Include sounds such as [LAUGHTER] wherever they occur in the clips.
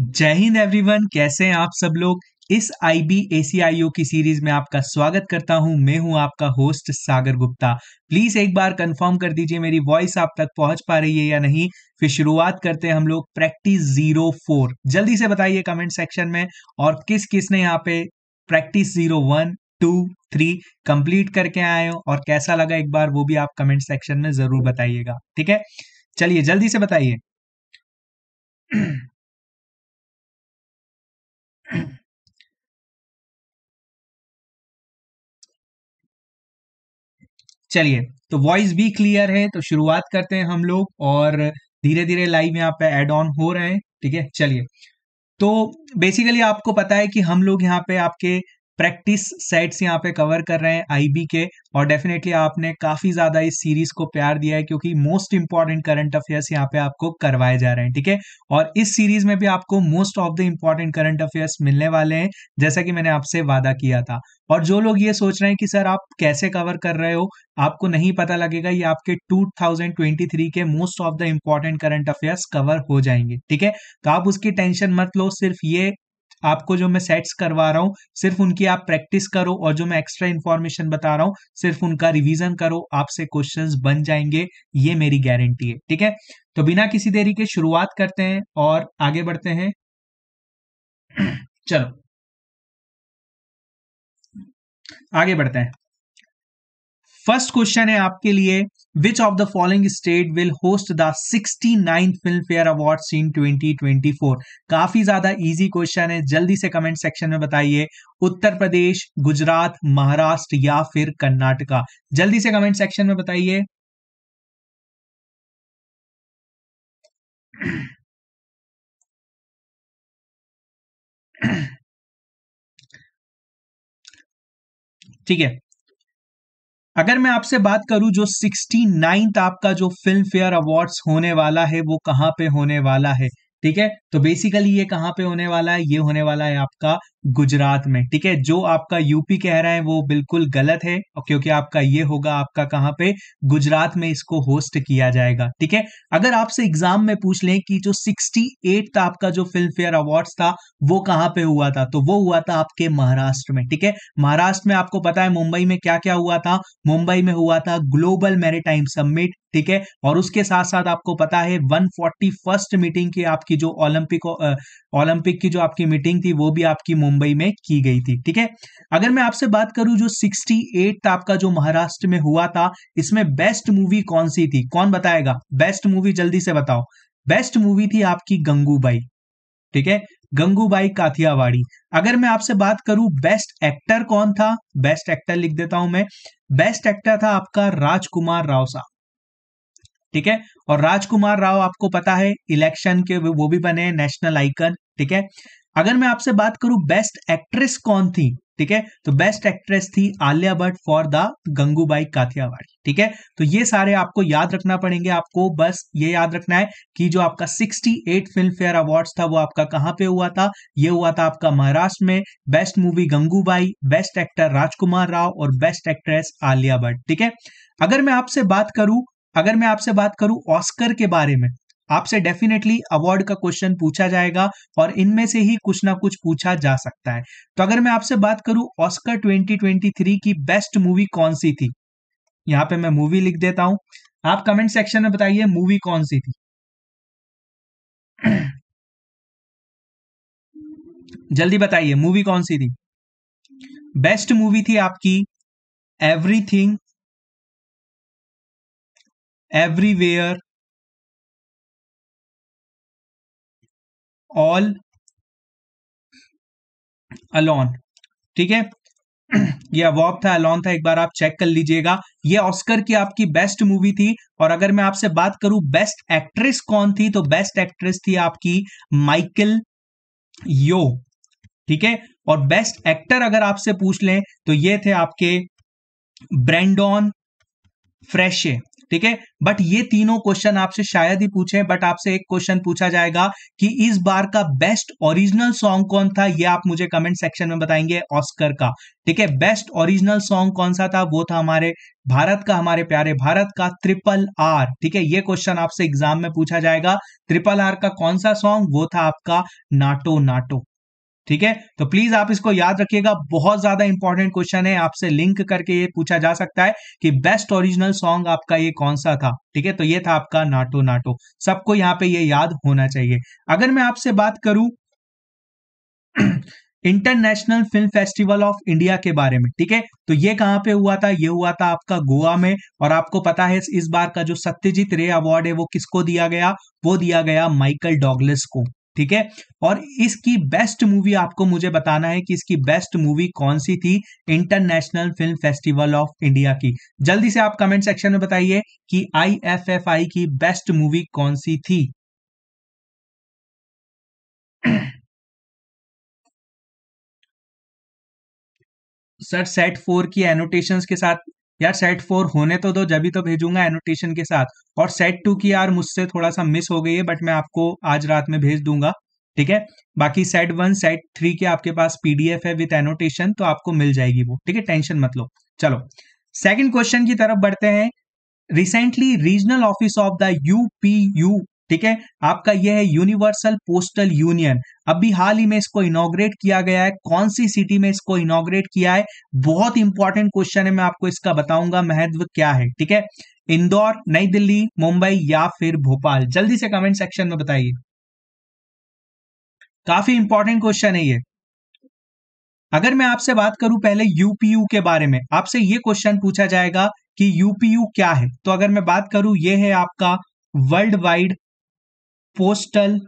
जय हिंद एवरीवन कैसे हैं आप सब लोग इस आई बी एसीआईओ की सीरीज में आपका स्वागत करता हूं मैं हूं आपका होस्ट सागर गुप्ता प्लीज एक बार कंफर्म कर दीजिए मेरी वॉइस आप तक पहुंच पा रही है या नहीं फिर शुरुआत करते हैं हम लोग प्रैक्टिस जीरो फोर जल्दी से बताइए कमेंट सेक्शन में और किस किस ने यहाँ पे practice zero one two three complete करके आए हो और कैसा लगा एक बार वो भी आप कमेंट सेक्शन में जरूर बताइएगा ठीक है चलिए जल्दी से बताइए [CLEARS THROAT] चलिए तो वॉइस भी क्लियर है तो शुरुआत करते हैं हम लोग और धीरे धीरे लाइव यहाँ पे एड ऑन हो रहे हैं ठीक है चलिए तो बेसिकली आपको पता है कि हम लोग यहाँ पे आपके प्रैक्टिस सेट्स यहाँ पे कवर कर रहे हैं आईबी के और डेफिनेटली आपने काफी ज्यादा इस सीरीज को प्यार दिया है क्योंकि मोस्ट इंपॉर्टेंट करंट अफेयर्स यहाँ पे आपको करवाए जा रहे हैं ठीक है और इस सीरीज में भी आपको most of the important current affairs मिलने वाले हैं जैसा कि मैंने आपसे वादा किया था और जो लोग ये सोच रहे हैं कि सर आप कैसे कवर कर रहे हो आपको नहीं पता लगेगा ये आपके 2023 के most of the important current affairs cover हो जाएंगे ठीक है तो आप उसकी टेंशन मत लो सिर्फ ये आपको जो मैं सेट्स करवा रहा हूँ सिर्फ उनकी आप प्रैक्टिस करो और जो मैं एक्स्ट्रा इन्फॉर्मेशन बता रहा हूँ सिर्फ उनका रिविजन करो आपसे क्वेश्चन बन जाएंगे ये मेरी गारंटी है ठीक है तो बिना किसी देरी के शुरुआत करते हैं और आगे बढ़ते हैं चलो आगे बढ़ते हैं फर्स्ट क्वेश्चन है आपके लिए which of the following state will host the sixty nine Filmfare award in twenty twenty four काफी ज्यादा इजी क्वेश्चन है जल्दी से कमेंट सेक्शन में बताइए उत्तर प्रदेश गुजरात महाराष्ट्र या फिर कर्नाटका जल्दी से कमेंट सेक्शन में बताइए ठीक है अगर मैं आपसे बात करूं जो सिक्सटी नाइन्थ आपका जो फिल्म फेयर अवार्ड होने वाला है वो कहाँ पे होने वाला है ठीक है तो बेसिकली ये कहाँ पे होने वाला है ये होने वाला है आपका गुजरात में ठीक है जो आपका यूपी कह रहा है वो बिल्कुल गलत है क्योंकि आपका ये होगा आपका कहाँ पे गुजरात में इसको होस्ट किया जाएगा ठीक है अगर आपसे एग्जाम में पूछ लें कि जो सिक्सटी एट आपका जो फिल्म फेयर अवार्ड था वो कहाँ पे हुआ था तो वो हुआ था आपके महाराष्ट्र में ठीक है महाराष्ट्र में आपको पता है मुंबई में क्या क्या हुआ था मुंबई में हुआ था ग्लोबल मेरेटाइम समिट ठीक है और उसके साथ साथ आपको पता है वन फोर्टी फर्स्ट मीटिंग की आपकी जो ओलंपिक ओलंपिक की जो आपकी मीटिंग थी वो भी आपकी मुंबई में की गई थी ठीक है अगर मैं आपसे बात करूं जो सिक्सटी एट आपका जो महाराष्ट्र में हुआ था इसमें बेस्ट मूवी कौन सी थी कौन बताएगा बेस्ट मूवी जल्दी से बताओ बेस्ट मूवी थी आपकी गंगूबाई ठीक है गंगूबाई काथियावाड़ी अगर मैं आपसे बात करूं बेस्ट एक्टर कौन था बेस्ट एक्टर लिख देता हूं मैं बेस्ट एक्टर था आपका राजकुमार राव साहब ठीक है और राजकुमार राव आपको पता है इलेक्शन के वो भी बने नेशनल आइकन ठीक है अगर मैं आपसे बात करूं बेस्ट एक्ट्रेस कौन थी ठीक है तो बेस्ट एक्ट्रेस थी आलिया भट्ट फॉर द गंगूबाई काथियावाड़ी ठीक है तो ये सारे आपको याद रखना पड़ेंगे आपको बस ये याद रखना है कि जो आपका 68 फिल्म फेयर अवार्ड था वो आपका कहां पे हुआ था ये हुआ था आपका महाराष्ट्र में best movie Gangubai best actor Rajkummar Rao और बेस्ट एक्ट्रेस आलिया भट्ट ठीक है अगर मैं आपसे बात करूं अगर मैं आपसे बात करूं ऑस्कर के बारे में आपसे डेफिनेटली अवार्ड का क्वेश्चन पूछा जाएगा और इनमें से ही कुछ ना कुछ पूछा जा सकता है तो अगर मैं आपसे बात करूं ऑस्कर 2023 की बेस्ट मूवी कौन सी थी यहां पे मैं मूवी लिख देता हूं आप कमेंट सेक्शन में बताइए मूवी कौन सी थी [CLEARS THROAT] जल्दी बताइए मूवी कौन सी थी बेस्ट मूवी थी आपकी एवरीथिंग एवरीवेयर ऑल अलोन ठीक है [CLEARS THROAT] ये अवॉब था अलोन था एक बार आप चेक कर लीजिएगा ये ऑस्कर की आपकी बेस्ट मूवी थी और अगर मैं आपसे बात करूं बेस्ट एक्ट्रेस कौन थी तो बेस्ट एक्ट्रेस थी आपकी माइकल यो ठीक है और बेस्ट एक्टर अगर आपसे पूछ लें तो ये थे आपके ब्रेंडॉन फ्रेशे ठीक है बट ये तीनों क्वेश्चन आपसे शायद ही पूछे बट आपसे एक क्वेश्चन पूछा जाएगा कि इस बार का बेस्ट ओरिजिनल सॉन्ग कौन था ये आप मुझे कमेंट सेक्शन में बताएंगे ऑस्कर का ठीक है बेस्ट ओरिजिनल सॉन्ग कौन सा था वो था हमारे भारत का हमारे प्यारे भारत का ट्रिपल आर ठीक है ये क्वेश्चन आपसे एग्जाम में पूछा जाएगा ट्रिपल आर का कौन सा सॉन्ग वो था आपका नाटो नाटो ठीक है तो प्लीज आप इसको याद रखिएगा बहुत ज्यादा इंपॉर्टेंट क्वेश्चन है आपसे लिंक करके ये पूछा जा सकता है कि बेस्ट ओरिजिनल सॉन्ग आपका ये कौन सा था ठीक है तो ये था आपका नाटो नाटो सबको यहाँ पे ये याद होना चाहिए अगर मैं आपसे बात करूं international film festival of India के बारे में ठीक है तो ये कहाँ पे हुआ था ये हुआ था आपका गोवा में और आपको पता है इस बार का जो सत्यजीत रे अवार्ड है वो किसको दिया गया वो दिया गया माइकल डॉगलेस को ठीक है और इसकी बेस्ट मूवी आपको मुझे बताना है कि इसकी बेस्ट मूवी कौन सी थी international film festival of India की जल्दी से आप कमेंट सेक्शन में बताइए कि आईएफएफआई की बेस्ट मूवी कौन सी थी सर सेट फोर की एनोटेशंस के साथ यार सेट फोर होने तो दो जब तो भेजूंगा एनोटेशन के साथ और सेट टू की यार मुझसे थोड़ा सा मिस हो गई है बट मैं आपको आज रात में भेज दूंगा ठीक है बाकी सेट वन सेट थ्री के आपके पास पीडीएफ है विथ एनोटेशन तो आपको मिल जाएगी वो ठीक है टेंशन मत लो चलो सेकंड क्वेश्चन की तरफ बढ़ते हैं recently regional office of the UPU ठीक है आपका यह है यूनिवर्सल पोस्टल यूनियन अभी हाल ही में इसको इनोग्रेट किया गया है कौन सी सिटी में इसको इनोग्रेट किया है बहुत इंपॉर्टेंट क्वेश्चन है मैं आपको इसका बताऊंगा महत्व क्या है ठीक है इंदौर नई दिल्ली मुंबई या फिर भोपाल जल्दी से कमेंट सेक्शन में बताइए काफी इंपॉर्टेंट क्वेश्चन है ये अगर मैं आपसे बात करूं पहले यूपीयू के बारे में आपसे ये क्वेश्चन पूछा जाएगा कि यूपीयू क्या है तो अगर मैं बात करूं ये है आपका वर्ल्ड वाइड पोस्टल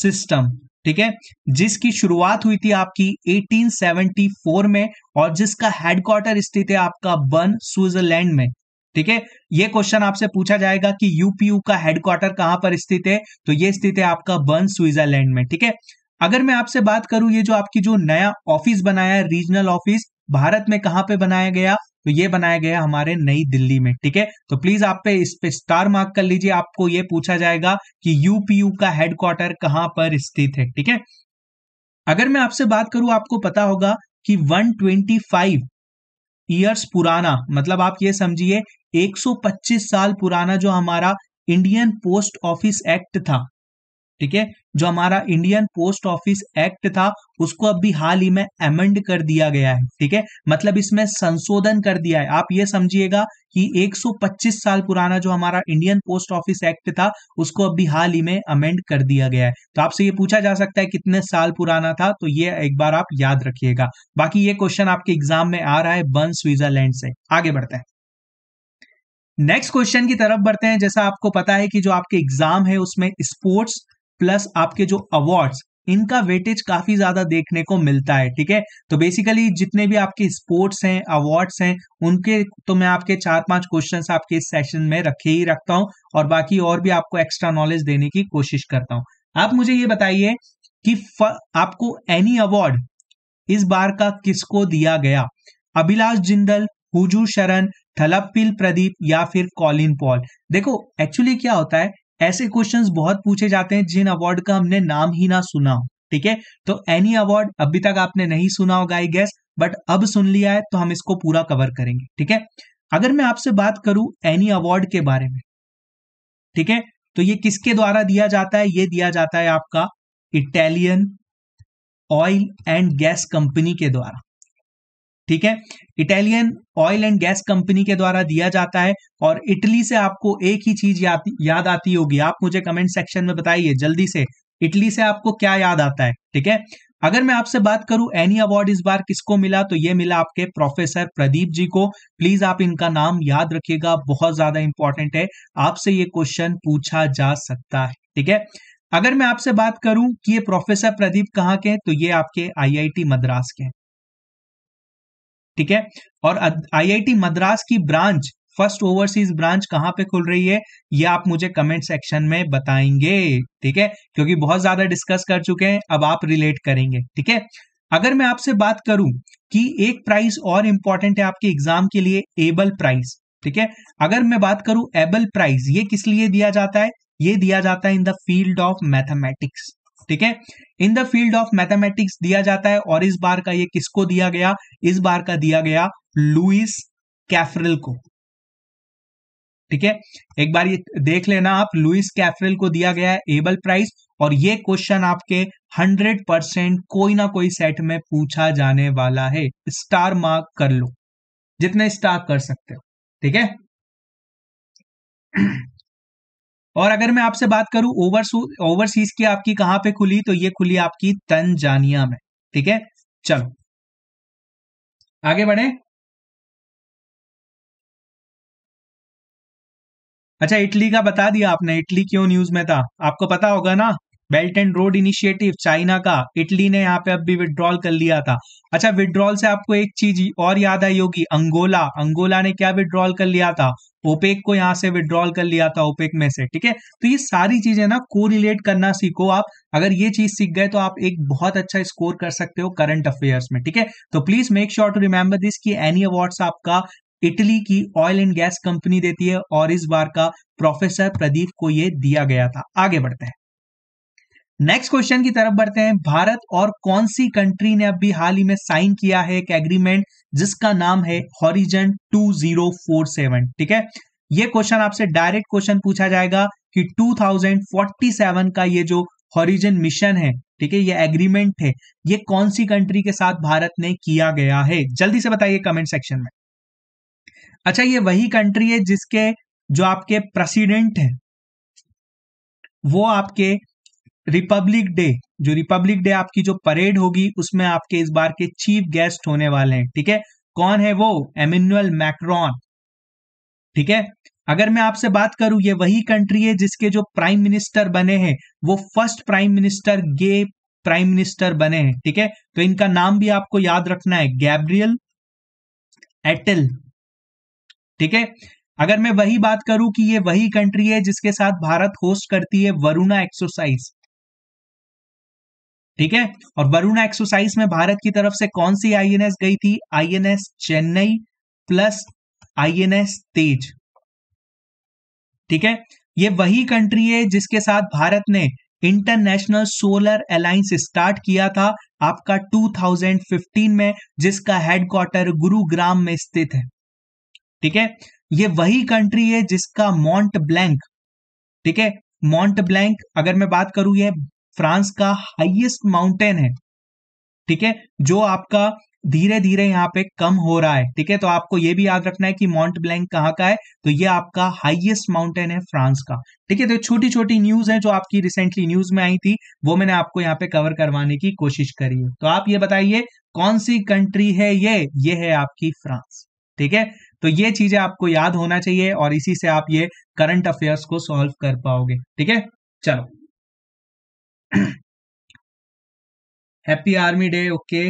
सिस्टम ठीक है जिसकी शुरुआत हुई थी आपकी 1874 में और जिसका हेडक्वार्टर स्थित है आपका बर्न स्विट्जरलैंड में ठीक है ये क्वेश्चन आपसे पूछा जाएगा कि यूपीयू का हेडक्वार्टर कहां पर स्थित है तो ये स्थित है आपका बर्न स्विट्जरलैंड में ठीक है अगर मैं आपसे बात करूं ये जो आपकी जो नया ऑफिस बनाया है रीजनल ऑफिस भारत में कहां पे बनाया गया तो ये बनाया गया हमारे नई दिल्ली में ठीक है तो प्लीज आप पे इस पे स्टार मार्क कर लीजिए आपको ये पूछा जाएगा कि यूपीयू का हेडक्वार्टर कहां पर स्थित है ठीक है अगर मैं आपसे बात करूं आपको पता होगा कि 125 ईयर्स पुराना मतलब आप ये समझिए 125 साल पुराना जो हमारा इंडियन पोस्ट ऑफिस एक्ट था ठीक है जो हमारा इंडियन पोस्ट ऑफिस एक्ट था उसको अब भी हाल ही में एमेंड कर दिया गया है ठीक है मतलब इसमें संशोधन कर दिया है आप ये समझिएगा कि 125 साल पुराना जो हमारा इंडियन पोस्ट ऑफिस एक्ट था उसको अभी हाल ही में अमेंड कर दिया गया है तो आपसे ये पूछा जा सकता है कितने साल पुराना था तो ये एक बार आप याद रखिएगा बाकी ये क्वेश्चन आपके एग्जाम में आ रहा है बन स्विट्जरलैंड से आगे बढ़ते हैं नेक्स्ट क्वेश्चन की तरफ बढ़ते हैं जैसा आपको पता है कि जो आपके एग्जाम है उसमें स्पोर्ट्स प्लस आपके जो अवार्ड्स इनका वेटेज काफी ज्यादा देखने को मिलता है ठीक है तो बेसिकली जितने भी आपके स्पोर्ट्स हैं अवार्ड्स हैं उनके तो मैं आपके चार पांच क्वेश्चंस आपके इस सेशन में रखे ही रखता हूं और बाकी और भी आपको एक्स्ट्रा नॉलेज देने की कोशिश करता हूं आप मुझे ये बताइए कि आपको एनी अवार्ड इस बार का किसको दिया गया अभिलाष जिंदल हुजू शरण थलपिल प्रदीप या फिर कॉलिन पॉल देखो एक्चुअली क्या होता है ऐसे क्वेश्चंस बहुत पूछे जाते हैं जिन अवार्ड का हमने नाम ही ना सुना हो ठीक है तो एनी अवार्ड अभी तक आपने नहीं सुना होगा आई गेस बट अब सुन लिया है तो हम इसको पूरा कवर करेंगे ठीक है अगर मैं आपसे बात करूं एनी अवार्ड के बारे में ठीक है तो ये किसके द्वारा दिया जाता है ये दिया जाता है आपका Italian oil and gas company के द्वारा ठीक है Italian oil and gas company के द्वारा दिया जाता है और इटली से आपको एक ही चीज याद याद आती होगी आप मुझे कमेंट सेक्शन में बताइए जल्दी से इटली से आपको क्या याद आता है ठीक है अगर मैं आपसे बात करूं एनी अवार्ड इस बार किसको मिला तो ये मिला आपके प्रोफेसर प्रदीप जी को प्लीज आप इनका नाम याद रखिएगा बहुत ज्यादा इंपॉर्टेंट है आपसे ये क्वेश्चन पूछा जा सकता है ठीक है अगर मैं आपसे बात करूं कि ये प्रोफेसर प्रदीप कहाँ के हैं तो ये आपके आईआईटी मद्रास के हैं ठीक है और आईआईटी मद्रास की ब्रांच फर्स्ट ओवरसीज ब्रांच कहां पे खुल रही है ये आप मुझे कमेंट सेक्शन में बताएंगे ठीक है क्योंकि बहुत ज्यादा डिस्कस कर चुके हैं अब आप रिलेट करेंगे ठीक है अगर मैं आपसे बात करूं कि एक प्राइस और इंपॉर्टेंट है आपके एग्जाम के लिए एबल प्राइस ठीक है अगर मैं बात करूं एबल प्राइस ये किस लिए दिया जाता है ये दिया जाता है in the field of mathematics ठीक है in the field of mathematics दिया जाता है और इस बार का ये किसको दिया गया इस बार का दिया गया लुइस कैफरल को ठीक है एक बार ये देख लेना आप लुइस कैफरल को दिया गया है एबल प्राइस और ये क्वेश्चन आपके 100 परसेंट कोई ना कोई सेट में पूछा जाने वाला है स्टार मार्क कर लो जितने स्टार कर सकते हो ठीक है और अगर मैं आपसे बात करूं ओवर ओवरसीज की आपकी कहां पे खुली तो ये खुली आपकी तंजानिया में ठीक है चलो आगे बढ़े अच्छा इटली का बता दिया आपने इटली क्यों न्यूज में था आपको पता होगा ना belt and road initiative China का इटली ने यहाँ पे अब भी विड्रॉल कर लिया था अच्छा विड्रॉल से आपको एक चीज और याद आई होगी अंगोला अंगोला ने क्या विड्रॉल कर लिया था ओपेक को यहां से विड्रॉल कर लिया था ओपेक में से ठीक है तो ये सारी चीजें ना को रिलेट करना सीखो आप अगर ये चीज सीख गए तो आप एक बहुत अच्छा स्कोर कर सकते हो करंट अफेयर्स में ठीक है तो please make sure to remember this की एनी अवार्ड्स आपका इटली की ऑयल एंड गैस कंपनी देती है और इस बार का प्रोफेसर प्रदीप को ये दिया गया था आगे बढ़ते हैं नेक्स्ट क्वेश्चन की तरफ बढ़ते हैं भारत और कौन सी कंट्री ने अभी हाल ही में साइन किया है एक एग्रीमेंट जिसका नाम है हॉरिजन 2047 ठीक है ये क्वेश्चन आपसे डायरेक्ट क्वेश्चन पूछा जाएगा कि 2047 का ये जो हॉरिजन मिशन है ठीक है ये एग्रीमेंट है ये कौन सी कंट्री के साथ भारत ने किया गया है जल्दी से बताइए कमेंट सेक्शन में अच्छा ये वही कंट्री है जिसके जो आपके प्रेसिडेंट हैं वो आपके रिपब्लिक डे जो रिपब्लिक डे आपकी जो परेड होगी उसमें आपके इस बार के चीफ गेस्ट होने वाले हैं ठीक है कौन है वो एमिनुअल मैक्रॉन ठीक है अगर मैं आपसे बात करूं ये वही कंट्री है जिसके जो प्राइम मिनिस्टर बने हैं वो first prime minister gay prime minister बने हैं ठीक है तो इनका नाम भी आपको याद रखना है गैब्रियल एटल ठीक है अगर मैं वही बात करूं कि ये वही कंट्री है जिसके साथ भारत होस्ट करती है वरुणा एक्सरसाइज ठीक है और वरुणा एक्सरसाइज में भारत की तरफ से कौन सी आईएनएस गई थी INS Chennai plus INS Tej ठीक है ये वही कंट्री है जिसके साथ भारत ने इंटरनेशनल सोलर अलायंस स्टार्ट किया था आपका 2015 में जिसका हेडक्वार्टर गुरुग्राम में स्थित है ठीक है ये वही कंट्री है जिसका मॉन्ट ब्लैंक ठीक है मॉन्ट ब्लैंक अगर मैं बात करूं ये फ्रांस का हाईएस्ट माउंटेन है ठीक है जो आपका धीरे धीरे यहाँ पे कम हो रहा है ठीक है तो आपको ये भी याद रखना है कि मॉन्ट ब्लैंक कहाँ का है तो ये आपका हाईएस्ट माउंटेन है फ्रांस का ठीक है तो छोटी छोटी न्यूज है जो आपकी रिसेंटली न्यूज में आई थी वो मैंने आपको यहाँ पे कवर करवाने की कोशिश करी है तो आप ये बताइए कौन सी कंट्री है ये ये है आपकी फ्रांस ठीक है तो ये चीजें आपको याद होना चाहिए और इसी से आप ये करंट अफेयर्स को सॉल्व कर पाओगे ठीक है चलो happy army day okay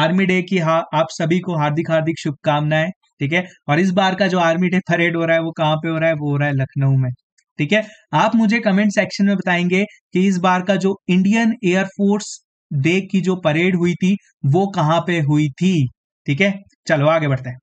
army day की हाँ आप सभी को हार्दिक हार्दिक शुभकामनाएं ठीक है और इस बार का जो आर्मी डे परेड हो रहा है वो कहाँ पे हो रहा है वो हो रहा है लखनऊ में ठीक है आप मुझे कमेंट सेक्शन में बताएंगे कि इस बार का जो इंडियन एयरफोर्स डे की जो परेड हुई थी वो कहां पे हुई थी ठीक है चलो आगे बढ़ते हैं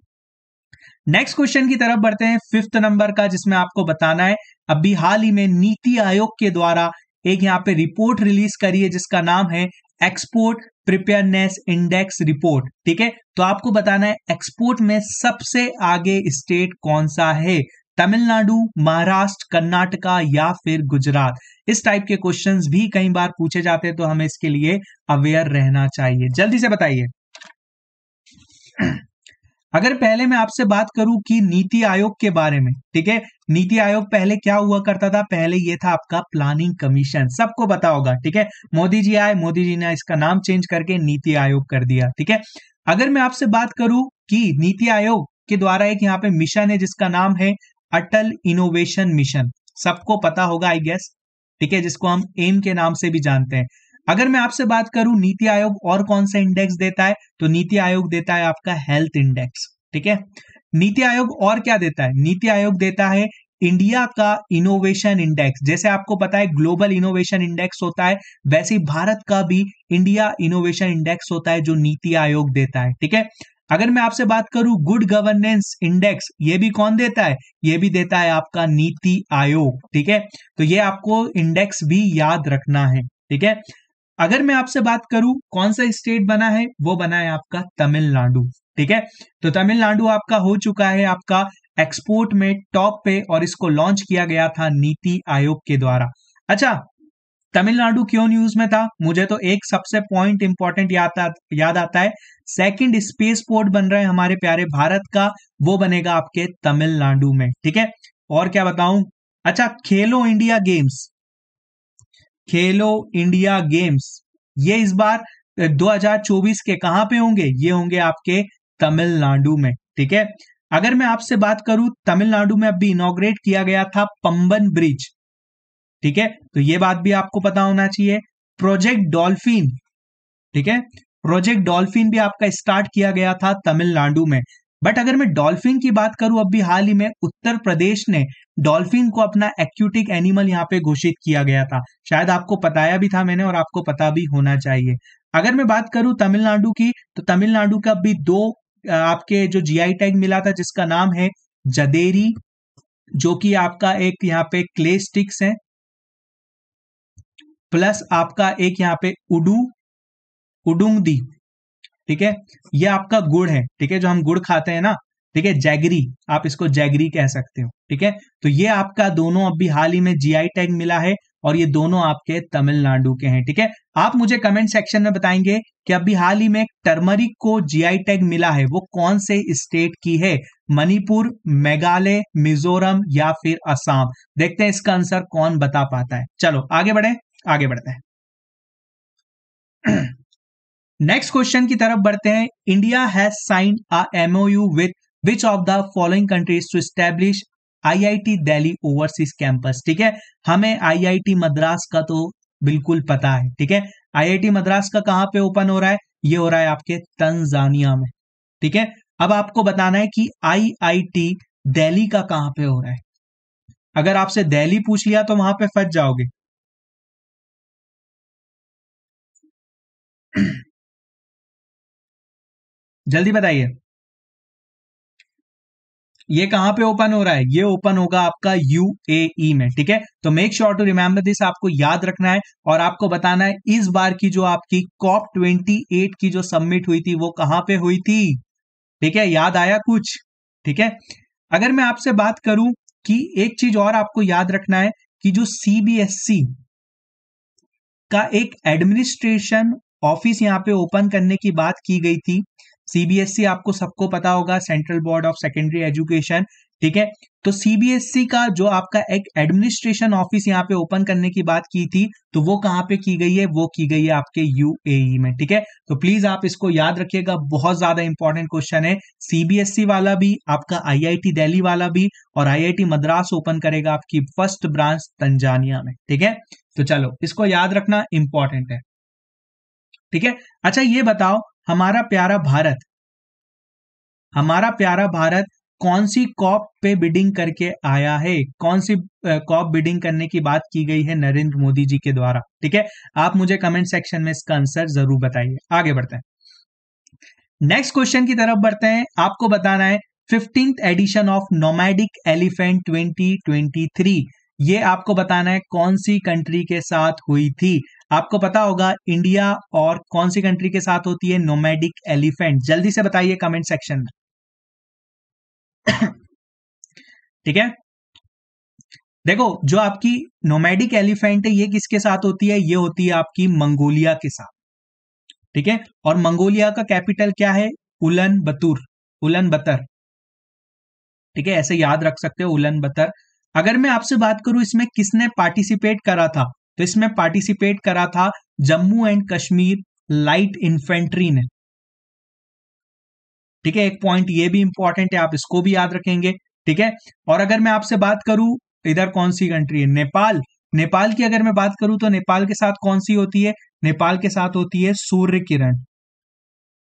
नेक्स्ट क्वेश्चन की तरफ बढ़ते हैं फिफ्थ नंबर का जिसमें आपको बताना है अभी हाल ही में नीति आयोग के द्वारा एक यहाँ पे रिपोर्ट रिलीज करी है जिसका नाम है एक्सपोर्ट प्रिपेयरनेस इंडेक्स रिपोर्ट ठीक है तो आपको बताना है एक्सपोर्ट में सबसे आगे स्टेट कौन सा है तमिलनाडु महाराष्ट्र कर्नाटका या फिर गुजरात इस टाइप के क्वेश्चंस भी कई बार पूछे जाते हैं तो हमें इसके लिए अवेयर रहना चाहिए जल्दी से बताइए अगर पहले मैं आपसे बात करूं कि नीति आयोग के बारे में ठीक है नीति आयोग पहले क्या हुआ करता था पहले ये था आपका प्लानिंग कमीशन सबको पता होगा ठीक है मोदी जी आए मोदी जी ने इसका नाम चेंज करके नीति आयोग कर दिया ठीक है अगर मैं आपसे बात करूं कि नीति आयोग के द्वारा एक यहाँ पे मिशन है जिसका नाम है अटल इनोवेशन मिशन सबको पता होगा आई गेस ठीक है जिसको हम एम के नाम से भी जानते हैं अगर मैं आपसे बात करूं नीति आयोग और कौन सा इंडेक्स देता है तो नीति आयोग देता है आपका हेल्थ इंडेक्स ठीक है नीति आयोग और क्या देता है नीति आयोग देता है इंडिया का इनोवेशन इंडेक्स जैसे आपको पता है ग्लोबल इनोवेशन इंडेक्स होता है वैसे भारत का भी इंडिया इनोवेशन इंडेक्स होता है जो नीति आयोग देता है ठीक है अगर मैं आपसे बात करूं गुड गवर्नेंस इंडेक्स ये भी कौन देता है ये भी देता है आपका नीति आयोग ठीक है तो ये आपको इंडेक्स भी याद रखना है ठीक है अगर मैं आपसे बात करूं कौन सा स्टेट बना है वो बना है आपका तमिलनाडु ठीक है तो तमिलनाडु आपका हो चुका है आपका एक्सपोर्ट में टॉप पे और इसको लॉन्च किया गया था नीति आयोग के द्वारा अच्छा तमिलनाडु क्यों न्यूज में था मुझे तो एक सबसे पॉइंट इंपॉर्टेंट याद याद आता है सेकंड स्पेस पोर्ट बन रहा है हमारे प्यारे भारत का वो बनेगा आपके तमिलनाडु में ठीक है और क्या बताऊं अच्छा Khelo India games Khelo India games ये इस बार 2024 के कहां पे होंगे ये होंगे आपके तमिलनाडु में ठीक है अगर मैं आपसे बात करूं तमिलनाडु में अभी इनोग्रेट किया गया था पंबन ब्रिज ठीक है तो ये बात भी आपको पता होना चाहिए प्रोजेक्ट डॉल्फिन ठीक है प्रोजेक्ट डॉल्फिन भी आपका स्टार्ट किया गया था तमिलनाडु में बट अगर मैं डॉल्फिन की बात करूं अब भी हाल ही में उत्तर प्रदेश ने डॉल्फिन को अपना एक्यूटिक एनिमल यहाँ पे घोषित किया गया था शायद आपको बताया भी था मैंने और आपको पता भी होना चाहिए अगर मैं बात करूं तमिलनाडु की तो तमिलनाडु का भी दो आपके जो जीआई टैग मिला था जिसका नाम है जदेरी जो कि आपका एक यहाँ पे क्ले स्टिक्स है प्लस आपका एक यहाँ पे उडू उडुंगदी ठीक है ये आपका गुड़ है ठीक है जो हम गुड़ खाते हैं ना ठीक है जैगरी आप इसको जैगरी कह सकते हो ठीक है तो ये आपका दोनों अभी हाल ही में जीआई टैग मिला है और ये दोनों आपके तमिलनाडु के हैं ठीक है आप मुझे कमेंट सेक्शन में बताएंगे कि अभी हाल ही में टर्मरिक को जीआई टैग मिला है वो कौन से स्टेट की है मणिपुर मेघालय मिजोरम या फिर असम देखते हैं इसका आंसर कौन बता पाता है चलो आगे बढ़े आगे बढ़ते हैं [CLEARS THROAT] नेक्स्ट क्वेश्चन की तरफ बढ़ते हैं India has sign a MOU with which of the following countries to establish IIT Delhi overseas campus ठीक है हमें आईआईटी मद्रास का तो बिल्कुल पता है ठीक है आईआईटी मद्रास का कहां पे ओपन हो रहा है ये हो रहा है आपके तंजानिया में ठीक है अब आपको बताना है कि आईआईटी दिल्ली का कहां पे हो रहा है अगर आपसे दिल्ली पूछ लिया तो वहां पे फट जाओगे जल्दी बताइए ये कहां पे ओपन हो रहा है ये ओपन होगा आपका यूएई e में ठीक है तो make sure to remember this आपको याद रखना है और आपको बताना है इस बार की जो आपकी कॉप ट्वेंटी एट की जो सबमिट हुई थी वो कहां पे हुई थी ठीक है याद आया कुछ ठीक है अगर मैं आपसे बात करूं कि एक चीज और आपको याद रखना है कि जो सीबीएसई e का एक एडमिनिस्ट्रेशन ऑफिस यहां पे ओपन करने की बात की गई थी सीबीएसई e आपको सबको पता होगा central board of secondary education ठीक है तो सीबीएसई e का जो आपका एक एडमिनिस्ट्रेशन ऑफिस यहाँ पे ओपन करने की बात की थी तो वो कहाँ पे की गई है वो की गई है आपके यूएई e में ठीक है तो प्लीज आप इसको याद रखिएगा बहुत ज्यादा इंपॉर्टेंट क्वेश्चन है सीबीएसई वाला भी आपका आईआईटी दिल्ली वाला भी और आईआईटी मद्रास ओपन करेगा आपकी फर्स्ट ब्रांच तंजानिया में ठीक है तो चलो इसको याद रखना इंपॉर्टेंट है ठीक है अच्छा ये बताओ हमारा प्यारा भारत हमारा प्यारा भारत कौन सी कॉप पे बिडिंग करके आया है कौन सी कॉप बिडिंग करने की बात की गई है नरेंद्र मोदी जी के द्वारा ठीक है आप मुझे कमेंट सेक्शन में इसका आंसर जरूर बताइए आगे बढ़ते हैं नेक्स्ट क्वेश्चन की तरफ बढ़ते हैं आपको बताना है fifteenth edition of nomadic elephant 2023 ये आपको बताना है कौन सी कंट्री के साथ हुई थी आपको पता होगा इंडिया और कौन सी कंट्री के साथ होती है नोमैडिक एलिफेंट जल्दी से बताइए कमेंट सेक्शन में ठीक है देखो जो आपकी नोमैडिक एलिफेंट है ये किसके साथ होती है ये होती है आपकी मंगोलिया के साथ ठीक है और मंगोलिया का कैपिटल क्या है उलन बतुर उलन बतर ठीक है ऐसे याद रख सकते हो उलन बतर अगर मैं आपसे बात करूं इसमें किसने पार्टिसिपेट करा था तो इसमें पार्टिसिपेट करा था Jammu and Kashmir light infantry ने ठीक है एक पॉइंट ये भी इंपॉर्टेंट है आप इसको भी याद रखेंगे ठीक है और अगर मैं आपसे बात करूं इधर कौन सी कंट्री है नेपाल नेपाल की अगर मैं बात करूं तो नेपाल के साथ कौन सी होती है नेपाल के साथ होती है सूर्य किरण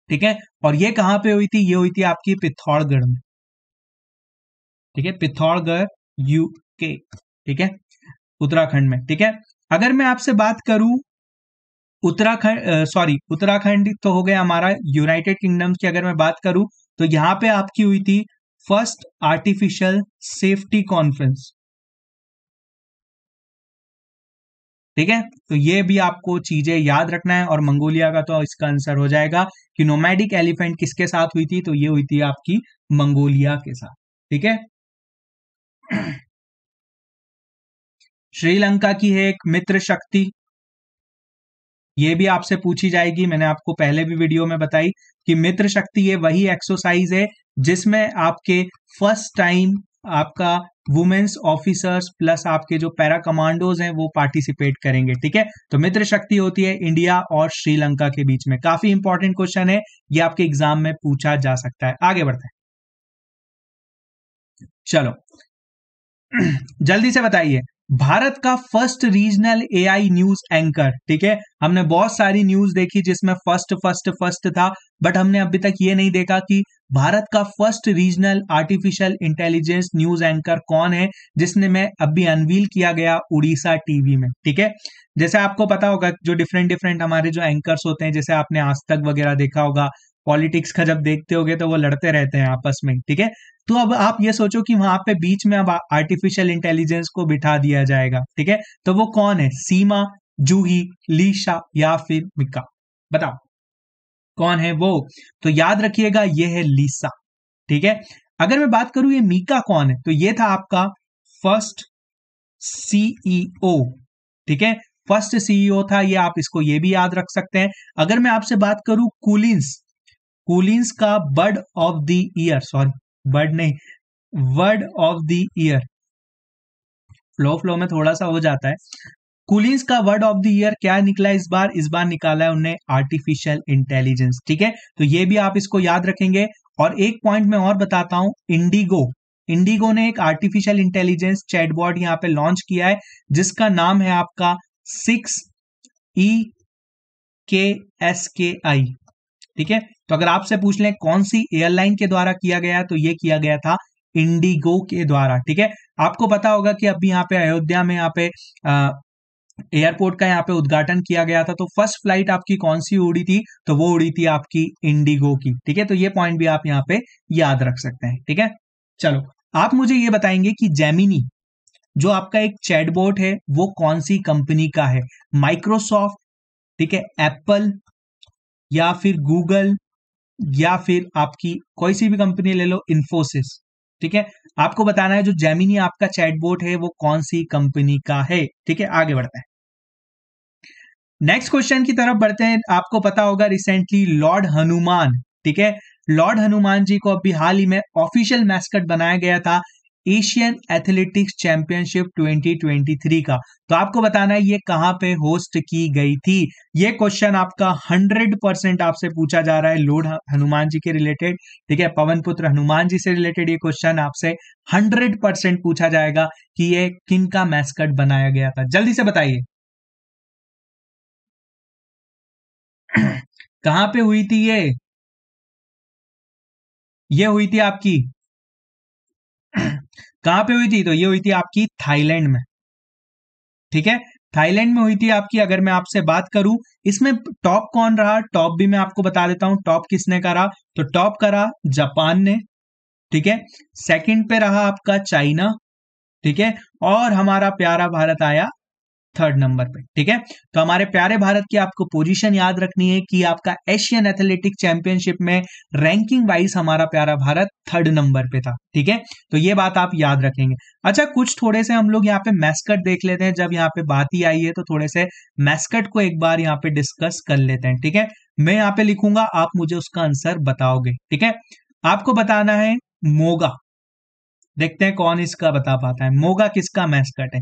ठीक है और ये कहां पे हुई थी ये हुई थी आपकी पिथौरगढ़ में ठीक है पिथौड़गढ़ यूके ठीक है उत्तराखंड में ठीक है अगर मैं आपसे बात करूं उत्तराखंड सॉरी उत्तराखंड तो हो गया हमारा यूनाइटेड किंगडम की अगर मैं बात करूं तो यहां पे आपकी हुई थी फर्स्ट आर्टिफिशियल सेफ्टी कॉन्फ्रेंस ठीक है तो ये भी आपको चीजें याद रखना है और मंगोलिया का तो इसका आंसर हो जाएगा कि नोमैडिक एलिफेंट किसके साथ हुई थी तो ये हुई थी आपकी मंगोलिया के साथ ठीक है श्रीलंका की है एक मित्र शक्ति ये भी आपसे पूछी जाएगी मैंने आपको पहले भी वीडियो में बताई कि मित्र शक्ति ये वही एक्सरसाइज है जिसमें आपके फर्स्ट टाइम आपका वुमेन्स ऑफिसर्स प्लस आपके जो पैरा कमांडोज हैं वो पार्टिसिपेट करेंगे ठीक है तो मित्र शक्ति होती है इंडिया और श्रीलंका के बीच में काफी इंपॉर्टेंट क्वेश्चन है ये आपके एग्जाम में पूछा जा सकता है आगे बढ़ते हैं चलो [CLEARS THROAT] जल्दी से बताइए भारत का first regional AI news anchor ठीक है हमने बहुत सारी न्यूज देखी जिसमें फर्स्ट फर्स्ट फर्स्ट था बट हमने अभी तक ये नहीं देखा कि भारत का first regional artificial intelligence news anchor कौन है जिसने में अभी अनवील किया गया उड़ीसा टीवी में ठीक है जैसे आपको पता होगा जो डिफरेंट डिफरेंट हमारे जो एंकर्स होते हैं जैसे आपने आज तक वगैरह देखा होगा पॉलिटिक्स का जब देखते होगे तो वो लड़ते रहते हैं आपस में ठीक है तो अब आप ये सोचो कि वहां पे बीच में अब आर्टिफिशियल इंटेलिजेंस को बिठा दिया जाएगा ठीक है तो वो कौन है सीमा जूही लीशा या फिर मिका बताओ कौन है वो तो याद रखिएगा ये है लीसा ठीक है अगर मैं बात करूं ये मीका कौन है तो ये था आपका फर्स्ट सीईओ e ठीक है फर्स्ट सीईओ e था ये आप इसको ये भी याद रख सकते हैं अगर मैं आपसे बात करूं कूलिंस कूलिंस का bird of the year sorry bird नहीं word of the year flow flow में थोड़ा सा हो जाता है कूलिंस का वर्ड ऑफ द ईयर क्या निकला इस बार इस बार निकाला है उन्हें आर्टिफिशियल इंटेलिजेंस ठीक है तो ये भी आप इसको याद रखेंगे और एक पॉइंट में और बताता हूं इंडिगो इंडिगो ने एक आर्टिफिशियल इंटेलिजेंस चैटबॉट यहां पे लॉन्च किया है जिसका नाम है आपका सिक्स ई के एस के आई ठीक है तो अगर आपसे पूछ लें कौन सी एयरलाइन के द्वारा किया गया तो ये किया गया था इंडिगो के द्वारा ठीक है आपको पता होगा कि अभी यहाँ पे अयोध्या में यहाँ पे एयरपोर्ट का यहाँ पे उद्घाटन किया गया था तो फर्स्ट फ्लाइट आपकी कौन सी उड़ी थी तो वो उड़ी थी आपकी इंडिगो की ठीक है तो ये पॉइंट भी आप यहाँ पे याद रख सकते हैं ठीक है चलो आप मुझे ये बताएंगे कि जेमिनी जो आपका एक चैटबोट है वो कौन सी कंपनी का है माइक्रोसॉफ्ट ठीक है एप्पल या फिर गूगल या फिर आपकी कोई सी भी कंपनी ले लो इन्फोसिस ठीक है आपको बताना है जो जैमिनी आपका चैटबोट है वो कौन सी कंपनी का है ठीक है आगे बढ़ते हैं नेक्स्ट क्वेश्चन की तरफ बढ़ते हैं आपको पता होगा रिसेंटली लॉर्ड हनुमान ठीक है लॉर्ड हनुमान जी को अभी हाल ही में ऑफिशियल मैस्कट बनाया गया था एशियन एथलेटिक्स चैंपियनशिप 2023 का तो आपको बताना है ये कहाँ पे होस्ट की गई थी ये क्वेश्चन आपका 100 परसेंट आपसे पूछा जा रहा है लोड हनुमान जी के रिलेटेड ठीक है पवन पुत्र हनुमान जी से रिलेटेड ये क्वेश्चन आपसे 100 परसेंट पूछा जाएगा कि ये किन का मैस्कट बनाया गया था जल्दी से बताइए [CLEARS THROAT] कहां पे हुई थी ये ये हुई थी आपकी कहां पे हुई थी तो ये हुई थी आपकी थाईलैंड में ठीक है थाईलैंड में हुई थी आपकी अगर मैं आपसे बात करूं इसमें टॉप कौन रहा टॉप भी मैं आपको बता देता हूं टॉप किसने करा तो टॉप करा जापान ने ठीक है सेकंड पे रहा आपका चाइना ठीक है और हमारा प्यारा भारत आया थर्ड नंबर पे ठीक है तो हमारे प्यारे भारत की आपको पोजीशन याद रखनी है कि आपका एशियन एथलेटिक चैंपियनशिप में रैंकिंग वाइज हमारा प्यारा भारत थर्ड नंबर पे था ठीक है तो ये बात आप याद रखेंगे अच्छा कुछ थोड़े से हम लोग यहाँ पे मैस्कट देख लेते हैं जब यहाँ पे बात ही आई है तो थोड़े से मैस्कट को एक बार यहाँ पे डिस्कस कर लेते हैं ठीक है मैं यहाँ पे लिखूंगा आप मुझे उसका आंसर बताओगे ठीक है आपको बताना है मोगा देखते हैं कौन इसका बता पाता है मोगा किसका मैस्कट है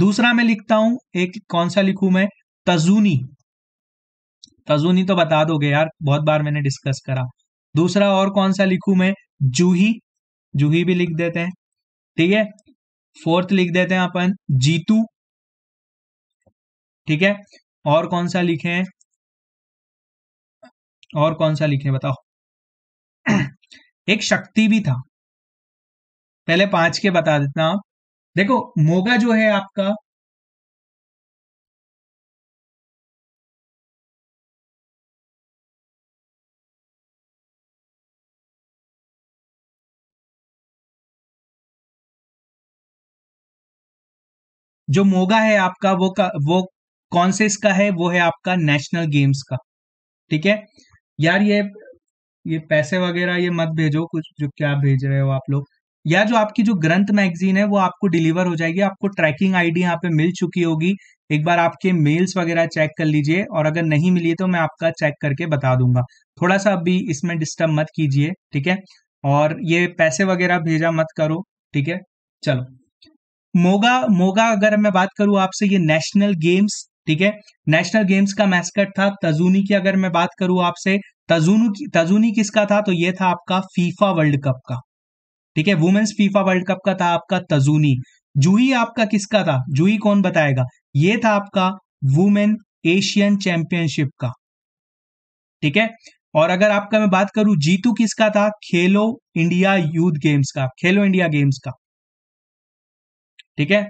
दूसरा मैं लिखता हूं एक कौन सा लिखू मैं तजूनी तजूनी तो बता दोगे यार बहुत बार मैंने डिस्कस करा दूसरा और कौन सा लिखू मैं जूही जूही भी लिख देते हैं ठीक है फोर्थ लिख देते हैं अपन जीतू ठीक है और कौन सा लिखे हैं और कौन सा लिखे बताओ [CLEARS THROAT] एक शक्ति भी था पहले पांच के बता देता आप देखो मोगा जो है आपका जो मोगा है आपका वो का वो कौन से इसका है वो है आपका नेशनल गेम्स का ठीक है यार ये ये पैसे वगैरह ये मत भेजो कुछ जो क्या भेज रहे हो आप लोग या जो आपकी जो ग्रंथ मैगजीन है वो आपको डिलीवर हो जाएगी आपको ट्रैकिंग आईडी यहाँ पे मिल चुकी होगी एक बार आपके मेल्स वगैरह चेक कर लीजिए और अगर नहीं मिली तो मैं आपका चेक करके बता दूंगा थोड़ा सा अभी इसमें डिस्टर्ब मत कीजिए ठीक है और ये पैसे वगैरह भेजा मत करो ठीक है चलो मोगा मोगा अगर मैं बात करूं आपसे ये नेशनल गेम्स ठीक है नेशनल गेम्स का मैस्कट था तजूनी की अगर मैं बात करूं आपसे तजूनू तजूनी किसका था तो ये था आपका फीफा वर्ल्ड कप का ठीक है वुमेन्स फीफा वर्ल्ड कप का था आपका तजूनी जूही आपका किसका था जूही कौन बताएगा ये था आपका वुमेन एशियन चैंपियनशिप का ठीक है और अगर आपका मैं बात करूं जीतू किसका था खेलो इंडिया यूथ गेम्स का खेलो इंडिया गेम्स का ठीक है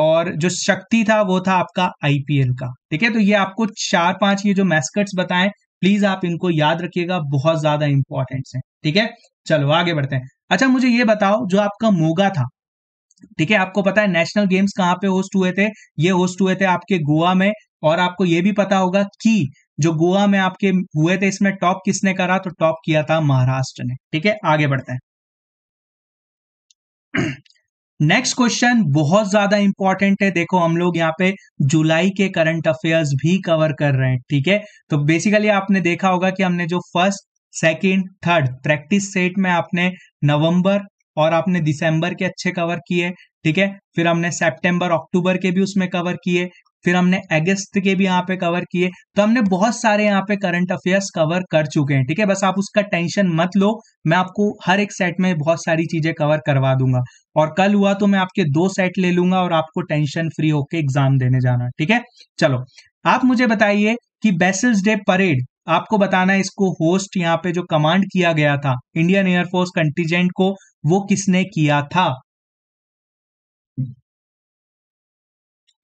और जो शक्ति था वो था आपका आईपीएल का ठीक है तो ये आपको चार पांच ये जो मैस्कट्स बताएं प्लीज आप इनको याद रखिएगा बहुत ज्यादा इंपॉर्टेंट है ठीक है चलो आगे बढ़ते हैं अच्छा मुझे ये बताओ जो आपका मोगा था ठीक है आपको पता है नेशनल गेम्स कहाँ पे होस्ट हुए थे ये होस्ट हुए थे आपके गोवा में और आपको ये भी पता होगा कि जो गोवा में आपके हुए थे इसमें टॉप किसने करा तो टॉप किया था महाराष्ट्र ने ठीक है आगे बढ़ते हैं नेक्स्ट [CLEARS THROAT] क्वेश्चन बहुत ज्यादा इंपॉर्टेंट है देखो हम लोग यहाँ पे जुलाई के करंट अफेयर्स भी कवर कर रहे हैं ठीक है तो बेसिकली आपने देखा होगा कि हमने जो first second third practice set में आपने नवंबर और आपने दिसंबर के अच्छे कवर किए ठीक है फिर हमने सितंबर अक्टूबर के भी उसमें कवर किए फिर हमने अगस्त के भी यहाँ पे कवर किए तो हमने बहुत सारे यहाँ पे करंट अफेयर्स कवर कर चुके हैं ठीक है बस आप उसका टेंशन मत लो मैं आपको हर एक सेट में बहुत सारी चीजें कवर करवा दूंगा और कल हुआ तो मैं आपके दो सेट ले लूंगा और आपको टेंशन फ्री होके एग्जाम देने जाना ठीक है चलो आप मुझे बताइए कि बेसल्स डे परेड आपको बताना है इसको होस्ट यहाँ पे जो कमांड किया गया था इंडियन एयरफोर्स कंटीजेंट को वो किसने किया था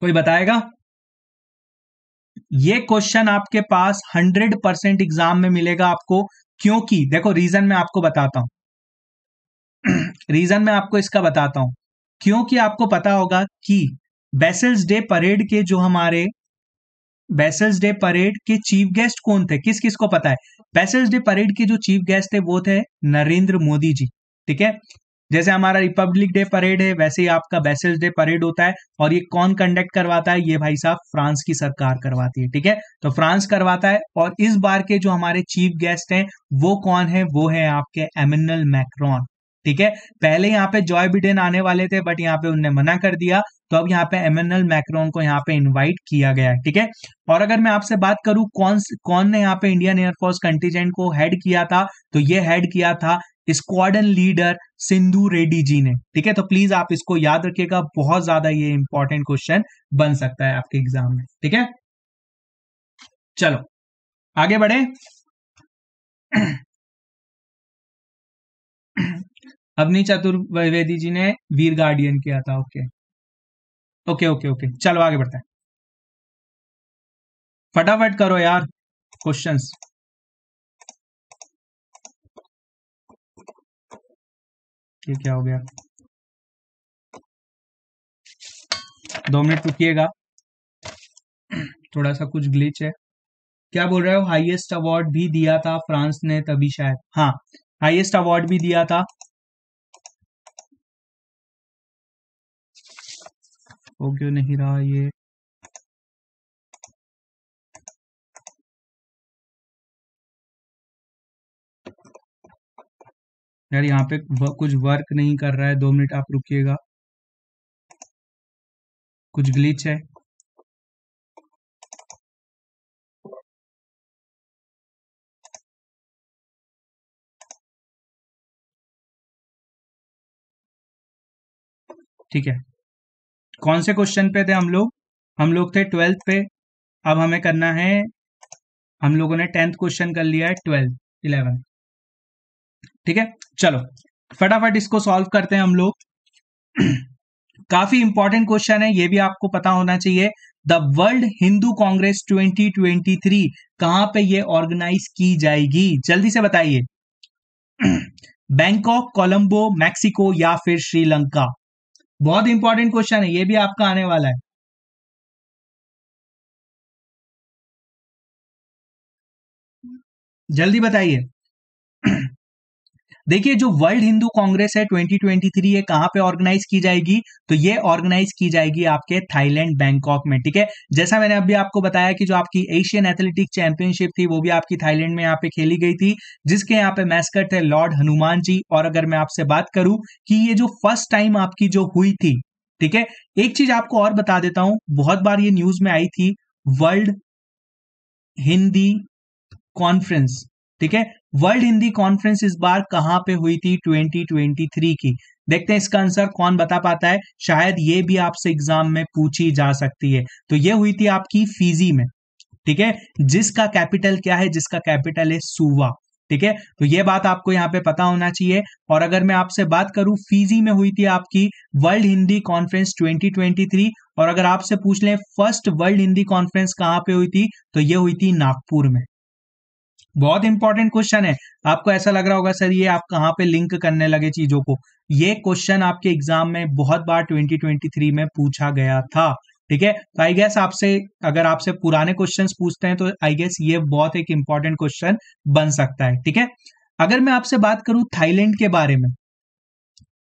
कोई बताएगा ये क्वेश्चन आपके पास हंड्रेड परसेंट एग्जाम में मिलेगा आपको क्योंकि देखो रीजन मैं आपको बताता हूं रीजन [CLEARS THROAT] मैं आपको इसका बताता हूं क्योंकि आपको पता होगा कि बेसल्स डे परेड के जो हमारे बेसल्स डे परेड के चीफ गेस्ट कौन थे किस किस को पता है बेसल्स डे परेड के जो चीफ गेस्ट थे वो थे नरेंद्र मोदी जी ठीक है जैसे हमारा रिपब्लिक डे परेड है वैसे ही आपका बेसल्स डे परेड होता है और ये कौन कंडक्ट करवाता है ये भाई साहब फ्रांस की सरकार करवाती है ठीक है तो फ्रांस करवाता है और इस बार के जो हमारे चीफ गेस्ट हैं वो कौन है वो है आपके एमिनल मैक्रॉन ठीक है पहले यहाँ पे जॉय बिडेन आने वाले थे बट यहाँ पे उनने मना कर दिया तो अब यहाँ पे एमएनएल मैक्रोन को यहाँ पे इन्वाइट किया गया है ठीक है और अगर मैं आपसे बात करूं कौन कौन ने यहाँ पे इंडियन एयरफोर्स कंटीजेंट को हेड किया था तो ये हेड किया था स्क्वाडन लीडर सिंधु रेड्डी जी ने ठीक है तो प्लीज आप इसको याद रखिएगा बहुत ज्यादा ये इंपॉर्टेंट क्वेश्चन बन सकता है आपके एग्जाम में ठीक है चलो आगे बढ़े [CLEARS THROAT] अवनी चतुर्वेदी जी ने वीर गार्डियन किया था okay okay. Okay okay okay चलो आगे बढ़ते हैं फटाफट करो यार क्वेश्चंस ये क्या हो गया दो मिनट रुकिएगा थोड़ा सा कुछ ग्लिच है क्या बोल रहे हो हाईएस्ट अवार्ड भी दिया था फ्रांस ने तभी शायद हाँ हाईएस्ट अवार्ड भी दिया था हो क्यों नहीं रहा ये यार यहाँ पे कुछ वर्क नहीं कर रहा है दो मिनट आप रुकिएगा कुछ ग्लिच है ठीक है कौन से क्वेश्चन पे थे हम लोग हम लोग थे ट्वेल्थ पे अब हमें करना है हम लोगों ने टेंथ क्वेश्चन कर लिया है ट्वेल्थ इलेवन ठीक है चलो फटाफट इसको सॉल्व करते हैं हम लोग [CLEARS THROAT] काफी इंपॉर्टेंट क्वेश्चन है ये भी आपको पता होना चाहिए द वर्ल्ड हिंदू कांग्रेस 2023 कहां पर यह ऑर्गेनाइज की जाएगी जल्दी से बताइए बैंकॉक कोलंबो मैक्सिको या फिर श्रीलंका बहुत इंपॉर्टेंट क्वेश्चन है ये भी आपका आने वाला है जल्दी बताइए देखिए जो वर्ल्ड हिंदू कांग्रेस है 2023 ये कहाँ पे ऑर्गेनाइज की जाएगी तो ये ऑर्गेनाइज की जाएगी आपके थाईलैंड बैंकॉक में ठीक है जैसा मैंने अभी आपको बताया कि जो आपकी एशियन एथलेटिक चैंपियनशिप थी वो भी आपकी थाईलैंड में यहाँ पे खेली गई थी जिसके यहाँ पे मैस्कट है लॉर्ड हनुमान जी और अगर मैं आपसे बात करूं कि ये जो फर्स्ट टाइम आपकी जो हुई थी ठीक है एक चीज आपको और बता देता हूं बहुत बार ये न्यूज में आई थी वर्ल्ड हिंदी कॉन्फ्रेंस ठीक है वर्ल्ड हिंदी कॉन्फ्रेंस इस बार कहां पे हुई थी 2023 की देखते हैं इसका आंसर कौन बता पाता है शायद ये भी आपसे एग्जाम में पूछी जा सकती है तो ये हुई थी आपकी फीजी में ठीक है जिसका कैपिटल क्या है जिसका कैपिटल है सुवा ठीक है तो ये बात आपको यहाँ पे पता होना चाहिए और अगर मैं आपसे बात करूं फीजी में हुई थी आपकी वर्ल्ड हिंदी कॉन्फ्रेंस 2023 और अगर आपसे पूछ लें फर्स्ट वर्ल्ड हिंदी कॉन्फ्रेंस कहां पे हुई थी तो ये हुई थी नागपुर में बहुत इंपॉर्टेंट क्वेश्चन है आपको ऐसा लग रहा होगा सर ये आप कहाँ पे लिंक करने लगे चीजों को ये क्वेश्चन आपके एग्जाम में बहुत बार 2023 में पूछा गया था ठीक है तो आई गेस आपसे अगर आपसे पुराने क्वेश्चन पूछते हैं तो आई गेस ये बहुत एक इंपॉर्टेंट क्वेश्चन बन सकता है ठीक है अगर मैं आपसे बात करूं थाईलैंड के बारे में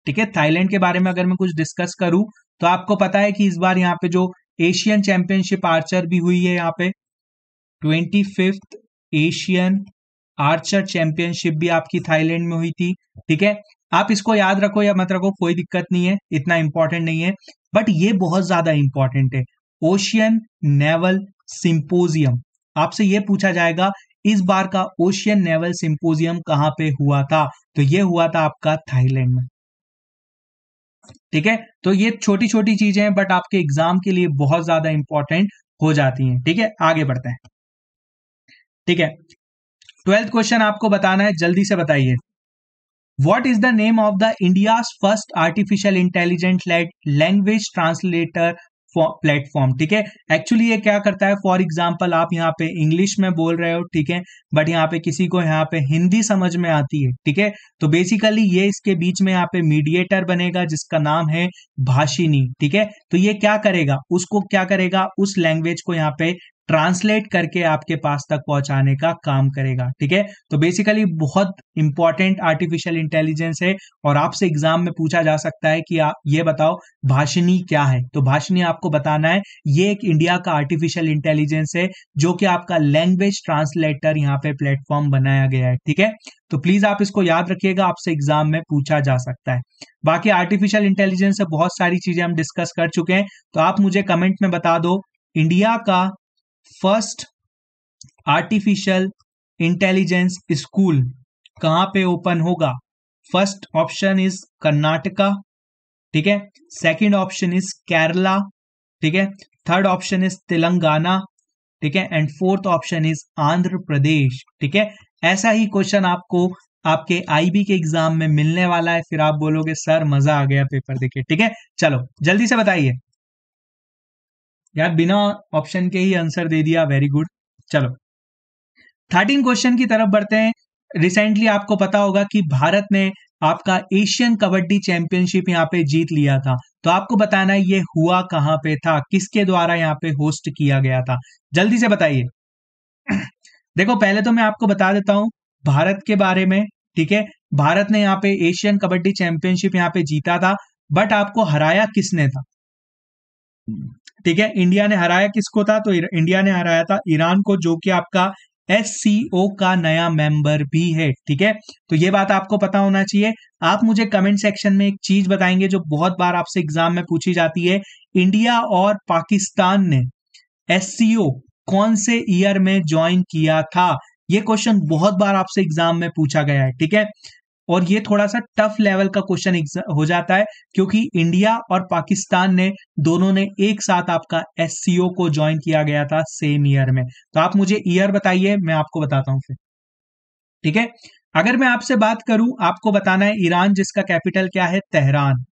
ठीक है थाईलैंड के बारे में अगर मैं कुछ डिस्कस करूं तो आपको पता है कि इस बार यहाँ पे जो एशियन चैंपियनशिप आर्चर भी हुई है यहाँ पे twenty fifth Asian archer championship भी आपकी थाईलैंड में हुई थी ठीक है आप इसको याद रखो या मत रखो कोई दिक्कत नहीं है इतना इंपॉर्टेंट नहीं है बट ये बहुत ज्यादा इंपॉर्टेंट है ओशियन नेवल सिंपोजियम आपसे ये पूछा जाएगा इस बार का ओशियन नेवल सिंपोजियम कहां पे हुआ था तो ये हुआ था आपका थाईलैंड में ठीक है तो ये छोटी छोटी चीजें हैं बट आपके एग्जाम के लिए बहुत ज्यादा इंपॉर्टेंट हो जाती हैं ठीक है आगे बढ़ते हैं ठीक है ट्वेल्थ क्वेश्चन आपको बताना है जल्दी से बताइए what is the name of the India first artificial intelligent language translator platform ठीक है एक्चुअली ये क्या करता है फॉर एग्जाम्पल आप यहाँ पे इंग्लिश में बोल रहे हो ठीक है बट यहाँ पे किसी को यहाँ पे हिंदी समझ में आती है ठीक है तो बेसिकली ये इसके बीच में यहाँ पे मीडिएटर बनेगा जिसका नाम है भाषिनी ठीक है तो ये क्या करेगा उसको क्या करेगा उस लैंग्वेज को यहाँ पे ट्रांसलेट करके आपके पास तक पहुंचाने का काम करेगा ठीक है तो बेसिकली बहुत इंपॉर्टेंट आर्टिफिशियल इंटेलिजेंस है और आपसे एग्जाम में पूछा जा सकता है कि आप ये बताओ भाषणी क्या है तो भाषणी आपको बताना है ये एक इंडिया का आर्टिफिशियल इंटेलिजेंस है जो कि आपका लैंग्वेज ट्रांसलेटर यहाँ पे प्लेटफॉर्म बनाया गया है ठीक है तो प्लीज आप इसको याद रखिएगा आपसे एग्जाम में पूछा जा सकता है बाकी आर्टिफिशियल इंटेलिजेंस से बहुत सारी चीजें हम डिस्कस कर चुके हैं तो आप मुझे कमेंट में बता दो इंडिया का फर्स्ट आर्टिफिशियल इंटेलिजेंस स्कूल कहां पे ओपन होगा फर्स्ट ऑप्शन इज कर्नाटका ठीक है सेकंड ऑप्शन इज केरला ठीक है थर्ड ऑप्शन इज तेलंगाना ठीक है and fourth option is Andhra Pradesh ठीक है ऐसा ही क्वेश्चन आपको आपके आईबी के एग्जाम में मिलने वाला है फिर आप बोलोगे सर मजा आ गया पेपर देखे ठीक है चलो जल्दी से बताइए यार बिना ऑप्शन के ही आंसर दे दिया वेरी गुड चलो थर्टीन क्वेश्चन की तरफ बढ़ते हैं रिसेंटली आपको पता होगा कि भारत ने आपका एशियन कबड्डी चैंपियनशिप यहाँ पे जीत लिया था तो आपको बताना है ये हुआ कहाँ पे था किसके द्वारा यहाँ पे होस्ट किया गया था जल्दी से बताइए [CLEARS THROAT] देखो पहले तो मैं आपको बता देता हूं भारत के बारे में ठीक है भारत ने यहाँ पे एशियन कबड्डी चैंपियनशिप यहाँ पे जीता था बट आपको हराया किसने था ठीक है इंडिया ने हराया किसको था तो इंडिया ने हराया था ईरान को जो कि आपका एस का नया मेंबर भी है ठीक है तो ये बात आपको पता होना चाहिए आप मुझे कमेंट सेक्शन में एक चीज बताएंगे जो बहुत बार आपसे एग्जाम में पूछी जाती है इंडिया और पाकिस्तान ने एस कौन से ईयर में ज्वाइन किया था ये क्वेश्चन बहुत बार आपसे एग्जाम में पूछा गया है ठीक है और ये थोड़ा सा टफ लेवल का क्वेश्चन हो जाता है क्योंकि इंडिया और पाकिस्तान ने दोनों ने एक साथ आपका एस को ज्वाइन किया गया था सेम ईयर में तो आप मुझे ईयर बताइए मैं आपको बताता हूं फिर ठीक है अगर मैं आपसे बात करूं आपको बताना है ईरान जिसका कैपिटल क्या है तेहरान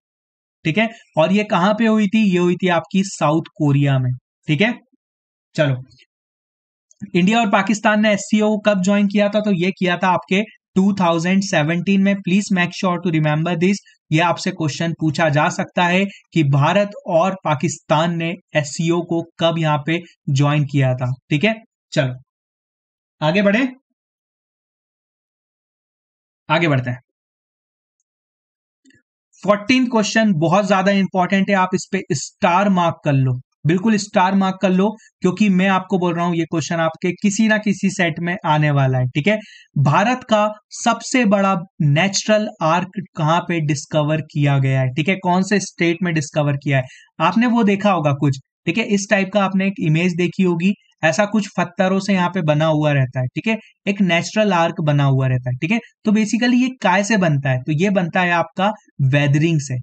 ठीक है और ये कहां पे हुई थी ये हुई थी आपकी साउथ कोरिया में ठीक है चलो इंडिया और पाकिस्तान ने एस कब ज्वाइन किया था तो ये किया था आपके 2017 में please make sure to remember this ये आपसे क्वेश्चन पूछा जा सकता है कि भारत और पाकिस्तान ने एस को कब यहां पे ज्वाइन किया था ठीक है चलो आगे बढ़े आगे बढ़ते हैं फोर्टीन क्वेश्चन बहुत ज्यादा इंपॉर्टेंट है आप इस पे स्टार मार्क कर लो बिल्कुल स्टार मार्क कर लो क्योंकि मैं आपको बोल रहा हूं ये क्वेश्चन आपके किसी ना किसी सेट में आने वाला है ठीक है भारत का सबसे बड़ा नेचुरल आर्क कहाँ पे डिस्कवर किया गया है ठीक है कौन से स्टेट में डिस्कवर किया है आपने वो देखा होगा कुछ ठीक है इस टाइप का आपने एक इमेज देखी होगी ऐसा कुछ पत्थरों से यहाँ पे बना हुआ रहता है ठीक है एक नेचुरल आर्क बना हुआ रहता है ठीक है तो बेसिकली ये काय से बनता है तो ये बनता है आपका वेदरिंग से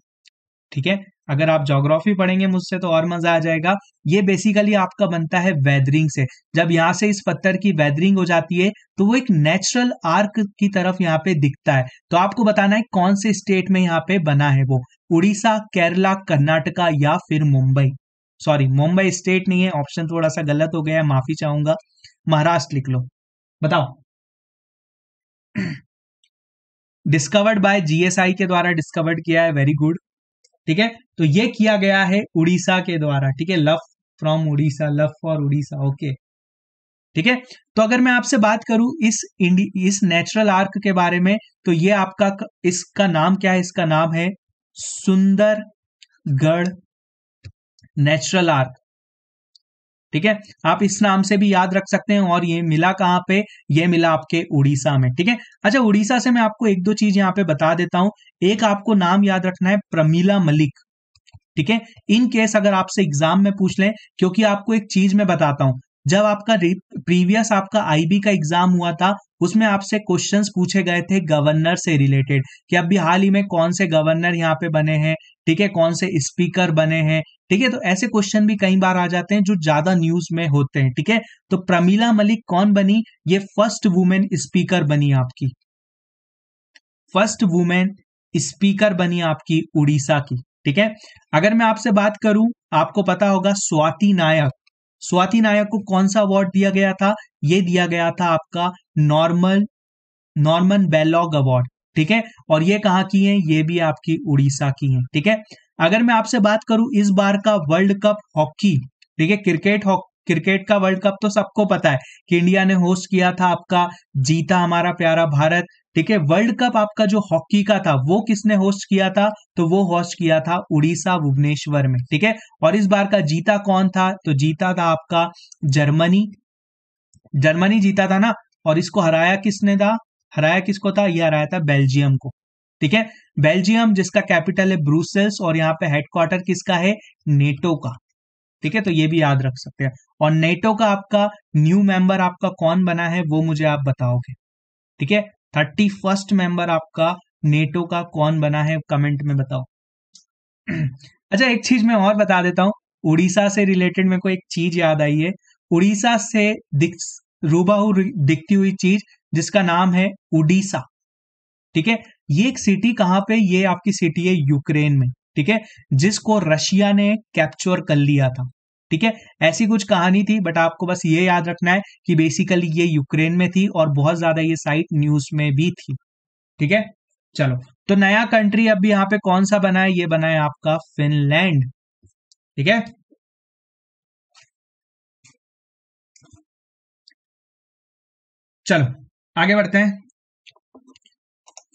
ठीक है अगर आप जोग्राफी पढ़ेंगे मुझसे तो और मजा आ जाएगा ये बेसिकली आपका बनता है वेदरिंग से जब यहाँ से इस पत्थर की वेदरिंग हो जाती है तो वो एक नेचुरल आर्क की तरफ यहाँ पे दिखता है तो आपको बताना है कौन से स्टेट में यहाँ पे बना है वो उड़ीसा केरला कर्नाटका या फिर मुंबई सॉरी मुंबई स्टेट नहीं है ऑप्शन थोड़ा सा गलत हो गया है माफी चाहूंगा महाराष्ट्र लिख लो बताओ डिस्कवर्ड बाय जीएसआई के द्वारा डिस्कवर्ड किया है वेरी गुड ठीक है तो ये किया गया है उड़ीसा के द्वारा ठीक है love from Orissa love for Orissa okay ठीक है तो अगर मैं आपसे बात करूं इस इस नेचुरल आर्क के बारे में तो ये आपका इसका नाम क्या है इसका नाम है सुंदरगढ़ नेचुरल आर्क ठीक है आप इस नाम से भी याद रख सकते हैं और ये मिला कहाँ पे ये मिला आपके उड़ीसा में ठीक है अच्छा उड़ीसा से मैं आपको एक दो चीज यहाँ पे बता देता हूं एक आपको नाम याद रखना है प्रमीला मलिक ठीक है इन केस अगर आपसे एग्जाम में पूछ लें क्योंकि आपको एक चीज मैं बताता हूं जब आपका प्रीवियस आपका आईबी का एग्जाम हुआ था उसमें आपसे क्वेश्चंस पूछे गए थे गवर्नर से रिलेटेड कि अभी हाल ही में कौन से गवर्नर यहाँ पे बने हैं ठीक है कौन से स्पीकर बने हैं ठीक है तो ऐसे क्वेश्चन भी कई बार आ जाते हैं जो ज्यादा न्यूज में होते हैं ठीक है तो प्रमीला मलिक कौन बनी ये फर्स्ट वुमेन स्पीकर बनी आपकी फर्स्ट वुमेन स्पीकर बनी आपकी उड़ीसा की ठीक है अगर मैं आपसे बात करूं आपको पता होगा स्वाति नायक स्वाति नायक को कौन सा अवार्ड दिया गया था ये दिया गया था आपका नॉर्मल नॉर्मन बेलॉग अवार्ड ठीक है और ये कहा की है ये भी आपकी उड़ीसा की है ठीक है अगर मैं आपसे बात करूं इस बार का वर्ल्ड कप हॉकी ठीक है क्रिकेट क्रिकेट का वर्ल्ड कप तो सबको पता है कि इंडिया ने होस्ट किया था आपका जीता हमारा प्यारा भारत ठीक है वर्ल्ड कप आपका जो हॉकी का था वो किसने होस्ट किया था तो वो होस्ट किया था उड़ीसा भुवनेश्वर में ठीक है और इस बार का जीता कौन था तो जीता था आपका जर्मनी जर्मनी जीता था ना और इसको हराया किसने था हराया किसको था यह हराया था बेल्जियम को ठीक है बेल्जियम जिसका कैपिटल है ब्रूसेल्स और यहाँ पे हेडक्वार्टर किसका है नेटो का ठीक है तो ये भी याद रख सकते हैं और नेटो का आपका न्यू मेंबर आपका कौन बना है वो मुझे आप बताओगे ठीक है थर्टी फर्स्ट मेंबर आपका नेटो का कौन बना है कमेंट में बताओ [CLEARS THROAT] अच्छा एक चीज मैं और बता देता हूं उड़ीसा से रिलेटेड मेरे को एक चीज याद आई है उड़ीसा से दिख रूबा दिखती हुई चीज जिसका नाम है उड़ीसा ठीक है ये एक सिटी कहां पे ये आपकी सिटी है यूक्रेन में ठीक है जिसको रशिया ने कैप्चर कर लिया था ठीक है ऐसी कुछ कहानी थी बट आपको बस ये याद रखना है कि बेसिकली ये यूक्रेन में थी और बहुत ज्यादा ये साइट न्यूज में भी थी ठीक है चलो तो नया कंट्री अब यहां पे कौन सा बना है ये बना है आपका फिनलैंड ठीक है चलो आगे बढ़ते हैं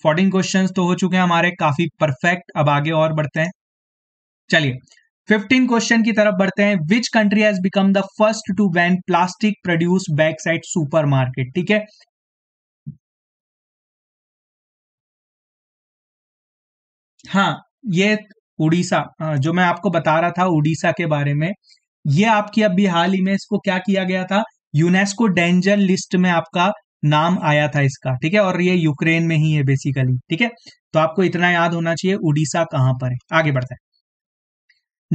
फोर्टीन क्वेश्चन तो हो चुके हैं हमारे काफी परफेक्ट अब आगे और बढ़ते हैं चलिए फिफ्टीन क्वेश्चन की तरफ बढ़ते हैं which country has become the first to ban plastic produce back side supermarket ठीक है हाँ ये उड़ीसा जो मैं आपको बता रहा था उड़ीसा के बारे में ये आपकी अभी हाल ही में इसको क्या किया गया था यूनेस्को डेंजर लिस्ट में आपका नाम आया था इसका ठीक है और ये यूक्रेन में ही है बेसिकली ठीक है तो आपको इतना याद होना चाहिए उड़ीसा कहाँ पर है आगे बढ़ते हैं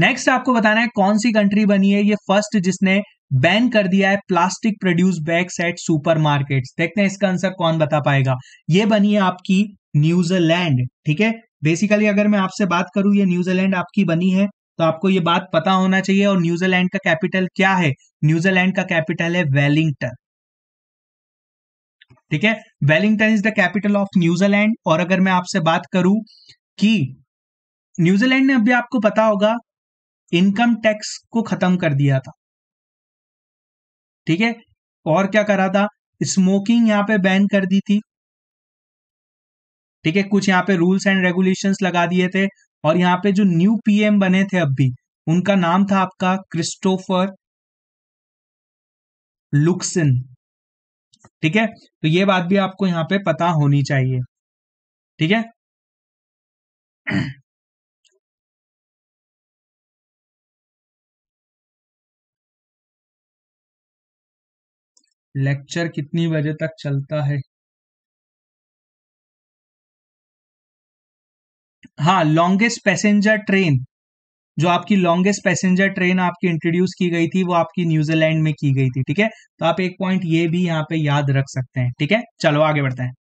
नेक्स्ट आपको बताना है कौन सी कंट्री बनी है ये फर्स्ट जिसने बैन कर दिया है plastic produce bags at market देखते हैं इसका आंसर कौन बता पाएगा ये बनी है आपकी न्यूजीलैंड ठीक है बेसिकली अगर मैं आपसे बात करूं ये न्यूजीलैंड आपकी बनी है तो आपको ये बात पता होना चाहिए और न्यूजीलैंड का कैपिटल क्या है न्यूजीलैंड का कैपिटल है वेलिंगटन ठीक है Wellington is the capital of New Zealand और अगर मैं आपसे बात करूं कि न्यूजीलैंड ने अभी आपको पता होगा इनकम टैक्स को खत्म कर दिया था ठीक है और क्या करा था स्मोकिंग यहाँ पे बैन कर दी थी ठीक है कुछ यहाँ पे रूल्स एंड रेगुलेशंस लगा दिए थे और यहाँ पे जो न्यू पीएम बने थे अब भी उनका नाम था आपका क्रिस्टोफर लुक्सन ठीक है तो ये बात भी आपको यहां पे पता होनी चाहिए ठीक है लेक्चर कितनी बजे तक चलता है हाँ लॉन्गेस्ट पैसेंजर ट्रेन जो आपकी लॉन्गेस्ट पैसेंजर ट्रेन आपकी इंट्रोड्यूस की गई थी वो आपकी न्यूजीलैंड में की गई थी ठीक है तो आप एक पॉइंट ये भी यहाँ पे याद रख सकते हैं ठीक है चलो आगे बढ़ते हैं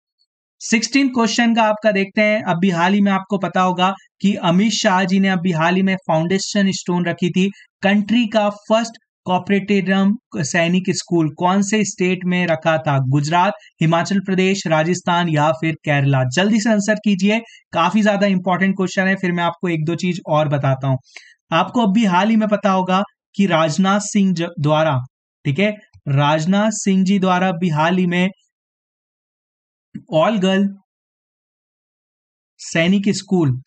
सिक्सटीन क्वेश्चन का आपका देखते हैं अभी हाल ही में आपको पता होगा कि अमित शाह जी ने अभी हाल ही में फाउंडेशन स्टोन रखी थी कंट्री का फर्स्ट कॉपरेटिवम सैनिक स्कूल कौन से स्टेट में रखा था गुजरात हिमाचल प्रदेश राजस्थान या फिर केरला जल्दी से आंसर कीजिए काफी ज्यादा इंपॉर्टेंट क्वेश्चन है फिर मैं आपको एक दो चीज और बताता हूँ आपको अब भी हाल ही में पता होगा कि राजनाथ सिंह द्वारा ठीक है राजनाथ सिंह जी द्वारा अभी हाल ही में ऑल गर्ल सैनिक स्कूल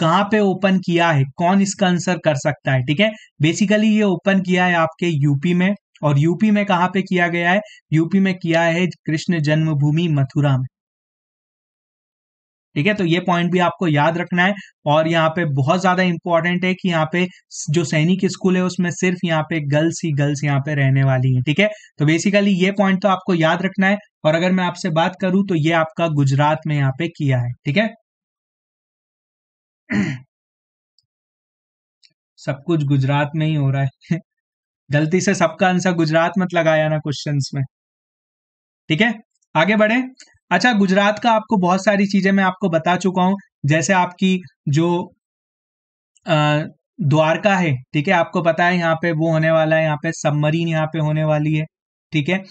कहाँ पे ओपन किया है कौन इसका आंसर कर सकता है ठीक है बेसिकली ये ओपन किया है आपके यूपी में और यूपी में कहाँ पे किया गया है यूपी में किया है कृष्ण जन्मभूमि मथुरा में ठीक है तो ये पॉइंट भी आपको याद रखना है और यहाँ पे बहुत ज्यादा इंपॉर्टेंट है कि यहाँ पे जो सैनिक स्कूल है उसमें सिर्फ यहाँ पे गर्ल्स ही गर्ल्स यहाँ पे रहने वाली है ठीक है तो बेसिकली ये पॉइंट तो आपको याद रखना है और अगर मैं आपसे बात करूं तो ये आपका गुजरात में यहाँ पे किया है ठीक है [CLEARS THROAT] सब कुछ गुजरात में ही हो रहा है [LAUGHS] गलती से सबका आंसर गुजरात मत लगाया ना क्वेश्चंस में ठीक है आगे बढ़े अच्छा गुजरात का आपको बहुत सारी चीजें मैं आपको बता चुका हूं जैसे आपकी जो द्वारका है ठीक है आपको पता है यहाँ पे वो होने वाला है यहाँ पे सबमरीन यहाँ पे होने वाली है ठीक है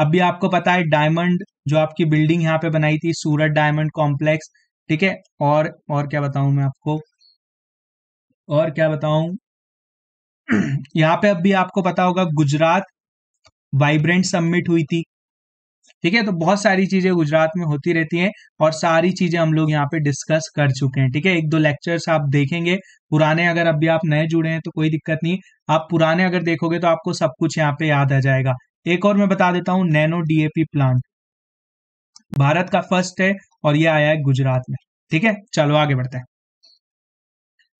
अब भी आपको पता है डायमंड जो आपकी बिल्डिंग यहाँ पे बनाई थी सूरत डायमंड कॉम्प्लेक्स ठीक है और और क्या बताऊं मैं आपको और क्या बताऊं [CLEARS THROAT] यहाँ पे अब भी आपको पता होगा गुजरात वाइब्रेंट सबमिट हुई थी ठीक है तो बहुत सारी चीजें गुजरात में होती रहती हैं और सारी चीजें हम लोग यहाँ पे डिस्कस कर चुके हैं ठीक है एक दो लेक्चर्स आप देखेंगे पुराने अगर अभी आप नए जुड़े हैं तो कोई दिक्कत नहीं आप पुराने अगर देखोगे तो आपको सब कुछ यहाँ पे याद आ जाएगा एक और मैं बता देता हूं नैनो डीएपी प्लांट भारत का फर्स्ट है और ये आया है गुजरात में ठीक है चलो आगे बढ़ते हैं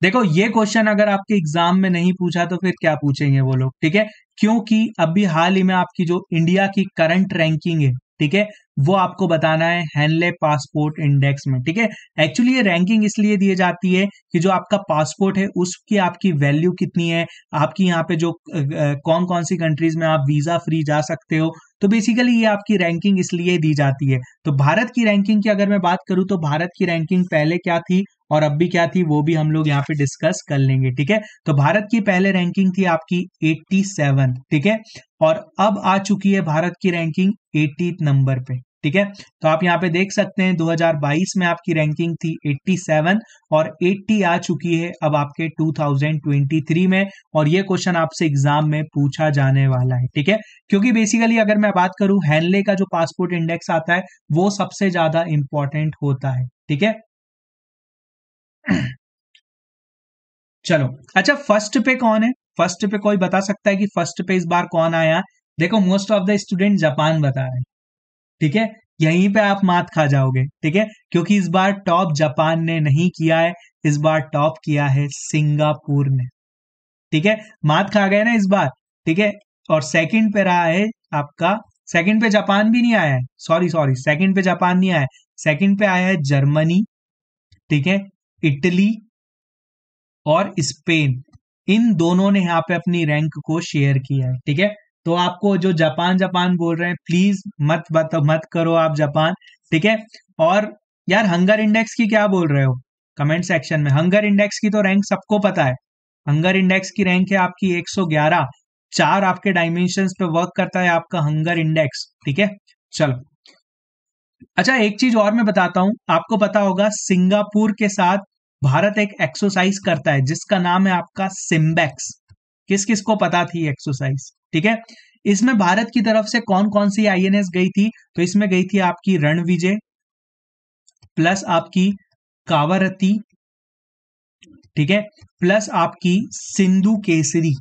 देखो ये क्वेश्चन अगर आपके एग्जाम में नहीं पूछा तो फिर क्या पूछेंगे वो लोग ठीक है क्योंकि अभी हाल ही में आपकी जो इंडिया की करंट रैंकिंग है ठीक है वो आपको बताना है हैनले पासपोर्ट इंडेक्स में ठीक है एक्चुअली ये रैंकिंग इसलिए दी जाती है कि जो आपका पासपोर्ट है उसकी आपकी वैल्यू कितनी है आपकी यहाँ पे जो कौन कौन सी कंट्रीज में आप वीजा फ्री जा सकते हो तो बेसिकली ये आपकी रैंकिंग इसलिए दी जाती है तो भारत की रैंकिंग की अगर मैं बात करूं तो भारत की रैंकिंग पहले क्या थी और अब भी क्या थी वो भी हम लोग यहाँ पे डिस्कस कर लेंगे ठीक है तो भारत की पहले रैंकिंग थी आपकी 87 ठीक है और अब आ चुकी है भारत की रैंकिंग एटी नंबर पे ठीक है तो आप यहाँ पे देख सकते हैं 2022 में आपकी रैंकिंग थी 87 और 80 आ चुकी है अब आपके 2023 में और ये क्वेश्चन आपसे एग्जाम में पूछा जाने वाला है ठीक है क्योंकि बेसिकली अगर मैं बात करूं हैनले का जो पासपोर्ट इंडेक्स आता है वो सबसे ज्यादा इंपॉर्टेंट होता है ठीक है चलो अच्छा फर्स्ट पे कौन है फर्स्ट पे कोई बता सकता है कि फर्स्ट पे इस बार कौन आया देखो most of the student Japan बता रहे हैं ठीक है यहीं पे आप मात खा जाओगे ठीक है क्योंकि इस बार टॉप जापान ने नहीं किया है इस बार टॉप किया है सिंगापुर ने ठीक है मात खा गए ना इस बार ठीक है और सेकंड पे रहा है आपका सेकंड पे जापान भी नहीं आया है सॉरी सॉरी सेकंड पे जापान नहीं आया सेकंड पे आया है जर्मनी ठीक है इटली और स्पेन इन दोनों ने यहाँ पे अपनी रैंक को शेयर किया है ठीक है तो आपको जो जापान जापान बोल रहे हैं प्लीज मत बत, मत करो आप जापान ठीक है और यार हंगर इंडेक्स की क्या बोल रहे हो कमेंट सेक्शन में हंगर इंडेक्स की तो रैंक सबको पता है हंगर इंडेक्स की रैंक है आपकी 111 चार आपके डायमेंशन पे वर्क करता है आपका हंगर इंडेक्स ठीक है चलो अच्छा एक चीज और मैं बताता हूं आपको पता होगा सिंगापुर के साथ भारत एक एक्सरसाइज करता है जिसका नाम है आपका सिम्बेक्स किस किस को पता थी एक्सरसाइज ठीक है इसमें भारत की तरफ से कौन कौन सी आईएनएस गई थी तो इसमें गई थी आपकी रणविजय प्लस आपकी कावरती ठीक है प्लस आपकी सिंधु केसरी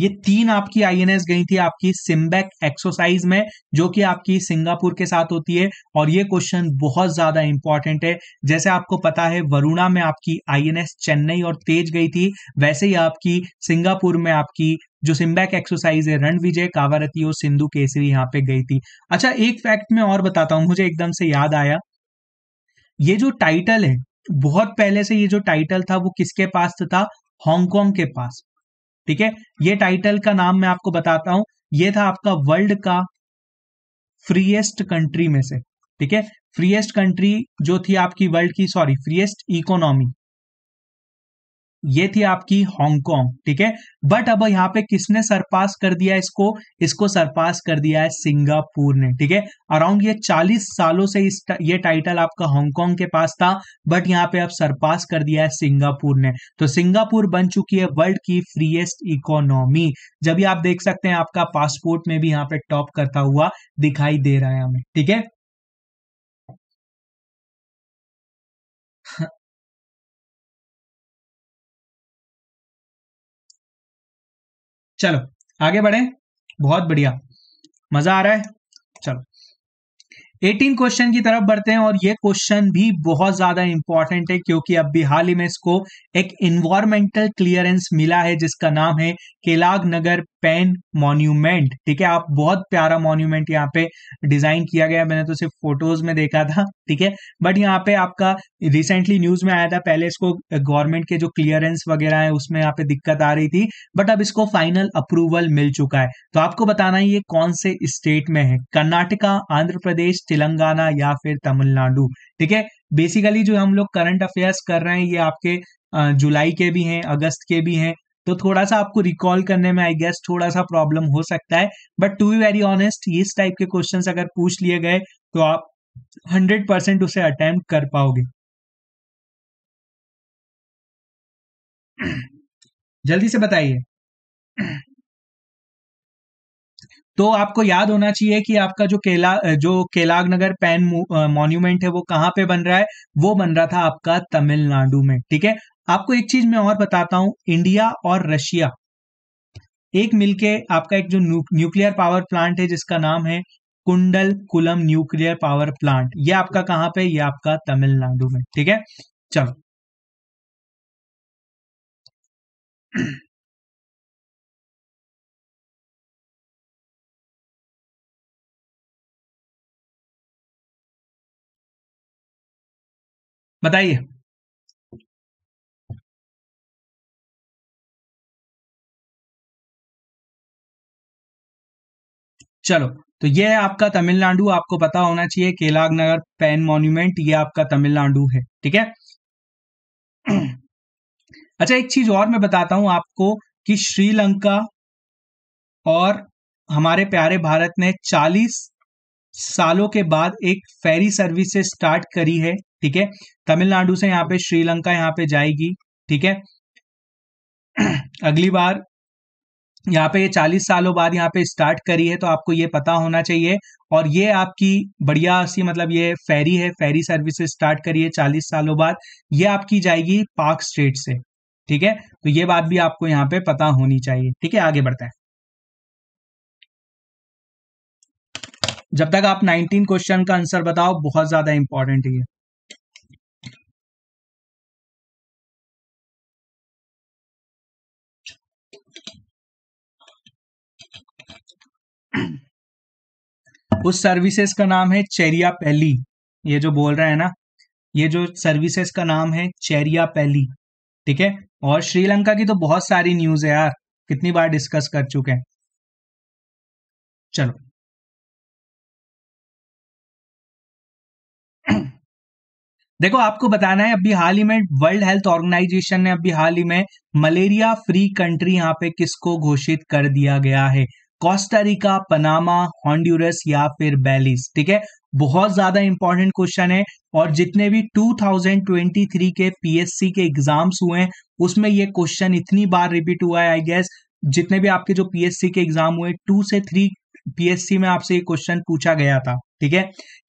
ये तीन आपकी एस गई थी आपकी सिम्बेक एक्सरसाइज में जो कि आपकी सिंगापुर के साथ होती है और ये क्वेश्चन बहुत ज्यादा इंपॉर्टेंट है जैसे आपको पता है वरुणा में आपकी एस चेन्नई और तेज गई थी वैसे ही आपकी सिंगापुर में आपकी जो सिम्बैक एक्सरसाइज है रण विजय कावारती और सिंधु केसरी यहाँ पे गई थी अच्छा एक फैक्ट मैं और बताता हूं मुझे एकदम से याद आया ये जो टाइटल है बहुत पहले से ये जो टाइटल था वो किसके पास था हांगकांग के पास ठीक है ये टाइटल का नाम मैं आपको बताता हूं ये था आपका वर्ल्ड का फ्रीएस्ट कंट्री में से ठीक है फ्रीएस्ट कंट्री जो थी आपकी वर्ल्ड की सॉरी फ्रीएस्ट इकोनॉमी ये थी आपकी हांगकांग ठीक है बट अब यहाँ पे किसने सरपास कर दिया इसको इसको सरपास कर दिया है सिंगापुर ने ठीक है अराउंड ये 40 सालों से इस ये टाइटल आपका हांगकांग के पास था बट यहाँ पे अब सरपास कर दिया है सिंगापुर ने तो सिंगापुर बन चुकी है वर्ल्ड की फ्रीएस्ट इकोनॉमी जब आप देख सकते हैं आपका पासपोर्ट में भी यहाँ पे टॉप करता हुआ दिखाई दे रहा है हमें ठीक है चलो आगे बढ़े बहुत बढ़िया मजा आ रहा है एटीन क्वेश्चन की तरफ बढ़ते हैं और ये क्वेश्चन भी बहुत ज्यादा इंपॉर्टेंट है क्योंकि अब भी हाल ही में इसको एक इन्वायरमेंटल क्लियरेंस मिला है जिसका नाम है केलाग नगर पेन मॉन्यूमेंट ठीक है आप बहुत प्यारा मॉन्यूमेंट यहाँ पे डिजाइन किया गया मैंने तो सिर्फ फोटोज में देखा था ठीक है बट यहाँ पे आपका रिसेंटली न्यूज में आया था पहले इसको गवर्नमेंट के जो क्लियरेंस वगैरह है उसमें यहाँ पे दिक्कत आ रही थी बट अब इसको फाइनल अप्रूवल मिल चुका है तो आपको बताना है ये कौन से स्टेट में है कर्नाटका आंध्र प्रदेश तेलंगाना या फिर तमिलनाडु ठीक है बेसिकली जो हम लोग करंट अफेयर्स कर रहे हैं ये आपके जुलाई के भी हैं अगस्त के भी हैं तो थोड़ा सा आपको रिकॉल करने में आई गेस थोड़ा सा प्रॉब्लम हो सकता है but to be very honest इस टाइप के क्वेश्चन अगर पूछ लिए गए तो आप हंड्रेड परसेंट उसे अटेम्प्ट कर पाओगे [CLEARS THROAT] जल्दी से बताइए [CLEARS THROAT] तो आपको याद होना चाहिए कि आपका जो केला जो केलाग नगर पैन मॉन्यूमेंट है वो कहाँ पे बन रहा है वो बन रहा था आपका तमिलनाडु में ठीक है आपको एक चीज मैं और बताता हूं इंडिया और रशिया एक मिलके आपका एक जो न्यूक्लियर पावर प्लांट है जिसका नाम है कुंडल कुलम न्यूक्लियर पावर प्लांट ये आपका कहां पे ये आपका तमिलनाडु में ठीक है चलो बताइए चलो तो ये है आपका तमिलनाडु आपको पता होना चाहिए केलाग नगर पेन मॉन्यूमेंट ये आपका तमिलनाडु है ठीक है [CLEARS THROAT] अच्छा एक चीज और मैं बताता हूं आपको कि श्रीलंका और हमारे प्यारे भारत ने सालों के बाद एक फेरी सर्विस से स्टार्ट करी है ठीक है तमिलनाडु से यहां पे श्रीलंका यहां पे जाएगी ठीक है [CLEARS THROAT] अगली बार यहां पे ये चालीस सालों बाद यहां पे स्टार्ट करी है तो आपको ये पता होना चाहिए और ये आपकी बढ़िया सी मतलब ये फेरी है फेरी सर्विसेज स्टार्ट करी है चालीस सालों बाद ये आपकी जाएगी पार्क स्ट्रेट से ठीक है तो ये बात भी आपको यहां पे पता होनी चाहिए ठीक है आगे बढ़ते हैं जब तक आप 19 क्वेश्चन का आंसर बताओ बहुत ज्यादा इंपॉर्टेंट है उस सर्विसेज का नाम है चेरिया पैली ये जो बोल रहा है ना ये जो सर्विसेज का नाम है चेरिया पैली ठीक है और श्रीलंका की तो बहुत सारी न्यूज है यार कितनी बार डिस्कस कर चुके हैं चलो देखो आपको बताना है अभी हाल ही में वर्ल्ड हेल्थ ऑर्गेनाइजेशन ने अभी हाल ही में मलेरिया फ्री कंट्री यहाँ पे किसको घोषित कर दिया गया है कोस्टारिका पनामा हॉन्ड्यूरस या फिर बेलिस ठीक है बहुत ज्यादा इंपॉर्टेंट क्वेश्चन है और जितने भी 2023 के पीएससी के एग्जाम्स हुए हैं उसमें ये क्वेश्चन इतनी बार रिपीट हुआ है आई गेस जितने भी आपके जो पीएससी के एग्जाम हुए टू से थ्री पीएससी में आपसे ये क्वेश्चन पूछा गया था ठीक है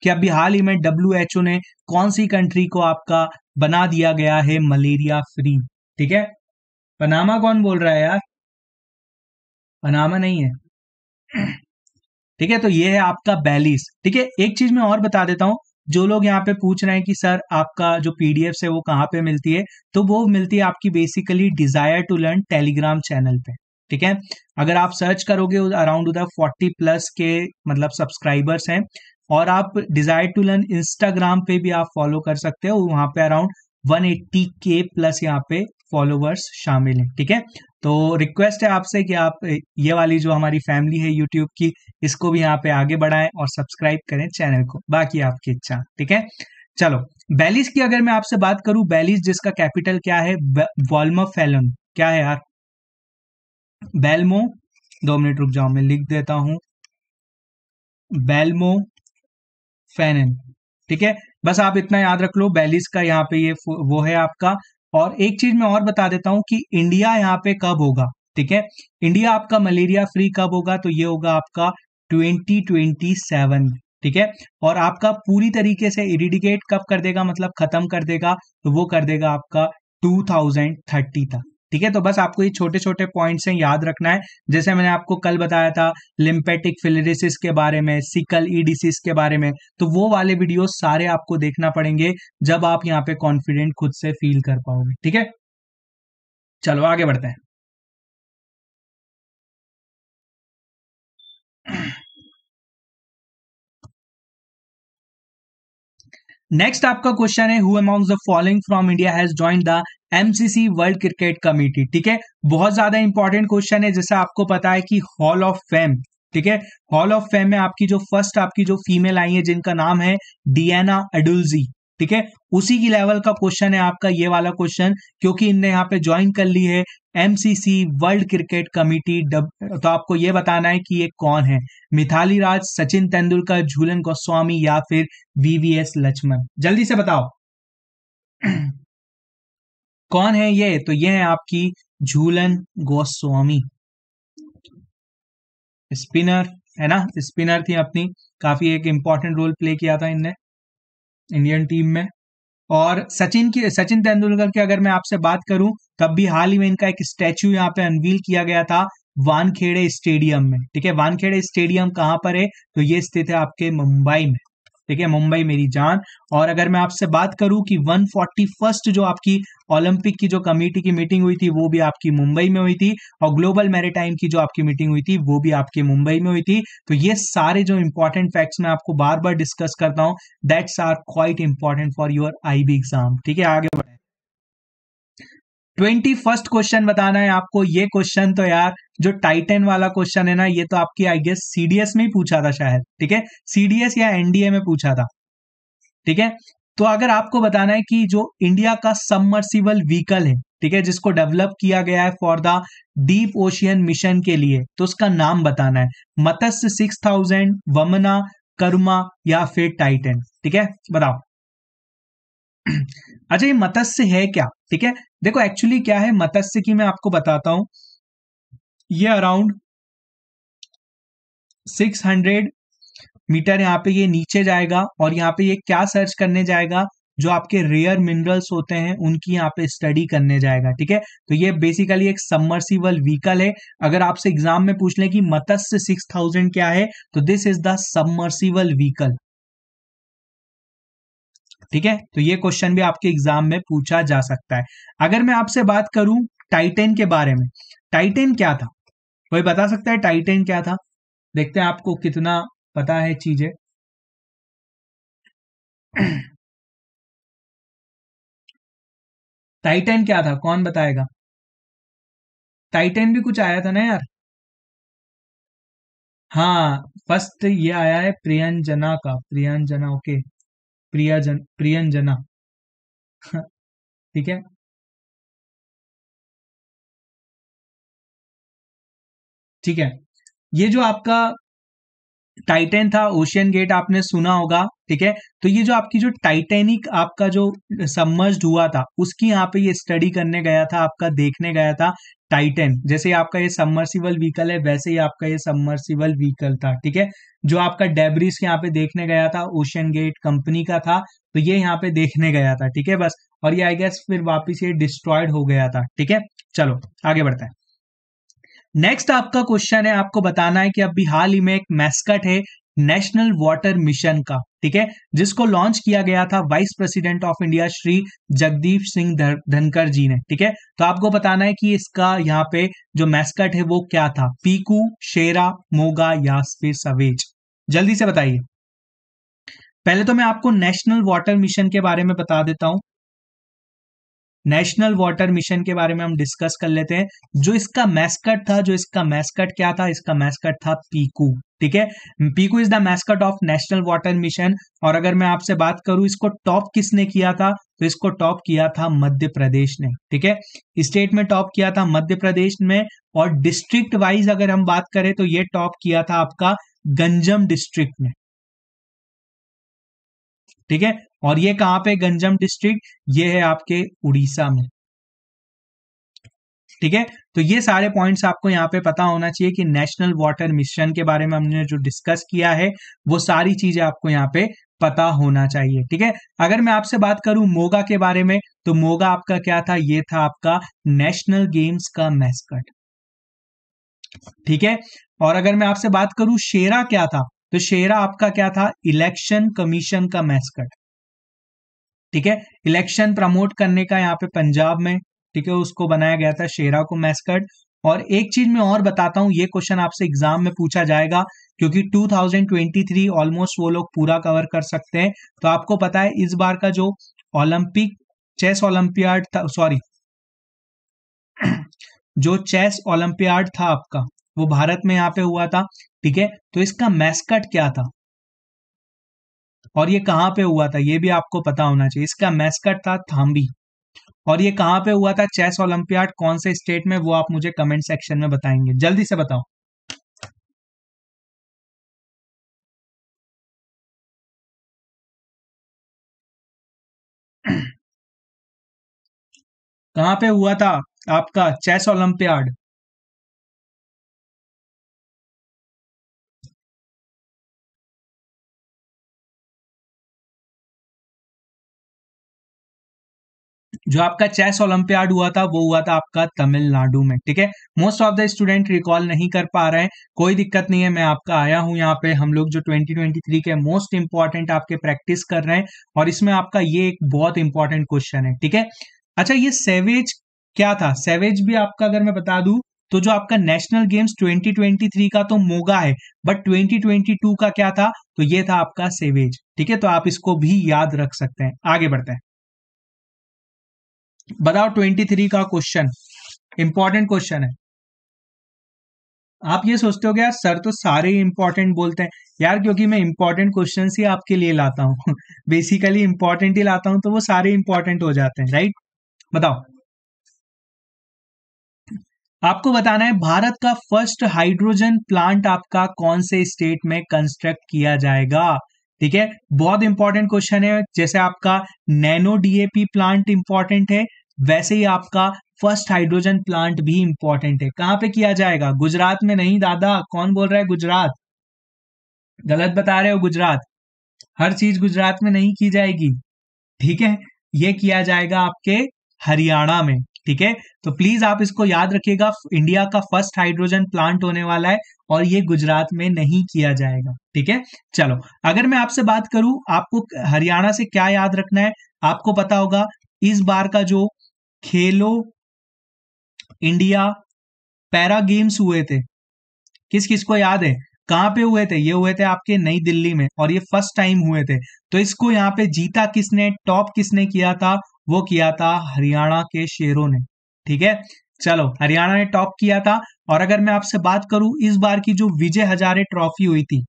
कि अभी हाल ही में डब्ल्यू ने कौन सी कंट्री को आपका बना दिया गया है मलेरिया फ्री ठीक है पनामा कौन बोल रहा है यार पनामा नहीं है ठीक है तो ये है आपका बैलिस ठीक है एक चीज मैं और बता देता हूं जो लोग यहाँ पे पूछ रहे हैं कि सर आपका जो पीडीएफ है वो कहाँ पे मिलती है तो वो मिलती है आपकी basically desire to learn Telegram channel पे ठीक है अगर आप सर्च करोगे अराउंड उधर फोर्टी प्लस के मतलब सब्सक्राइबर्स हैं और आप डिजायर टू लर्न इंस्टाग्राम पे भी आप फॉलो कर सकते हो वहां पे around one eighty K plus यहाँ पे फॉलोवर्स शामिल हैं ठीक है तो रिक्वेस्ट है आपसे कि आप ये वाली जो हमारी फैमिली है यूट्यूब की इसको भी यहाँ पे आगे बढ़ाएं और सब्सक्राइब करें चैनल को बाकी आपकी इच्छा ठीक है चलो बैलिस की अगर मैं आपसे बात करूं बैलिस जिसका कैपिटल क्या है वॉलमो फैलन क्या है यार बेलमो दो मिनट रुक जाओ मैं लिख देता हूं बेलमो फेनिन ठीक है बस आप इतना याद रख लो बैलिस का यहाँ पे ये वो है आपका और एक चीज मैं और बता देता हूं कि इंडिया यहाँ पे कब होगा ठीक है इंडिया आपका मलेरिया फ्री कब होगा तो ये होगा आपका 2027 ठीक है और आपका पूरी तरीके से इरिडिकेट कब कर देगा मतलब खत्म कर देगा तो वो कर देगा आपका 2030 तक ठीक है तो बस आपको ये छोटे छोटे पॉइंट्स हैं याद रखना है जैसे मैंने आपको कल बताया था लिम्पेटिक फिलरिसिस के बारे में सिकल ई डिसीज के बारे में तो वो वाले वीडियो सारे आपको देखना पड़ेंगे जब आप यहाँ पे कॉन्फिडेंट खुद से फील कर पाओगे ठीक है चलो आगे बढ़ते हैं नेक्स्ट आपका क्वेश्चन है who among the following from India has join the MCC world cricket committee ठीक है बहुत ज्यादा इंपॉर्टेंट क्वेश्चन है जैसे आपको पता है कि हॉल ऑफ फेम ठीक है हॉल ऑफ फेम में आपकी जो फर्स्ट आपकी जो फीमेल आई है जिनका नाम है डियाना अडुलजी ठीक है उसी की लेवल का क्वेश्चन है आपका ये वाला क्वेश्चन क्योंकि इनने यहाँ पे ज्वाइन कर ली है एमसीसी वर्ल्ड क्रिकेट डब तो आपको ये बताना है कि ये कौन है मिथाली राज सचिन तेंदुलकर झूलन गोस्वामी या फिर वीवीएस लक्ष्मण जल्दी से बताओ [CLEARS THROAT] कौन है ये तो ये है आपकी झूलन गोस्वामी स्पिनर है ना स्पिनर थी अपनी काफी एक इंपॉर्टेंट रोल प्ले किया था इनने इंडियन टीम में और सचिन की सचिन तेंदुलकर की अगर मैं आपसे बात करूं तब भी हाल ही में इनका एक स्टैचू यहाँ पे अनवील किया गया था वानखेड़े स्टेडियम में ठीक है वानखेड़े स्टेडियम कहाँ पर है तो ये स्थित है आपके मुंबई में ठीक है मुंबई मेरी जान और अगर मैं आपसे बात करूं कि वन फोर्टी फर्स्ट जो आपकी ओलंपिक की जो कमेटी की मीटिंग हुई थी वो भी आपकी मुंबई में हुई थी और ग्लोबल मैरिटाइम की जो आपकी मीटिंग हुई थी वो भी आपके मुंबई में हुई थी तो ये सारे जो इंपॉर्टेंट फैक्ट्स मैं आपको बार बार डिस्कस करता हूँ that's are quite important for your I exam ठीक है आगे ट्वेंटी फर्स्ट क्वेश्चन बताना है आपको ये क्वेश्चन तो यार जो टाइटन वाला क्वेश्चन है ना ये तो आपकी आई गेस सीडीएस में ही पूछा था शायद ठीक है सीडीएस या एनडीए में पूछा था ठीक है तो अगर आपको बताना है कि जो इंडिया का सबमर्सिबल व्हीकल है ठीक है जिसको डेवलप किया गया है for the deep ocean mission के लिए तो उसका नाम बताना है मत्स्य सिक्स थाउजेंड वमना कर्मा या फिर टाइटन ठीक है बताओ [CLEARS THROAT] अच्छा ये मत्स्य है क्या ठीक है देखो एक्चुअली क्या है मत्स्य की मैं आपको बताता हूं ये अराउंड 600 मीटर यहाँ पे ये नीचे जाएगा और यहाँ पे ये क्या सर्च करने जाएगा जो आपके रेयर मिनरल्स होते हैं उनकी यहाँ पे स्टडी करने जाएगा ठीक है तो ये बेसिकली एक सबमर्सिबल व्हीकल है अगर आपसे एग्जाम में पूछ लें कि मत्स्य 6000 क्या है तो this is the submersible vehicle ठीक है तो ये क्वेश्चन भी आपके एग्जाम में पूछा जा सकता है अगर मैं आपसे बात करूं टाइटेन के बारे में टाइटेन क्या था कोई बता सकता है टाइटेन क्या था देखते हैं आपको कितना पता है चीजें टाइटेन [CLEARS THROAT] क्या था कौन बताएगा टाइटेन भी कुछ आया था ना यार हाँ फर्स्ट ये आया है प्रियंजना का प्रियंजना ओके प्रियाजन प्रियंजना ठीक है ठीक है ये जो आपका टाइटन था ओशियन गेट आपने सुना होगा ठीक है तो ये जो आपकी जो टाइटेनिक आपका जो सबमर्ज हुआ था उसकी यहाँ पे ये स्टडी करने गया था आपका देखने गया था टाइटन जैसे आपका ये सबमर्सिबल व्हीकल है वैसे ही आपका ये सबमर्सिबल व्हीकल था ठीक है जो आपका डेब्रिस यहाँ पे देखने गया था ओशन गेट कंपनी का था तो ये यहाँ पे देखने गया था ठीक है बस और ये आई गेस फिर वापिस ये डिस्ट्रॉयड हो गया था ठीक है चलो आगे बढ़ते हैं नेक्स्ट आपका क्वेश्चन है आपको बताना है कि अभी हाल ही में एक मैस्कट है नेशनल वाटर मिशन का ठीक है जिसको लॉन्च किया गया था vice president of India Shri Jagdeep Singh Dhankhar ji ने ठीक है तो आपको बताना है कि इसका यहाँ पे जो मैस्कट है वो क्या था पीकू शेरा मोगा या फिर सवेज जल्दी से बताइए पहले तो मैं आपको नेशनल वाटर मिशन के बारे में बता देता हूं नेशनल वाटर मिशन के बारे में हम डिस्कस कर लेते हैं जो इसका मैस्कट था जो इसका मैस्कट क्या था इसका मैस्कट था पीकू ठीक है Piku is the mascot of national water mission और अगर मैं आपसे बात करूं इसको टॉप किसने किया था तो इसको टॉप किया था मध्य प्रदेश ने ठीक है स्टेट में टॉप किया था मध्य प्रदेश में और डिस्ट्रिक्ट वाइज अगर हम बात करें तो ये टॉप किया था आपका गंजम डिस्ट्रिक्ट ने ठीक है और ये कहां पे गंजम डिस्ट्रिक्ट ये है आपके उड़ीसा में ठीक है तो ये सारे पॉइंट्स आपको यहाँ पे पता होना चाहिए कि नेशनल वाटर मिशन के बारे में हमने जो डिस्कस किया है वो सारी चीजें आपको यहाँ पे पता होना चाहिए ठीक है अगर मैं आपसे बात करूं मोगा के बारे में तो मोगा आपका क्या था ये था आपका नेशनल गेम्स का मैस्कट ठीक है और अगर मैं आपसे बात करूं शेरा क्या था तो शेरा आपका क्या था इलेक्शन कमीशन का मैस्कट ठीक है इलेक्शन प्रमोट करने का यहाँ पे पंजाब में ठीक है उसको बनाया गया था शेरा को मैस्कट और एक चीज मैं और बताता हूँ ये क्वेश्चन आपसे एग्जाम में पूछा जाएगा क्योंकि 2023 ऑलमोस्ट वो लोग पूरा कवर कर सकते हैं तो आपको पता है इस बार का जो ओलंपिक चेस ओलंपियाड था सॉरी जो चेस ओलंपियाड था आपका वो भारत में यहाँ पे हुआ था ठीक है तो इसका मैस्कट क्या था और ये कहाँ पे हुआ था ये भी आपको पता होना चाहिए इसका मैस्कट था थाम्बी और ये कहाँ पे हुआ था चेस ओलंपियाड कौन से स्टेट में वो आप मुझे कमेंट सेक्शन में बताएंगे जल्दी से बताओ [CLEARS THROAT] कहाँ पे हुआ था आपका चेस ओलंपियाड जो आपका चेस ओलंपियाड हुआ था वो हुआ था आपका तमिलनाडु में ठीक है most of the student recall नहीं कर पा रहे हैं कोई दिक्कत नहीं है मैं आपका आया हूं यहाँ पे हम लोग जो 2023 के मोस्ट इंपॉर्टेंट आपके प्रैक्टिस कर रहे हैं और इसमें आपका ये एक बहुत इंपॉर्टेंट क्वेश्चन है ठीक है अच्छा ये सेवेज क्या था सेवेज भी आपका अगर मैं बता दू तो जो आपका नेशनल गेम्स 2023 का तो मोगा है बट 2022 का क्या था तो ये था आपका सेवेज ठीक है तो आप इसको भी याद रख सकते हैं आगे बढ़ते हैं बताओ ट्वेंटी थ्री का क्वेश्चन इंपॉर्टेंट क्वेश्चन है आप ये सोचते हो यार सर तो सारे इंपॉर्टेंट बोलते हैं यार क्योंकि मैं इंपॉर्टेंट क्वेश्चन ही आपके लिए लाता हूँ बेसिकली [LAUGHS] इंपॉर्टेंट ही लाता हूं तो वो सारे इंपॉर्टेंट हो जाते हैं राइट बताओ आपको बताना है भारत का फर्स्ट हाइड्रोजन प्लांट आपका कौन से स्टेट में कंस्ट्रक्ट किया जाएगा ठीक है बहुत इंपॉर्टेंट क्वेश्चन है जैसे आपका नैनो डीएपी प्लांट इंपॉर्टेंट है वैसे ही आपका फर्स्ट हाइड्रोजन प्लांट भी इंपॉर्टेंट है कहां पे किया जाएगा गुजरात में नहीं दादा कौन बोल रहा है गुजरात गलत बता रहे हो गुजरात हर चीज गुजरात में नहीं की जाएगी ठीक है ये किया जाएगा आपके हरियाणा में ठीक है तो प्लीज आप इसको याद रखिएगा इंडिया का फर्स्ट हाइड्रोजन प्लांट होने वाला है और ये गुजरात में नहीं किया जाएगा ठीक है चलो अगर मैं आपसे बात करूं आपको हरियाणा से क्या याद रखना है आपको पता होगा इस बार का जो खेलो इंडिया पैरा गेम्स हुए थे किस किस को याद है कहाँ पे हुए थे ये हुए थे आपके नई दिल्ली में और ये फर्स्ट टाइम हुए थे तो इसको यहाँ पे जीता किसने टॉप किसने किया था वो किया था हरियाणा के शेरों ने ठीक है चलो हरियाणा ने टॉप किया था और अगर मैं आपसे बात करूं इस बार की जो विजय हजारे ट्रॉफी हुई थी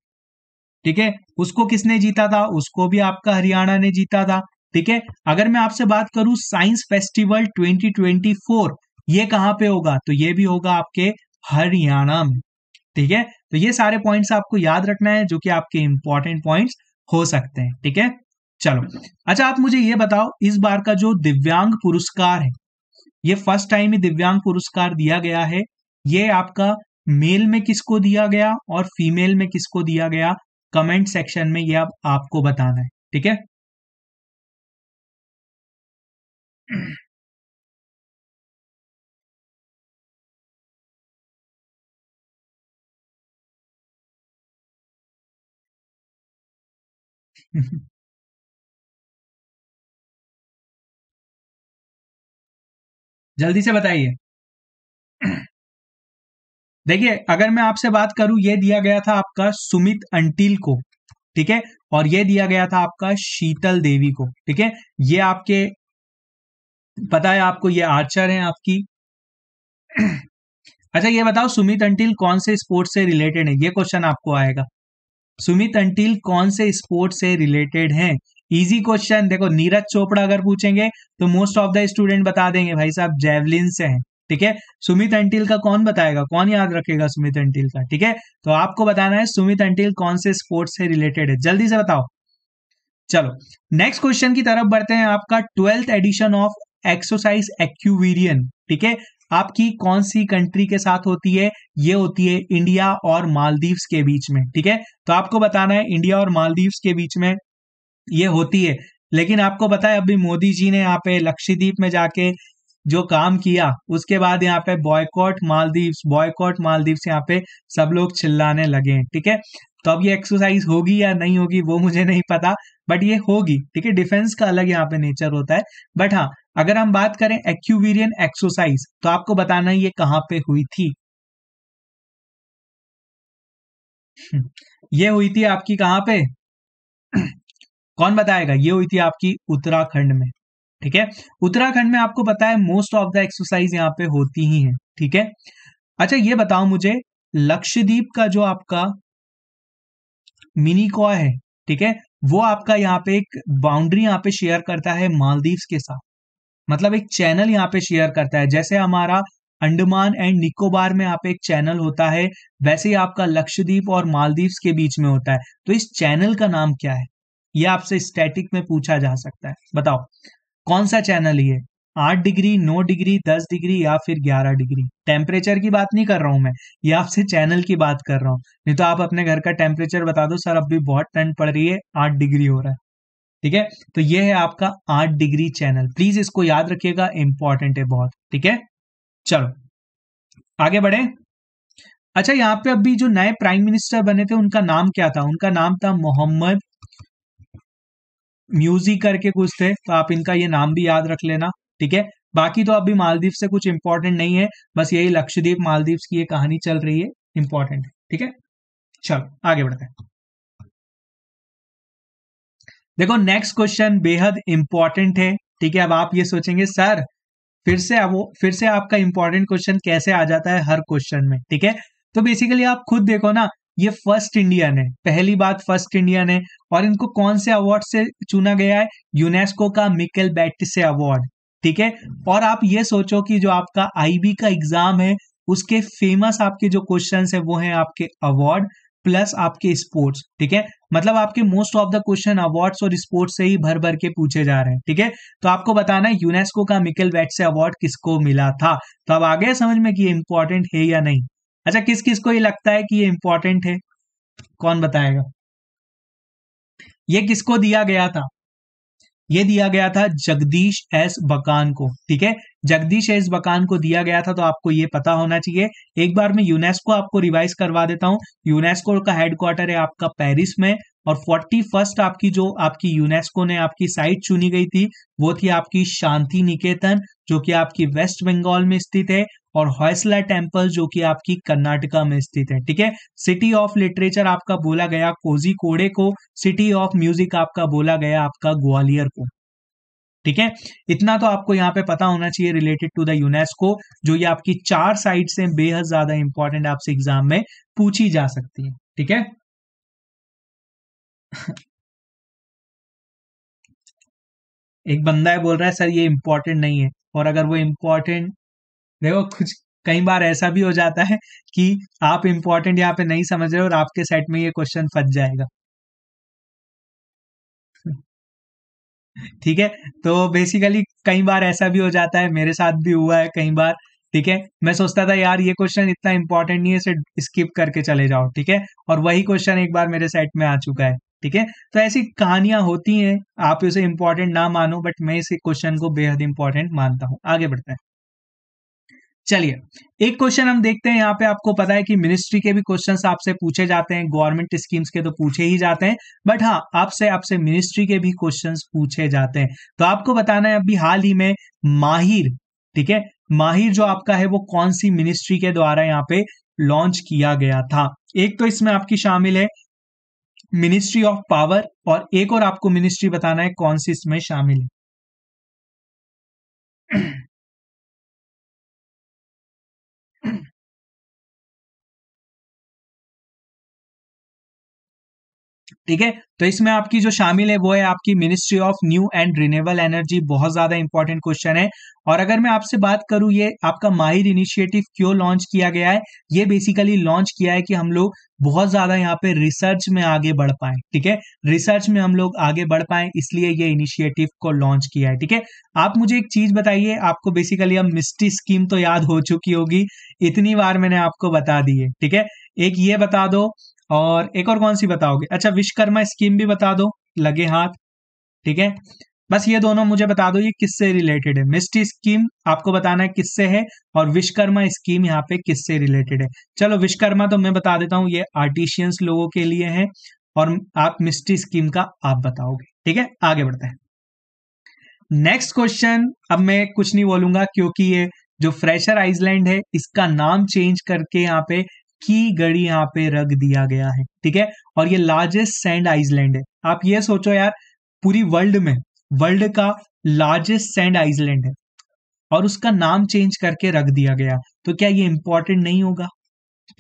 ठीक है उसको किसने जीता था उसको भी आपका हरियाणा ने जीता था ठीक है अगर मैं आपसे बात करूं साइंस फेस्टिवल 2024 ये कहाँ पे होगा तो ये भी होगा आपके हरियाणा में ठीक है तो ये सारे पॉइंट्स आपको याद रखना है जो कि आपके इंपॉर्टेंट पॉइंट्स हो सकते हैं ठीक है चलो अच्छा आप मुझे ये बताओ इस बार का जो दिव्यांग पुरस्कार है ये फर्स्ट टाइम ही दिव्यांग पुरस्कार दिया गया है ये आपका मेल में किसको दिया गया और फीमेल में किसको दिया गया कमेंट सेक्शन में ये आप, आपको बताना है ठीक है Mm-hmm. [LAUGHS] जल्दी से बताइए देखिए अगर मैं आपसे बात करूं यह दिया गया था आपका सुमित अंटिल को ठीक है और यह दिया गया था आपका शीतल देवी को ठीक है ये आपके पता है आपको ये आर्चर है आपकी [CLEARS THROAT] अच्छा ये बताओ सुमित अंटिल कौन से स्पोर्ट से रिलेटेड है ये क्वेश्चन आपको आएगा सुमित अंटिल कौन से स्पोर्ट से रिलेटेड हैं इजी क्वेश्चन देखो नीरज चोपड़ा अगर पूछेंगे तो मोस्ट ऑफ द स्टूडेंट बता देंगे भाई साहब जेवलिन से हैं ठीक है सुमित अंटिल का कौन बताएगा कौन याद रखेगा सुमित अंटिल का ठीक है तो आपको बताना है सुमित अंटिल कौन से स्पोर्ट्स से रिलेटेड है जल्दी से बताओ चलो नेक्स्ट क्वेश्चन की तरफ बढ़ते हैं आपका twelfth edition of exercise Ekuverin ठीक है आपकी कौन सी कंट्री के साथ होती है ये होती है इंडिया और मालदीव्स के बीच में ठीक है तो आपको बताना है इंडिया और मालदीव्स के बीच में ये होती है लेकिन आपको बताए अभी मोदी जी ने यहाँ पे लक्षद्वीप में जाके जो काम किया उसके बाद यहाँ पे बॉयकॉट मालदीव्स बॉयकॉट मालदीव्स यहाँ पे सब लोग चिल्लाने लगे हैं ठीक है तो अब ये एक्सरसाइज होगी या नहीं होगी वो मुझे नहीं पता बट ये होगी ठीक है डिफेंस का अलग यहाँ पे नेचर होता है बट हाँ अगर हम बात करें एक्यूवीरियन एक्सरसाइज तो आपको बताना ये कहां पे हुई थी हम्म, ये हुई थी आपकी कहां पे कौन बताएगा ये हुई थी आपकी उत्तराखंड में ठीक है उत्तराखंड में आपको पता है मोस्ट ऑफ द एक्सरसाइज यहाँ पे होती ही है ठीक है अच्छा ये बताओ मुझे लक्षद्वीप का जो आपका मिनी कॉय है ठीक है वो आपका यहाँ पे एक बाउंड्री यहाँ पे शेयर करता है मालदीव्स के साथ मतलब एक चैनल यहाँ पे शेयर करता है जैसे हमारा अंडमान एंड निकोबार में यहाँ पे एक चैनल होता है वैसे ही आपका लक्षद्वीप और मालदीव्स के बीच में होता है तो इस चैनल का नाम क्या है यह आपसे स्टैटिक में पूछा जा सकता है बताओ कौन सा चैनल ये आठ डिग्री नौ डिग्री दस डिग्री या फिर ग्यारह डिग्री टेम्परेचर की बात नहीं कर रहा हूं मैं ये आपसे चैनल की बात कर रहा हूँ नहीं तो आप अपने घर का टेम्परेचर बता दो सर अभी बहुत ठंड पड़ रही है आठ डिग्री हो रहा है ठीक है तो ये है आपका आठ डिग्री चैनल प्लीज इसको याद रखिएगा इंपॉर्टेंट है बहुत ठीक है चलो आगे बढ़े अच्छा यहाँ पे अभी जो नए प्राइम मिनिस्टर बने थे उनका नाम क्या था उनका नाम था मोहम्मद म्यूजी करके कुछ थे तो आप इनका ये नाम भी याद रख लेना ठीक है बाकी तो अभी मालदीव से कुछ इंपॉर्टेंट नहीं है बस यही लक्षद्वीप मालदीव की ये कहानी चल रही है इंपॉर्टेंट है ठीक है चलो आगे बढ़ते हैं देखो नेक्स्ट क्वेश्चन बेहद इंपॉर्टेंट है ठीक है अब आप ये सोचेंगे सर फिर से अब फिर से आपका इंपॉर्टेंट क्वेश्चन कैसे आ जाता है हर क्वेश्चन में ठीक है तो बेसिकली आप खुद देखो ना ये फर्स्ट इंडियन है पहली बात फर्स्ट इंडियन है और इनको कौन से अवार्ड से चुना गया है यूनेस्को का मिकेल बैट से अवार्ड ठीक है और आप ये सोचो कि जो आपका आईबी का एग्जाम है उसके फेमस आपके जो क्वेश्चन है वो है आपके अवार्ड प्लस आपके स्पोर्ट्स ठीक है मतलब आपके most of the question awards और स्पोर्ट्स से ही भर भर के पूछे जा रहे हैं ठीक है तो आपको बताना है यूनेस्को का मिकल वैट से अवार्ड किसको मिला था तो अब आगे समझ में कि ये इंपॉर्टेंट है या नहीं अच्छा किस किस को ये लगता है कि ये इंपॉर्टेंट है कौन बताएगा ये किसको दिया गया था ये दिया गया था जगदीश एस बकान को ठीक है जगदीश एस बकान को दिया गया था तो आपको ये पता होना चाहिए एक बार मैं यूनेस्को आपको रिवाइज करवा देता हूँ यूनेस्को का हेडक्वार्टर है आपका पेरिस में और फोर्टी फर्स्ट आपकी जो आपकी यूनेस्को ने आपकी साइट चुनी गई थी वो थी आपकी शांति निकेतन जो कि आपकी वेस्ट बंगाल में स्थित है और हॉयसला टेम्पल जो कि आपकी कर्नाटका में स्थित है ठीक है सिटी ऑफ लिटरेचर आपका बोला गया कोजी कोड़े को सिटी ऑफ म्यूजिक आपका बोला गया आपका ग्वालियर को ठीक है इतना तो आपको यहाँ पे पता होना चाहिए रिलेटेड टू द यूनेस्को जो ये आपकी चार साइड से बेहद ज्यादा इंपॉर्टेंट आपसे एग्जाम में पूछी जा सकती है ठीक है [LAUGHS] एक बंदा है बोल रहा है सर ये इंपॉर्टेंट नहीं है और अगर वो इंपॉर्टेंट देखो कुछ कई बार ऐसा भी हो जाता है कि आप इम्पोर्टेंट यहाँ पे नहीं समझ रहे और आपके सेट में ये क्वेश्चन फंस जाएगा ठीक है तो बेसिकली कई बार ऐसा भी हो जाता है मेरे साथ भी हुआ है कई बार ठीक है मैं सोचता था यार ये क्वेश्चन इतना इंपॉर्टेंट नहीं है इसे स्किप करके चले जाओ ठीक है और वही क्वेश्चन एक बार मेरे सेट में आ चुका है ठीक है तो ऐसी कहानियां होती हैं आप उसे इंपॉर्टेंट ना मानो बट मैं इस क्वेश्चन को बेहद इंपॉर्टेंट मानता हूं आगे बढ़ते हैं चलिए एक क्वेश्चन हम देखते हैं यहाँ पे आपको पता है कि मिनिस्ट्री के भी क्वेश्चन आपसे पूछे जाते हैं गवर्नमेंट स्कीम्स के तो पूछे ही जाते हैं बट हाँ आपसे आपसे मिनिस्ट्री के भी क्वेश्चन पूछे जाते हैं तो आपको बताना है अभी हाल ही में माहिर ठीक है माहिर जो आपका है वो कौन सी मिनिस्ट्री के द्वारा यहाँ पे लॉन्च किया गया था एक तो इसमें आपकी शामिल है मिनिस्ट्री ऑफ पावर और एक और आपको मिनिस्ट्री बताना है कौन सी इसमें शामिल है ठीक है तो इसमें आपकी जो शामिल है वो है आपकी ministry of new and renewable energy बहुत ज्यादा इंपॉर्टेंट क्वेश्चन है और अगर मैं आपसे बात करूं ये आपका माहिर इनिशिएटिव क्यों लॉन्च किया गया है ये बेसिकली लॉन्च किया है कि हम लोग बहुत ज्यादा यहाँ पे रिसर्च में आगे बढ़ पाए ठीक है रिसर्च में हम लोग आगे बढ़ पाए इसलिए ये इनिशिएटिव को लॉन्च किया है ठीक है आप मुझे एक चीज बताइए आपको बेसिकली अब मिस्टी स्कीम तो याद हो चुकी होगी इतनी बार मैंने आपको बता दी है ठीक है एक ये बता दो और एक और कौन सी बताओगे अच्छा विश्वकर्मा स्कीम भी बता दो लगे हाथ ठीक है बस ये दोनों मुझे बता दो ये किससे रिलेटेड है मिस्टी स्कीम आपको बताना है किससे है और विश्वकर्मा स्कीम यहाँ पे किससे रिलेटेड है चलो विश्वकर्मा तो मैं बता देता हूँ ये आर्टिशियंस लोगों के लिए है और आप मिस्टी स्कीम का आप बताओगे ठीक है आगे बढ़ते हैं नेक्स्ट क्वेश्चन अब मैं कुछ नहीं बोलूंगा क्योंकि ये जो फ्रेशर आइसलैंड है इसका नाम चेंज करके यहाँ पे की गढ़ी यहाँ पे रख दिया गया है ठीक है और ये लार्जेस्ट सैंड आइसलैंड है आप ये सोचो यार पूरी वर्ल्ड में वर्ल्ड का लार्जेस्ट सैंड आइसलैंड है और उसका नाम चेंज करके रख दिया गया तो क्या ये इंपॉर्टेंट नहीं होगा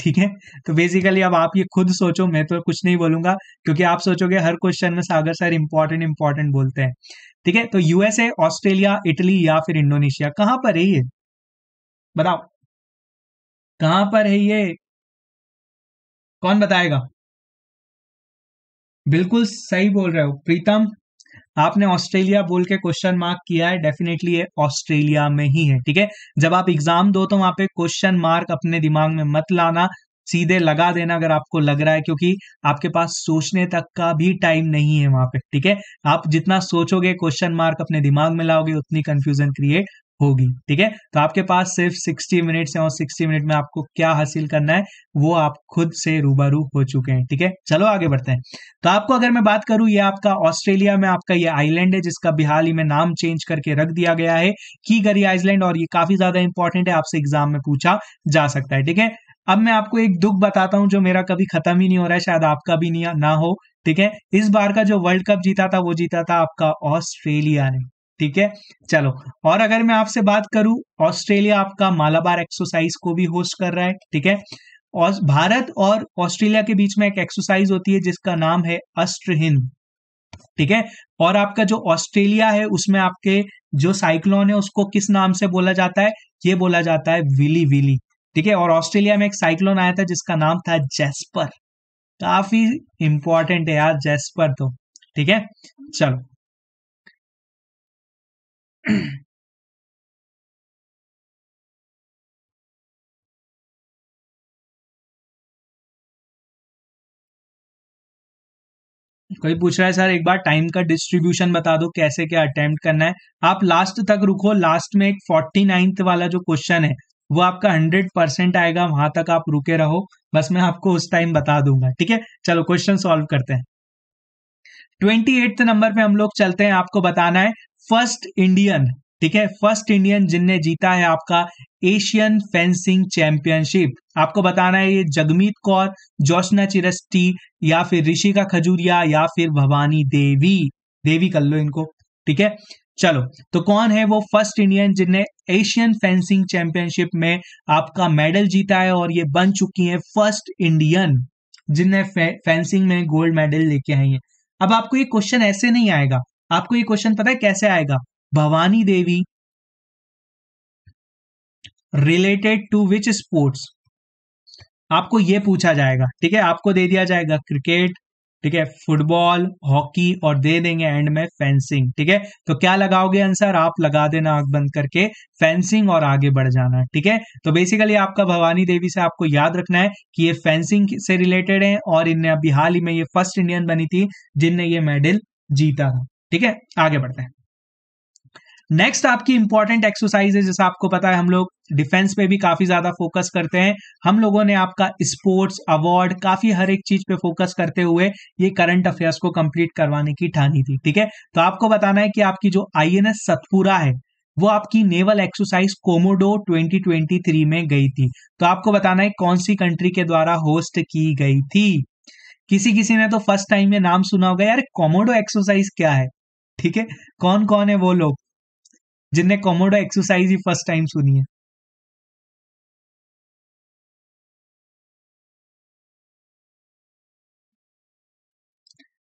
ठीक है तो बेसिकली अब आप ये खुद सोचो मैं तो कुछ नहीं बोलूंगा क्योंकि आप सोचोगे हर क्वेश्चन में सागर सर इंपॉर्टेंट इंपॉर्टेंट बोलते हैं ठीक है तो यूएसए ऑस्ट्रेलिया इटली या फिर इंडोनेशिया कहां पर है ये बताओ कहां पर है ये कौन बताएगा बिल्कुल सही बोल रहे हो प्रीतम आपने ऑस्ट्रेलिया बोल के क्वेश्चन मार्क किया है डेफिनेटली ये ऑस्ट्रेलिया में ही है ठीक है जब आप एग्जाम दो तो वहां पे क्वेश्चन मार्क अपने दिमाग में मत लाना सीधे लगा देना अगर आपको लग रहा है क्योंकि आपके पास सोचने तक का भी टाइम नहीं है वहां पे ठीक है आप जितना सोचोगे क्वेश्चन मार्क अपने दिमाग में लाओगे उतनी कंफ्यूजन क्रिएट होगी ठीक है तो आपके पास सिर्फ 60 मिनट्स हैं और 60 मिनट में आपको क्या हासिल करना है वो आप खुद से रूबरू हो चुके हैं ठीक है चलो आगे बढ़ते हैं तो आपको अगर मैं बात करूं ये आपका ऑस्ट्रेलिया में आपका ये आइलैंड है जिसका बिहार ही में नाम चेंज करके रख दिया गया है की गरी आइसलैंड और ये काफी ज्यादा इंपॉर्टेंट है आपसे एग्जाम में पूछा जा सकता है ठीक है अब मैं आपको एक दुख बताता हूं जो मेरा कभी खत्म ही नहीं हो रहा है शायद आपका भी नहीं ना हो ठीक है इस बार का जो वर्ल्ड कप जीता था वो जीता था आपका ऑस्ट्रेलिया ने ठीक है चलो और अगर मैं आपसे बात करूं ऑस्ट्रेलिया आपका मालाबार एक्सरसाइज को भी होस्ट कर रहा है ठीक है और भारत और ऑस्ट्रेलिया के बीच में एक एक्सरसाइज होती है जिसका नाम है अस्त्र हिंद ठीक है और आपका जो ऑस्ट्रेलिया है उसमें आपके जो साइक्लोन है उसको किस नाम से बोला जाता है ये बोला जाता है विली विली ठीक है और ऑस्ट्रेलिया में एक साइक्लोन आया था जिसका नाम था जेस्पर काफी इंपॉर्टेंट है यार जेस्पर तो ठीक है चलो [CLEARS THROAT] कोई पूछ रहा है सर एक बार टाइम का डिस्ट्रीब्यूशन बता दो कैसे क्या अटेम्प्ट करना है आप लास्ट तक रुको लास्ट में एक फोर्टी नाइन्थ वाला जो क्वेश्चन है वो आपका हंड्रेड परसेंट आएगा वहां तक आप रुके रहो बस मैं आपको उस टाइम बता दूंगा ठीक है चलो क्वेश्चन सॉल्व करते हैं ट्वेंटी एट्थ नंबर पे हम लोग चलते हैं आपको बताना है फर्स्ट इंडियन ठीक है फर्स्ट इंडियन जिनने जीता है आपका एशियन फेंसिंग चैंपियनशिप आपको बताना है ये जगमीत कौर जोशना चिरस्टी या फिर ऋषिका खजूरिया या फिर भवानी देवी देवी कर लो इनको ठीक है चलो तो कौन है वो फर्स्ट इंडियन जिनने एशियन फेंसिंग चैंपियनशिप में आपका मेडल जीता है और ये बन चुकी है फर्स्ट इंडियन जिनने फे, फेंसिंग में गोल्ड मेडल लेके आई है अब आपको ये क्वेश्चन ऐसे नहीं आएगा आपको ये क्वेश्चन पता है कैसे आएगा Bhavani Devi related to which sports आपको ये पूछा जाएगा ठीक है आपको दे दिया जाएगा क्रिकेट ठीक है फुटबॉल हॉकी और दे देंगे एंड में फेंसिंग ठीक है तो क्या लगाओगे आंसर आप लगा देना आंख बंद करके फेंसिंग और आगे बढ़ जाना ठीक है तो बेसिकली आपका भवानी देवी से आपको याद रखना है कि ये फेंसिंग से रिलेटेड है और इनने अभी हाल ही में ये फर्स्ट इंडियन बनी थी जिनने ये मेडल जीता था ठीक है आगे बढ़ते हैं नेक्स्ट आपकी इंपॉर्टेंट एक्सरसाइज है जैसा आपको पता है हम लोग डिफेंस पे भी काफी ज्यादा फोकस करते हैं हम लोगों ने आपका स्पोर्ट्स अवार्ड काफी हर एक चीज पे फोकस करते हुए ये करंट अफेयर्स को कंप्लीट करवाने की ठानी थी ठीक है तो आपको बताना है कि आपकी जो आई एन एस सतपुरा है वो आपकी नेवल एक्सरसाइज कोमोडो 2023 में गई थी तो आपको बताना है कौन सी कंट्री के द्वारा होस्ट की गई थी किसी किसी ने तो फर्स्ट टाइम में नाम सुना होगा यार कोमोडो एक्सरसाइज क्या है ठीक है कौन कौन है वो लोग जिनने कोमोडो एक्सरसाइज ही फर्स्ट टाइम सुनी है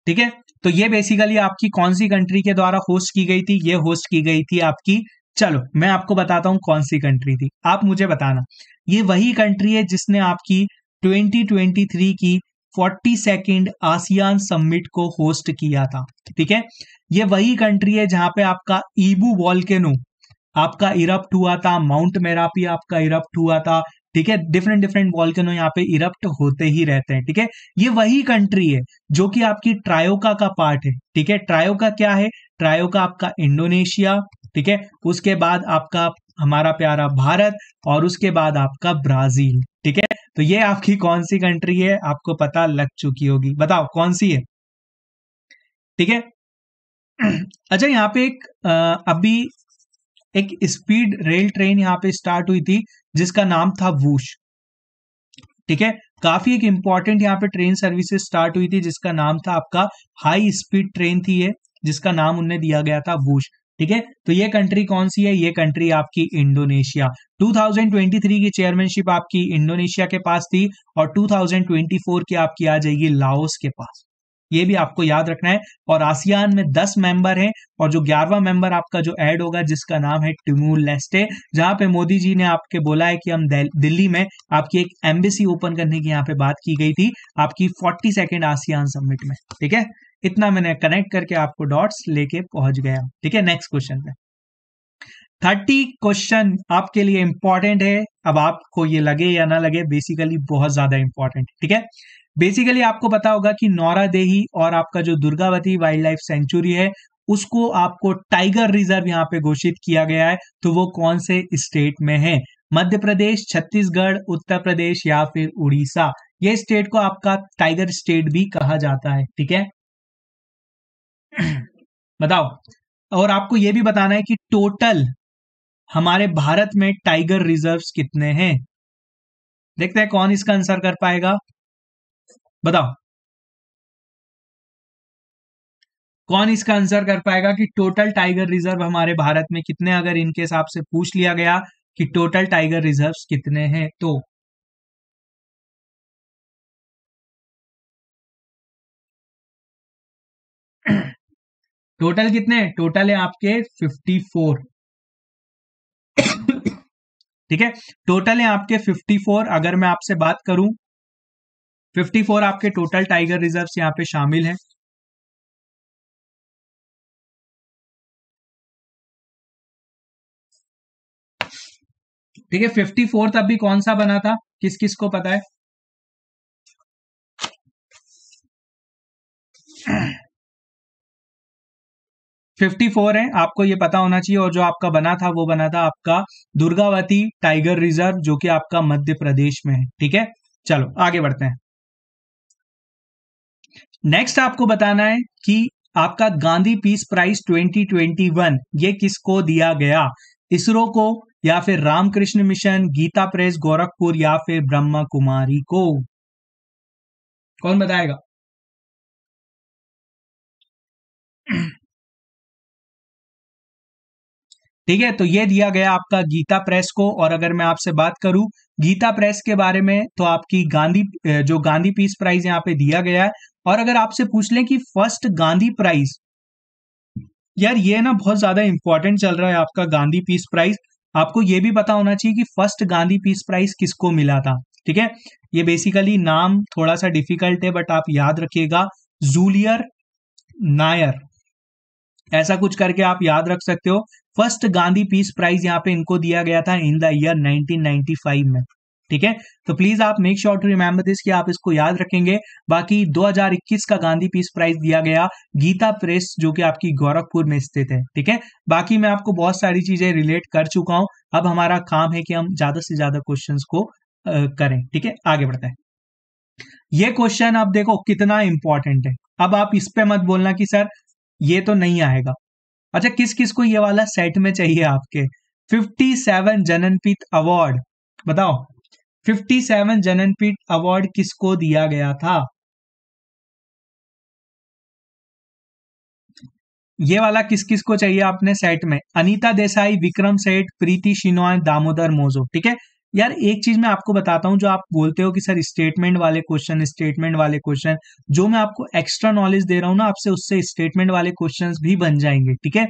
ठीक है तो ये बेसिकली आपकी कौन सी कंट्री के द्वारा होस्ट की गई थी ये होस्ट की गई थी आपकी चलो मैं आपको बताता हूं कौन सी कंट्री थी आप मुझे बताना ये वही कंट्री है जिसने आपकी 2023 की फोर्टी सेकेंड आसियान समिट को होस्ट किया था ठीक है ये वही कंट्री है जहां पे आपका ईबू वॉल्केनो आपका इरप्ट हुआ था माउंट मेरापी आपका इरप्ट हुआ था ठीक है डिफरेंट डिफरेंट वॉल्केनो यहाँ पे इरप्ट होते ही रहते हैं ठीक है ये वही कंट्री है जो कि आपकी ट्रायोका का पार्ट है ठीक है ट्रायोका क्या है ट्रायोका आपका इंडोनेशिया ठीक है उसके बाद आपका हमारा प्यारा भारत और उसके बाद आपका ब्राजील ठीक है तो ये आपकी कौन सी कंट्री है आपको पता लग चुकी होगी बताओ कौन सी है ठीक है [CLEARS THROAT] अच्छा यहाँ पे एक अभी एक स्पीड रेल ट्रेन यहाँ पे स्टार्ट हुई थी जिसका नाम था वूश ठीक है काफी एक इंपॉर्टेंट यहाँ पे ट्रेन सर्विसेज स्टार्ट हुई थी जिसका नाम था आपका हाई स्पीड ट्रेन थी ये जिसका नाम उन्हें दिया गया था वूश ठीक है तो ये कंट्री कौन सी है ये कंट्री आपकी इंडोनेशिया 2023 की चेयरमैनशिप आपकी इंडोनेशिया के पास थी और 2024 की आपकी आ जाएगी लाओस के पास ये भी आपको याद रखना है और आसियान में दस मेंबर हैं और जो ग्यारहवा मेंबर आपका जो ऐड होगा जिसका नाम है टिमूल लेस्टे जहां पे मोदी जी ने आपके बोला है कि हम दिल्ली में आपकी एक एम्बेसी ओपन करने की यहाँ पे बात की गई थी आपकी फोर्टी सेकेंड आसियान समिट में ठीक है इतना मैंने कनेक्ट करके आपको डॉट्स लेके पहुंच गया ठीक है नेक्स्ट क्वेश्चन पे थर्टी क्वेश्चन आपके लिए इंपॉर्टेंट है अब आपको ये लगे या ना लगे बेसिकली बहुत ज्यादा इंपॉर्टेंट ठीक है बेसिकली आपको पता होगा कि नौरा देही और आपका जो दुर्गावती वाइल्ड लाइफ सेंचुरी है उसको आपको टाइगर रिजर्व यहाँ पे घोषित किया गया है तो वो कौन से स्टेट में है मध्य प्रदेश छत्तीसगढ़ उत्तर प्रदेश या फिर उड़ीसा ये स्टेट को आपका टाइगर स्टेट भी कहा जाता है ठीक है [CLEARS THROAT] बताओ और आपको ये भी बताना है कि टोटल हमारे भारत में टाइगर रिजर्व्स कितने हैं देखते हैं कौन इसका आंसर कर पाएगा बताओ कौन इसका आंसर कर पाएगा कि टोटल टाइगर रिजर्व हमारे भारत में कितने अगर इनके हिसाब से पूछ लिया गया कि टोटल टाइगर रिजर्व्स कितने हैं तो टोटल कितने टोटल है आपके 54 ठीक है टोटल है आपके 54 अगर मैं आपसे बात करूं फिफ्टी फोर आपके टोटल टाइगर रिजर्व यहाँ पे शामिल हैं ठीक है फिफ्टी फोर्थ अभी कौन सा बना था किस किस को पता है फिफ्टी फोर है आपको ये पता होना चाहिए और जो आपका बना था वो बना था आपका दुर्गावती टाइगर रिजर्व जो कि आपका मध्य प्रदेश में है ठीक है चलो आगे बढ़ते हैं नेक्स्ट आपको बताना है कि आपका गांधी पीस प्राइज 2021 ये किसको दिया गया इसरो को या फिर रामकृष्ण मिशन गीता प्रेस गोरखपुर या फिर ब्रह्मा कुमारी को कौन बताएगा ठीक है तो ये दिया गया आपका गीता प्रेस को और अगर मैं आपसे बात करूं गीता प्रेस के बारे में तो आपकी गांधी जो गांधी पीस प्राइज यहाँ पे दिया गया है और अगर आपसे पूछ लें कि फर्स्ट गांधी प्राइज यार ये ना बहुत ज्यादा इंपॉर्टेंट चल रहा है आपका गांधी पीस प्राइज आपको ये भी पता होना चाहिए कि फर्स्ट गांधी पीस प्राइज किसको मिला था ठीक है ये बेसिकली नाम थोड़ा सा डिफिकल्ट है बट आप याद रखिएगा जूलियर नायर ऐसा कुछ करके आप याद रख सकते हो फर्स्ट गांधी पीस प्राइज यहाँ पे इनको दिया गया था इन द ईयर 1995 में ठीक है तो प्लीज आप make sure to remember this कि आप इसको याद रखेंगे बाकी 2021 का गांधी पीस प्राइज दिया गया गीता प्रेस जो कि आपकी गोरखपुर में स्थित है ठीक है बाकी मैं आपको बहुत सारी चीजें रिलेट कर चुका हूं अब हमारा काम है कि हम ज्यादा से ज्यादा क्वेश्चन को आ, करें ठीक है आगे बढ़ते हैं ये क्वेश्चन आप देखो कितना इंपॉर्टेंट है अब आप इस पे मत बोलना कि सर ये तो नहीं आएगा अच्छा किस किस को ये वाला सेट में चाहिए आपके 57 जननपीत अवार्ड बताओ फिफ्टी सेवन जननपीठ अवार्ड किसको दिया गया था ये वाला किस किस को चाहिए आपने सेट में अनीता देसाई विक्रम सेठ प्रीति शिनोय दामोदर मोजो ठीक है यार एक चीज मैं आपको बताता हूं जो आप बोलते हो कि सर स्टेटमेंट वाले क्वेश्चन स्टेटमेंट वाले क्वेश्चन जो मैं आपको एक्स्ट्रा नॉलेज दे रहा हूं ना आपसे उससे स्टेटमेंट वाले क्वेश्चन भी बन जाएंगे ठीक है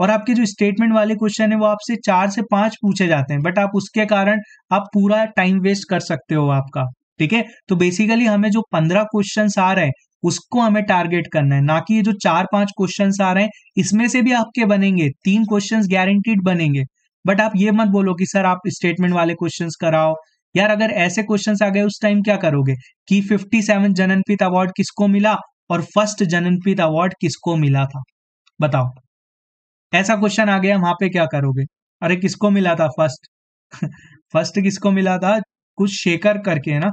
और आपके जो स्टेटमेंट वाले क्वेश्चन है वो आपसे चार से पांच पूछे जाते हैं बट आप उसके कारण आप पूरा टाइम वेस्ट कर सकते हो आपका ठीक है तो बेसिकली हमें जो पंद्रह क्वेश्चन आ रहे हैं उसको हमें टारगेट करना है ना कि ये जो चार पांच क्वेश्चन आ रहे हैं इसमें से भी आपके बनेंगे तीन क्वेश्चन गारंटीड बनेंगे बट आप ये मत बोलो कि सर आप स्टेटमेंट वाले क्वेश्चन कराओ यार अगर ऐसे क्वेश्चन आ गए उस टाइम क्या करोगे कि फिफ्टी सेवन जननपीत अवार्ड किसको मिला और फर्स्ट जननपीत अवार्ड किसको मिला था बताओ ऐसा क्वेश्चन आ गया वहां पे क्या करोगे अरे किसको मिला था फर्स्ट फर्स्ट [LAUGHS] किसको मिला था कुछ शेखर करके है ना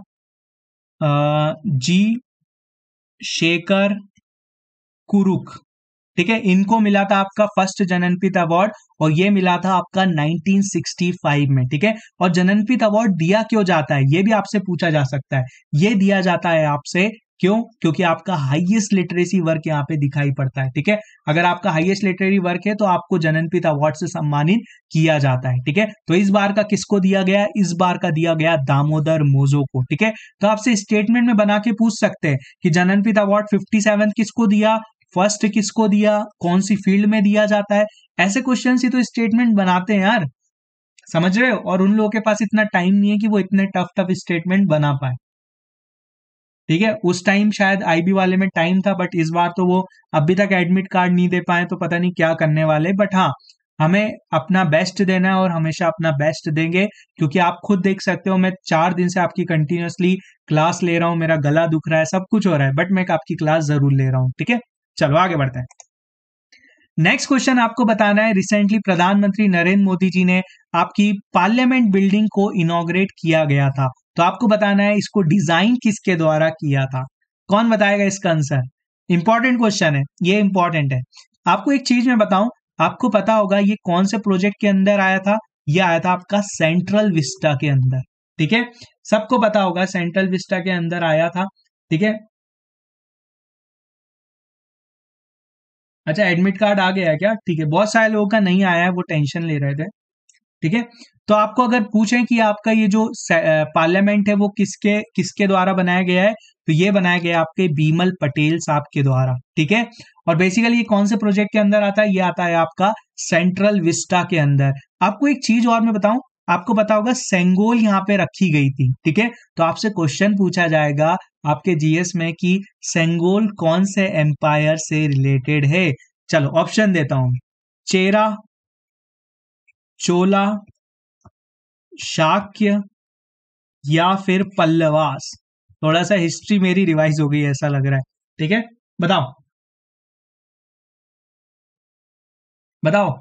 जी शेखर कुरुक ठीक है इनको मिला था आपका फर्स्ट जननपित अवार्ड और ये मिला था आपका 1965 में ठीक है और जननपित अवार्ड दिया क्यों जाता है ये भी आपसे पूछा जा सकता है ये दिया जाता है आपसे क्यों क्योंकि आपका हाईएस्ट लिटरेसी वर्क यहाँ पे दिखाई पड़ता है ठीक है अगर आपका हाईएस्ट लिटरेरी वर्क है तो आपको जननपित अवार्ड से सम्मानित किया जाता है ठीक है तो इस बार का किसको दिया गया इस बार का दिया गया दामोदर मोजो को ठीक है तो आपसे स्टेटमेंट में बना के पूछ सकते हैं कि जननपित अवार्ड फिफ्टी किसको दिया फर्स्ट किसको दिया कौन सी फील्ड में दिया जाता है ऐसे क्वेश्चन ही तो स्टेटमेंट बनाते हैं यार समझ रहे हो और उन लोगों के पास इतना टाइम नहीं है कि वो इतने टफ टफ स्टेटमेंट बना पाए ठीक है उस टाइम शायद आईबी वाले में टाइम था बट इस बार तो वो अभी तक एडमिट कार्ड नहीं दे पाए तो पता नहीं क्या करने वाले बट हाँ हमें अपना बेस्ट देना है और हमेशा अपना बेस्ट देंगे क्योंकि आप खुद देख सकते हो मैं चार दिन से आपकी कंटिन्यूसली क्लास ले रहा हूं मेरा गला दुख रहा है सब कुछ हो रहा है बट मैं आपकी क्लास जरूर ले रहा हूं ठीक है चलो आगे बढ़ते हैं नेक्स्ट क्वेश्चन आपको बताना है रिसेंटली प्रधानमंत्री नरेंद्र मोदी जी ने आपकी पार्लियामेंट बिल्डिंग को इनोग्रेट किया गया था तो आपको बताना है इसको डिजाइन किसके द्वारा किया था कौन बताएगा इसका आंसर इंपॉर्टेंट क्वेश्चन है ये इंपॉर्टेंट है आपको एक चीज मैं बताऊं आपको पता होगा ये कौन से प्रोजेक्ट के अंदर आया था ये आया था आपका सेंट्रल विस्टा के अंदर ठीक है सबको पता होगा सेंट्रल विस्टा के अंदर आया था ठीक है अच्छा एडमिट कार्ड आ गया क्या ठीक है बहुत सारे लोगों का नहीं आया है वो टेंशन ले रहे थे ठीक है तो आपको अगर पूछें कि आपका ये जो पार्लियामेंट है वो किसके किसके द्वारा बनाया गया है तो ये बनाया गया आपके बीमल पटेल साहब के द्वारा ठीक है और बेसिकली ये कौन से प्रोजेक्ट के अंदर आता है ये आता है आपका सेंट्रल विस्टा के अंदर आपको एक चीज और मैं बताऊं आपको पता होगा सेंगोल यहाँ पे रखी गई थी ठीक है तो आपसे क्वेश्चन पूछा जाएगा आपके जीएस में कि सेंगोल कौन से एम्पायर से रिलेटेड है चलो ऑप्शन देता हूं चेरा चोला शाक्य या फिर पल्लवास थोड़ा सा हिस्ट्री मेरी रिवाइज हो गई ऐसा लग रहा है ठीक है बताओ बताओ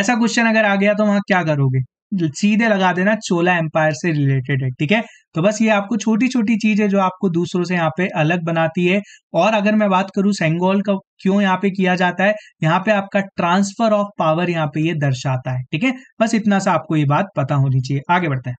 ऐसा क्वेश्चन अगर आ गया तो वहां क्या करोगे सीधे लगा देना चोला एम्पायर से रिलेटेड है ठीक है तो बस ये आपको छोटी छोटी चीज है जो आपको दूसरों से यहाँ पे अलग बनाती है और अगर मैं बात करूं सेंगोल का क्यों यहाँ पे किया जाता है यहाँ पे आपका ट्रांसफर ऑफ पावर यहाँ पे ये दर्शाता है ठीक है बस इतना सा आपको ये बात पता होनी चाहिए आगे बढ़ते हैं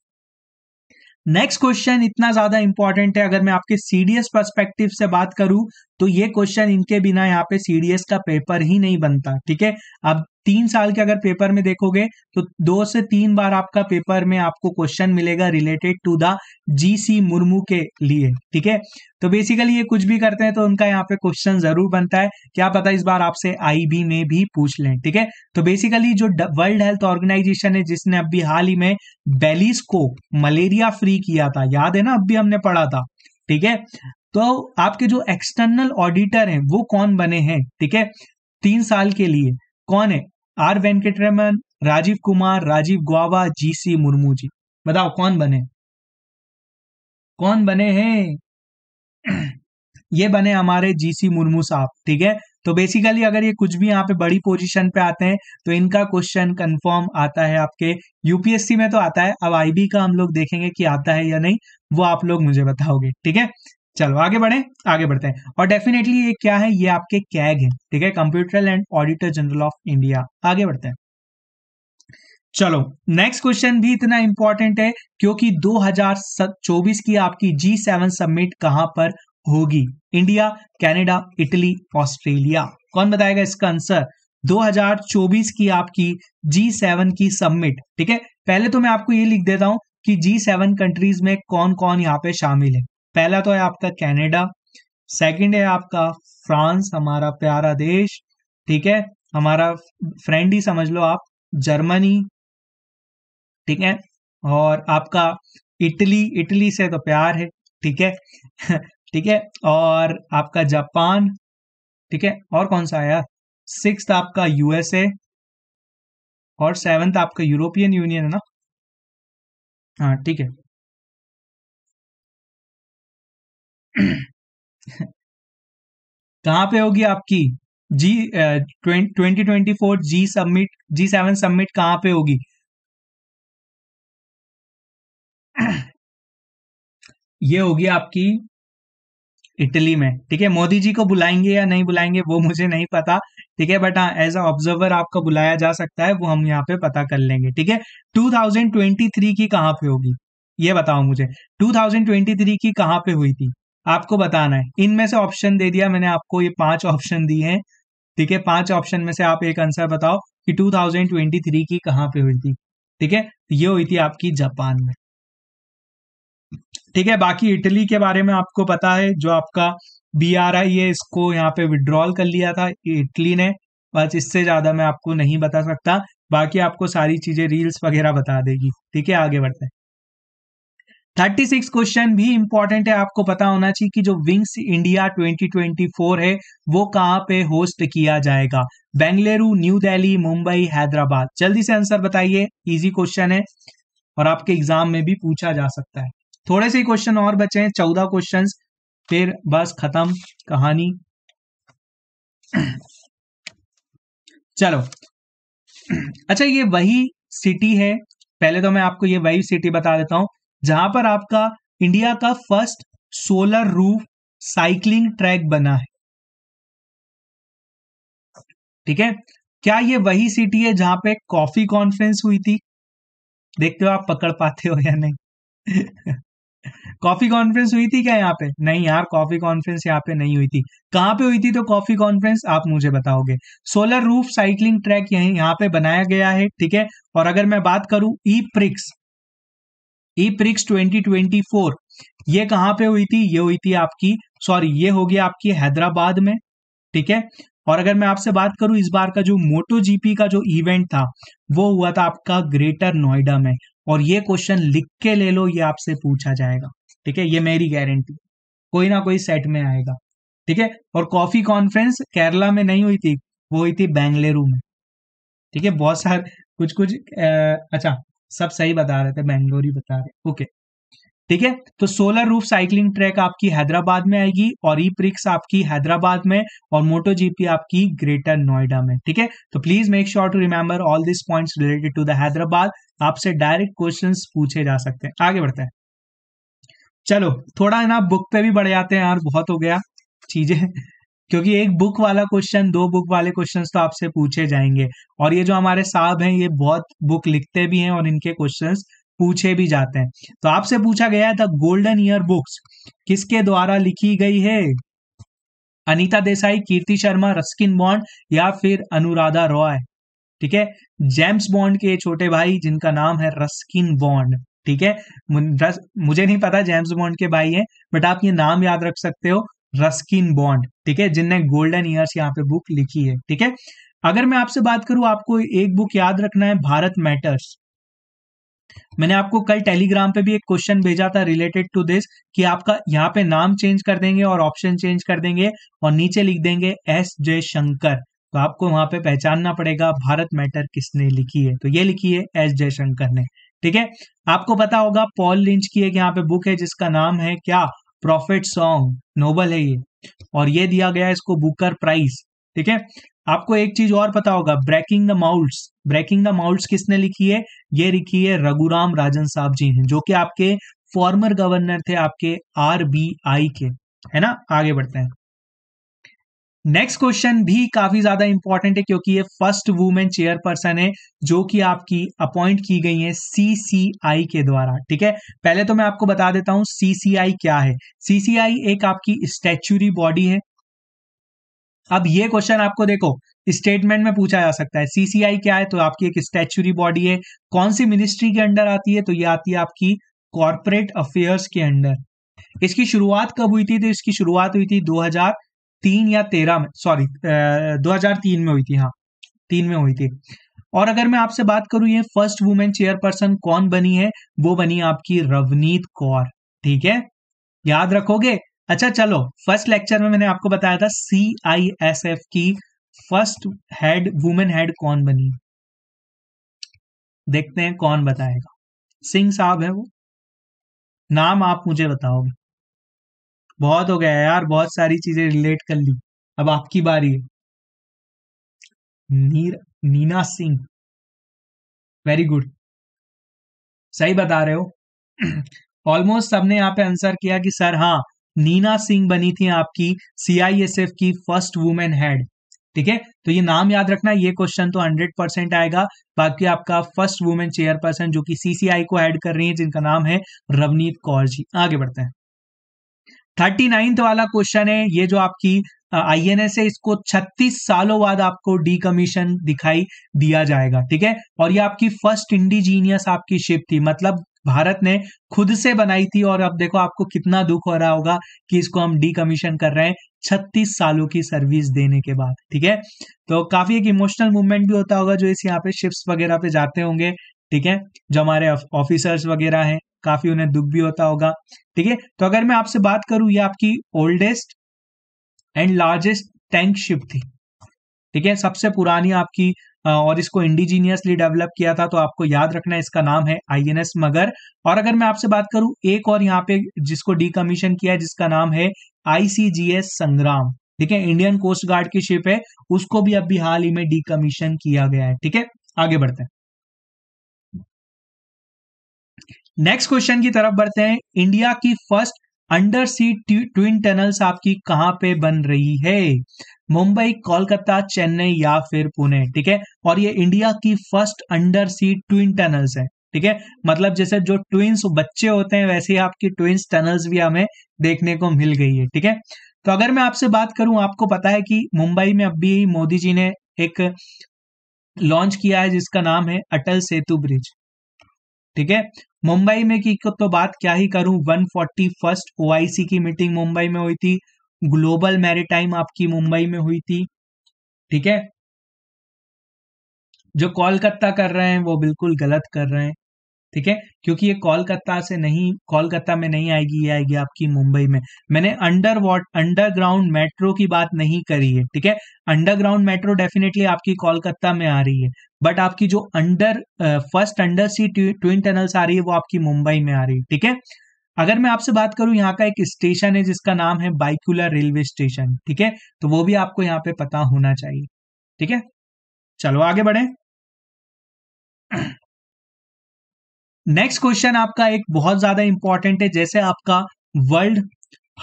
नेक्स्ट क्वेश्चन इतना ज्यादा इंपॉर्टेंट है अगर मैं आपके सीडीएस परस्पेक्टिव से बात करूं तो ये क्वेश्चन इनके बिना यहाँ पे सीडीएस का पेपर ही नहीं बनता ठीक है अब तीन साल के अगर पेपर में देखोगे तो दो से तीन बार आपका पेपर में आपको क्वेश्चन मिलेगा related to the GC Murmu के लिए ठीक है तो बेसिकली ये कुछ भी करते हैं तो उनका यहाँ पे क्वेश्चन जरूर बनता है क्या पता इस बार आपसे आईबी में भी पूछ लें ठीक है तो बेसिकली जो वर्ल्ड हेल्थ ऑर्गेनाइजेशन है जिसने अभी हाल ही में बेलिस को मलेरिया फ्री किया था याद है ना अभी हमने पढ़ा था ठीक है तो आपके जो एक्सटर्नल ऑडिटर हैं वो कौन बने हैं ठीक है तीन साल के लिए कौन है R Venkataraman Rajiv Kumar Rajiv Gauba G C Murmu ji बताओ कौन बने कौन बने हैं [CLEARS THROAT] ये बने हमारे जी सी मुर्मू साहब ठीक है तो बेसिकली अगर ये कुछ भी यहाँ पे बड़ी पोजीशन पे आते हैं तो इनका क्वेश्चन कंफर्म आता है आपके यूपीएससी में तो आता है अब आईबी का हम लोग देखेंगे कि आता है या नहीं वो आप लोग मुझे बताओगे ठीक है चलो आगे बढ़े आगे बढ़ते हैं और डेफिनेटली ये क्या है ये आपके कैग है ठीक है computer and auditor general of India आगे बढ़ते हैं चलो नेक्स्ट क्वेश्चन भी इतना इंपॉर्टेंट है क्योंकि 2024 की आपकी जी सेवन सबमिट कहां पर होगी इंडिया कैनेडा इटली ऑस्ट्रेलिया कौन बताएगा इसका आंसर 2024 की आपकी जी सेवन की सबमिट ठीक है पहले तो मैं आपको ये लिख देता हूं कि जी सेवन कंट्रीज में कौन कौन यहाँ पे शामिल है पहला तो है आपका कैनेडा सेकंड है आपका फ्रांस हमारा प्यारा देश ठीक है हमारा फ्रेंड ही समझ लो आप जर्मनी ठीक है और आपका इटली इटली से तो प्यार है ठीक है [LAUGHS] ठीक है और आपका जापान ठीक है और कौन सा आया सिक्स आपका यूएसए और सेवंथ आपका यूरोपियन यूनियन है ना हाँ ठीक है कहां पे होगी आपकी G twenty twenty four G summit G seven summit कहां पे होगी ये होगी आपकी इटली में ठीक है मोदी जी को बुलाएंगे या नहीं बुलाएंगे वो मुझे नहीं पता ठीक है बट हाँ एज अ ऑब्जर्वर आपको बुलाया जा सकता है वो हम यहाँ पे पता कर लेंगे ठीक है 2023 की कहाँ पे होगी ये बताओ मुझे 2023 की कहाँ पे हुई थी आपको बताना है इनमें से ऑप्शन दे दिया मैंने आपको ये पांच ऑप्शन दिए हैं ठीक है पांच ऑप्शन में से आप एक आंसर बताओ कि 2023 की कहाँ पे हुई थी ठीक है ये हुई थी आपकी जापान में ठीक है बाकी इटली के बारे में आपको पता है जो आपका बी आर आई है इसको यहाँ पे विड्रॉल कर लिया था इटली ने बस इससे ज्यादा मैं आपको नहीं बता सकता बाकी आपको सारी चीजें रील्स वगैरह बता देगी ठीक है आगे बढ़ते हैं थर्टी सिक्स क्वेश्चन भी इंपॉर्टेंट है आपको पता होना चाहिए कि जो विंग्स इंडिया 2024 है वो कहाँ पे होस्ट किया जाएगा बेंगलुरु न्यू दिल्ली मुंबई हैदराबाद जल्दी से आंसर बताइए इजी क्वेश्चन है और आपके एग्जाम में भी पूछा जा सकता है थोड़े से क्वेश्चन और बचे हैं चौदह क्वेश्चन फिर बस खत्म कहानी [CLEARS THROAT] चलो अच्छा ये वही सिटी है पहले तो मैं आपको ये वही सिटी बता देता हूं जहां पर आपका इंडिया का first solar roof cycling track बना है ठीक है क्या ये वही सिटी है जहां पे कॉफी कॉन्फ्रेंस हुई थी देखते हो आप पकड़ पाते हो या नहीं [LAUGHS] कॉफी कॉन्फ्रेंस हुई थी क्या यहाँ पे नहीं यार कॉफी कॉन्फ्रेंस यहाँ पे नहीं हुई थी कहां पे हुई थी तो कॉफी कॉन्फ्रेंस आप मुझे बताओगे सोलर रूफ साइकिलिंग ट्रैक यही यहाँ पे बनाया गया है ठीक है और अगर मैं बात करूं ई प्रिक्स ई e 2024 ये कहां पे हुई थी ये हुई थी आपकी सॉरी ये हो गया आपकी हैदराबाद में ठीक है और अगर मैं आपसे बात करूं इस बार का जो मोटो जीपी का जो इवेंट था वो हुआ था आपका ग्रेटर नोएडा में और ये क्वेश्चन लिख के ले लो ये आपसे पूछा जाएगा ठीक है ये मेरी गारंटी कोई ना कोई सेट में आएगा ठीक है और कॉफी कॉन्फ्रेंस केरला में नहीं हुई थी वो हुई थी बेंगलुरु में ठीक है बहुत सारे कुछ कुछ आ, अच्छा सब सही बता रहे थे बेंगलोर ही बता रहे ओके ठीक है तो सोलर रूफ साइकिलिंग ट्रैक आपकी हैदराबाद में आएगी और ई प्रिक्स आपकी हैदराबाद में और मोटो जीपी आपकी ग्रेटर नोएडा में ठीक है तो please make sure to remember all this points related to the Hyderabad आपसे डायरेक्ट क्वेश्चंस पूछे जा सकते हैं आगे बढ़ते हैं चलो थोड़ा ना बुक पे भी बढ़ जाते हैं यार बहुत हो गया चीजें क्योंकि एक बुक वाला क्वेश्चन दो बुक वाले क्वेश्चंस तो आपसे पूछे जाएंगे और ये जो हमारे साहब हैं ये बहुत बुक लिखते भी हैं और इनके क्वेश्चंस पूछे भी जाते हैं तो आपसे पूछा गया था गोल्डन ईयर बुक्स किसके द्वारा लिखी गई है अनीता देसाई कीर्ति शर्मा रस्किन बॉन्ड या फिर अनुराधा रॉय ठीक है जेम्स बॉन्ड के छोटे भाई जिनका नाम है रस्किन बॉन्ड ठीक है मुझे नहीं पता जेम्स बॉन्ड के भाई हैं बट आप ये नाम याद रख सकते हो रस्किन बॉन्ड ठीक है जिनने गोल्डन ईयर्स यहाँ पे बुक लिखी है ठीक है अगर मैं आपसे बात करूं आपको एक बुक याद रखना है भारत मैटर्स मैंने आपको कल टेलीग्राम पे भी एक क्वेश्चन भेजा था रिलेटेड टू दिस कि आपका यहाँ पे नाम चेंज कर देंगे और ऑप्शन चेंज कर देंगे और नीचे लिख देंगे एस जयशंकर तो आपको वहां पे पहचानना पड़ेगा भारत मैटर किसने लिखी है तो ये लिखी है एस जयशंकर ने ठीक है आपको पता होगा पॉल लिंच की एक यहाँ पे बुक है जिसका नाम है क्या प्रॉफिट सॉन्ग नोबल है ये और ये दिया गया है इसको बुकर प्राइस ठीक है आपको एक चीज और पता होगा breaking the mould breaking the mould किसने लिखी है ये लिखी है रघुराम राजन साहब जी ने जो कि आपके फॉर्मर गवर्नर थे आपके आरबीआई के है ना आगे बढ़ते हैं नेक्स्ट क्वेश्चन भी काफी ज्यादा इंपॉर्टेंट है क्योंकि ये फर्स्ट वुमेन चेयरपर्सन है जो कि आपकी अपॉइंट की गई है सीसीआई के द्वारा ठीक है पहले तो मैं आपको बता देता हूं सीसीआई क्या है सीसीआई एक आपकी स्टेचुरी बॉडी है अब ये क्वेश्चन आपको देखो स्टेटमेंट में पूछा जा सकता है सीसीआई क्या है तो आपकी एक स्टेचुरी बॉडी है कौन सी मिनिस्ट्री के अंडर आती है तो ये आती है आपकी कॉरपोरेट अफेयर्स के अंडर इसकी शुरुआत कब हुई थी तो इसकी शुरुआत हुई थी दो तीन या तेरह में सॉरी दो हजार तीन में हुई थी हाँ तीन में हुई थी और अगर मैं आपसे बात करूं ये फर्स्ट वुमेन चेयरपर्सन कौन बनी है वो बनी आपकी रवनीत कौर ठीक है याद रखोगे अच्छा चलो फर्स्ट लेक्चर में मैंने आपको बताया था सी आई एस एफ की फर्स्ट हेड वुमेन हेड कौन बनी देखते हैं कौन बताएगा सिंह साहब है वो नाम आप मुझे बताओगे बहुत हो गया यार बहुत सारी चीजें रिलेट कर ली अब आपकी बारी है नीर, नीना सिंह वेरी गुड सही बता रहे हो ऑलमोस्ट [CLEARS THROAT] सबने यहाँ पे आंसर किया कि सर हाँ नीना सिंह बनी थी आपकी सीआईएसएफ की फर्स्ट वुमेन हेड ठीक है तो ये नाम याद रखना ये क्वेश्चन तो हंड्रेड परसेंट आएगा बाकी आपका फर्स्ट वुमेन चेयरपर्सन जो कि सीसीआई को ऐड कर रही है जिनका नाम है रवनीत कौर जी आगे बढ़ते हैं थर्टी नाइन्थ वाला क्वेश्चन है ये जो आपकी आई एन एस है इसको छत्तीस सालों बाद आपको डीकमीशन दिखाई दिया जाएगा ठीक है और ये आपकी फर्स्ट इंडिजीनियस आपकी शिप थी मतलब भारत ने खुद से बनाई थी और अब देखो आपको कितना दुख हो रहा होगा कि इसको हम डीकमीशन कर रहे हैं छत्तीस सालों की सर्विस देने के बाद ठीक है तो काफी एक इमोशनल मूवमेंट भी होता होगा जो इस यहाँ पे शिप्स वगैरह पे जाते होंगे ठीक है जो हमारे ऑफिसर्स वगैरह हैं काफी उन्हें दुख भी होता होगा ठीक है तो अगर मैं आपसे बात करूं ये आपकी oldest and largest tank ship थी ठीक है सबसे पुरानी आपकी और इसको इंडिजीनियसली डेवलप किया था तो आपको याद रखना इसका नाम है आईएनएस मगर और अगर मैं आपसे बात करूं एक और यहाँ पे जिसको डीकमीशन किया है जिसका नाम है आईसीजीएस संग्राम ठीक है इंडियन कोस्ट गार्ड की शिप है उसको भी अभी हाल ही में डीकमीशन किया गया है ठीक है आगे बढ़ते हैं नेक्स्ट क्वेश्चन की तरफ बढ़ते हैं इंडिया की first under sea twin tunnels आपकी कहां पे बन रही है मुंबई कोलकाता चेन्नई या फिर पुणे ठीक है और ये इंडिया की first under sea twin tunnels है ठीक है मतलब जैसे जो ट्विंस बच्चे होते हैं वैसे ही आपकी ट्विंस टनल्स भी हमें देखने को मिल गई है ठीक है तो अगर मैं आपसे बात करूं आपको पता है कि मुंबई में अभी मोदी जी ने एक लॉन्च किया है जिसका नाम है अटल सेतु ब्रिज ठीक है मुंबई में की तो बात क्या ही करूं वन फोर्टी फर्स्ट ओआईसी की मीटिंग मुंबई में हुई थी ग्लोबल मैरिटाइम आपकी मुंबई में हुई थी ठीक है जो कोलकाता कर रहे हैं वो बिल्कुल गलत कर रहे हैं ठीक है क्योंकि ये कोलकाता से नहीं कोलकाता में नहीं आएगी ये आएगी आपकी मुंबई में मैंने अंडर वॉट अंडरग्राउंड मेट्रो की बात नहीं करी है ठीक है अंडरग्राउंड मेट्रो डेफिनेटली आपकी कोलकाता में आ रही है बट आपकी जो under first under sea twin tunnels आ रही है वो आपकी मुंबई में आ रही है ठीक है अगर मैं आपसे बात करूं यहाँ का एक स्टेशन है जिसका नाम है बाइकुलर रेलवे स्टेशन ठीक है तो वो भी आपको यहाँ पे पता होना चाहिए ठीक है चलो आगे बढ़े नेक्स्ट क्वेश्चन आपका एक बहुत ज्यादा इंपॉर्टेंट है जैसे आपका वर्ल्ड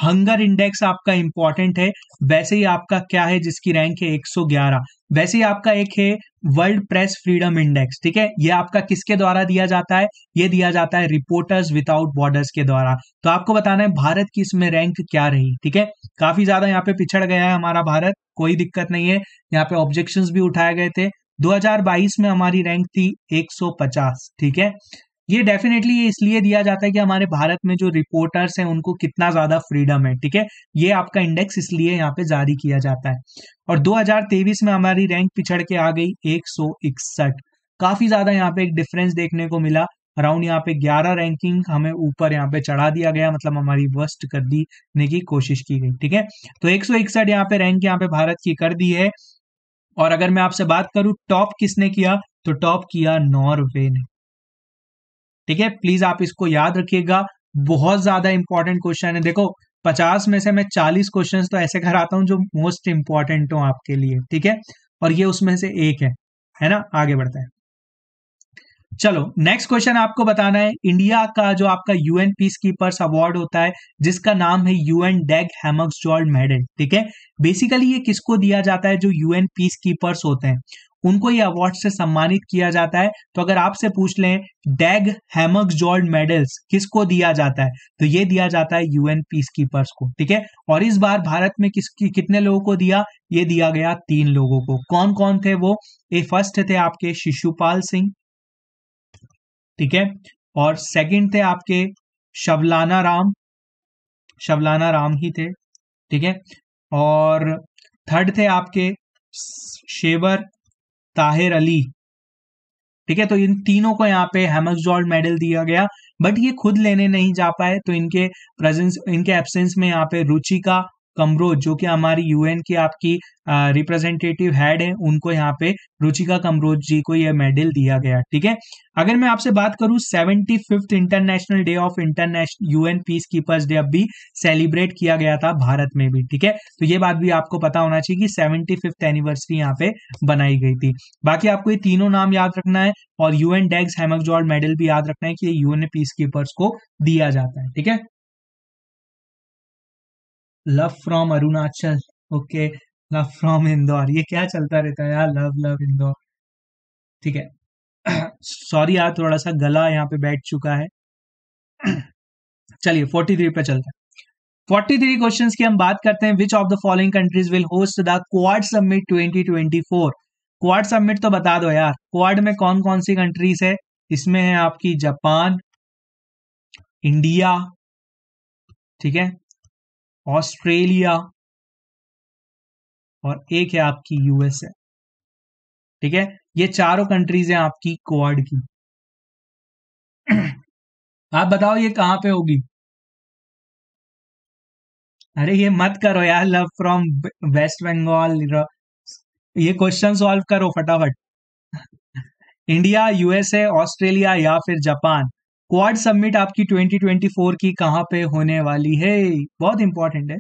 हंगर इंडेक्स आपका इंपॉर्टेंट है वैसे ही आपका क्या है जिसकी रैंक है 111 वैसे ही आपका एक है वर्ल्ड प्रेस फ्रीडम इंडेक्स ठीक है ये आपका किसके द्वारा दिया जाता है ये दिया जाता है रिपोर्टर्स विदाउट बॉर्डर्स के द्वारा तो आपको बताना है भारत की इसमें रैंक क्या रही ठीक है काफी ज्यादा यहाँ पे पिछड़ गया है हमारा भारत कोई दिक्कत नहीं है यहाँ पे ऑब्जेक्शन भी उठाए गए थे 2022 में हमारी रैंक थी 150 ठीक है ये डेफिनेटली ये इसलिए दिया जाता है कि हमारे भारत में जो रिपोर्टर्स हैं उनको कितना ज्यादा फ्रीडम है ठीक है ये आपका इंडेक्स इसलिए यहाँ पे जारी किया जाता है और 2023 में हमारी रैंक पिछड़ के आ गई एक काफी ज्यादा यहाँ पे एक डिफरेंस देखने को मिला अराउंड यहाँ पे 11 रैंकिंग हमें ऊपर यहाँ पे चढ़ा दिया गया मतलब हमारी वर्स्ट कर दीने की कोशिश की गई ठीक है तो एक सौ इकसठ यहाँ पे रैंक यहाँ पे भारत की कर दी है और अगर मैं आपसे बात करूं टॉप किसने किया तो टॉप किया नॉर्वे ने ठीक है प्लीज आप इसको याद रखिएगा बहुत ज्यादा इंपॉर्टेंट क्वेश्चन है देखो पचास में से मैं चालीस क्वेश्चन तो ऐसे आता हूं जो मोस्ट इंपॉर्टेंट हो आपके लिए ठीक है और ये उसमें से एक है है ना आगे बढ़ते हैं चलो नेक्स्ट क्वेश्चन आपको बताना है इंडिया का जो आपका यूएन पीस कीपर्स अवार्ड होता है जिसका नाम है यूएन डेग हेमक्स जॉर्ड मेडल ठीक है बेसिकली ये किसको दिया जाता है जो यूएन पीस कीपर्स होते हैं उनको ये अवार्ड से सम्मानित किया जाता है तो अगर आपसे पूछ लें डैग हैमक जॉल्ड मेडल्स किसको दिया जाता है तो ये दिया जाता है यूएन पीस कीपर्स को ठीक है और इस बार भारत में किसकी कितने लोगों को दिया ये दिया गया तीन लोगों को कौन कौन थे वो ये फर्स्ट थे आपके शिशुपाल सिंह ठीक है और सेकंड थे आपके शबलाना राम शबलाना राम ही थे ठीक है और थर्ड थे आपके शेवर ताहिर अली ठीक है तो इन तीनों को यहाँ पे जॉल्ड मेडल दिया गया बट ये खुद लेने नहीं जा पाए तो इनके प्रेजेंस इनके एब्सेंस में यहाँ पे रुचिका कमरोज जो कि हमारी यूएन की आपकी रिप्रेजेंटेटिव हेड है उनको यहाँ पे रुचिका कमरोज जी को यह मेडल दिया गया ठीक है अगर मैं आपसे बात करूं seventy fifth international day of international UN peace keepers day अब भी सेलिब्रेट किया गया था भारत में भी ठीक है तो ये बात भी आपको पता होना चाहिए कि सेवेंटी फिफ्थ एनिवर्सरी यहाँ पे बनाई गई थी बाकी आपको ये तीनों नाम याद रखना है और यूएन डेग्स हेमकजॉर्ड मेडल भी याद रखना है कि यूएन पीस कीपर्स को दिया जाता है ठीक है love from Arunachal okay love from Indore ये क्या चलता रहता है यार लव लव इंदौर ठीक है सॉरी [CLEARS THROAT] यार थोड़ा सा गला यहाँ पे बैठ चुका है [CLEARS THROAT] चलिए फोर्टी थ्री पे चलते हैं फोर्टी थ्री क्वेश्चन की हम बात करते हैं which of the following countries will host the quad summit twenty twenty four quad summit तो बता दो यार क्वाड में कौन कौन सी कंट्रीज है इसमें है आपकी जापान इंडिया ठीक है ऑस्ट्रेलिया और एक है आपकी यूएसए ठीक है ये चारों कंट्रीज हैं आपकी क्वाड की आप बताओ ये कहां पे होगी अरे ये मत करो यार लव फ्रॉम वेस्ट बंगाल ये क्वेश्चन सॉल्व करो फटाफट इंडिया यूएसए ऑस्ट्रेलिया या फिर जापान क्वाड सबमिट आपकी 2024 की कहां पे होने वाली है बहुत इंपॉर्टेंट है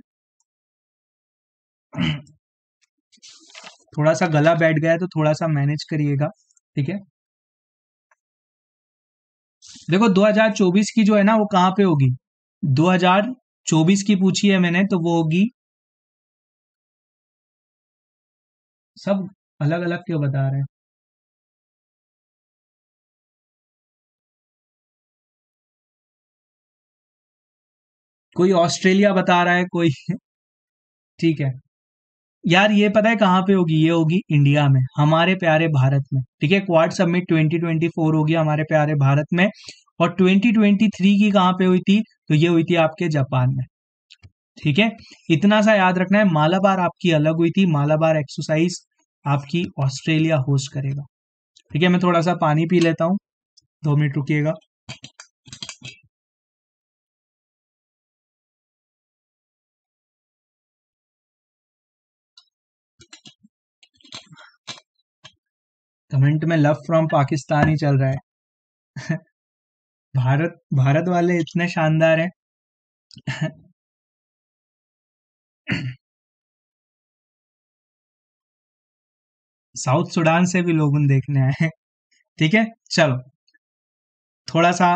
थोड़ा सा गला बैठ गया तो थोड़ा सा मैनेज करिएगा ठीक है देखो 2024 की जो है ना वो कहां पे होगी 2024 की पूछी है मैंने तो वो होगी सब अलग अलग क्यों बता रहे हैं कोई ऑस्ट्रेलिया बता रहा है कोई [LAUGHS] ठीक है यार ये पता है कहाँ पे होगी ये होगी इंडिया में हमारे प्यारे भारत में ठीक है क्वाड सबमिट 2024 होगी हमारे प्यारे भारत में और 2023 की कहाँ पे हुई थी तो ये हुई थी आपके जापान में ठीक है इतना सा याद रखना है मालाबार आपकी अलग हुई थी मालाबार एक्सरसाइज आपकी ऑस्ट्रेलिया होस्ट करेगा ठीक है मैं थोड़ा सा पानी पी लेता हूँ दो मिनट रुकिएगा कमेंट में लव फ्रॉम पाकिस्तान ही चल रहा है भारत भारत वाले इतने शानदार हैं साउथ सुडान से भी लोग देखने आए हैं ठीक है चलो थोड़ा सा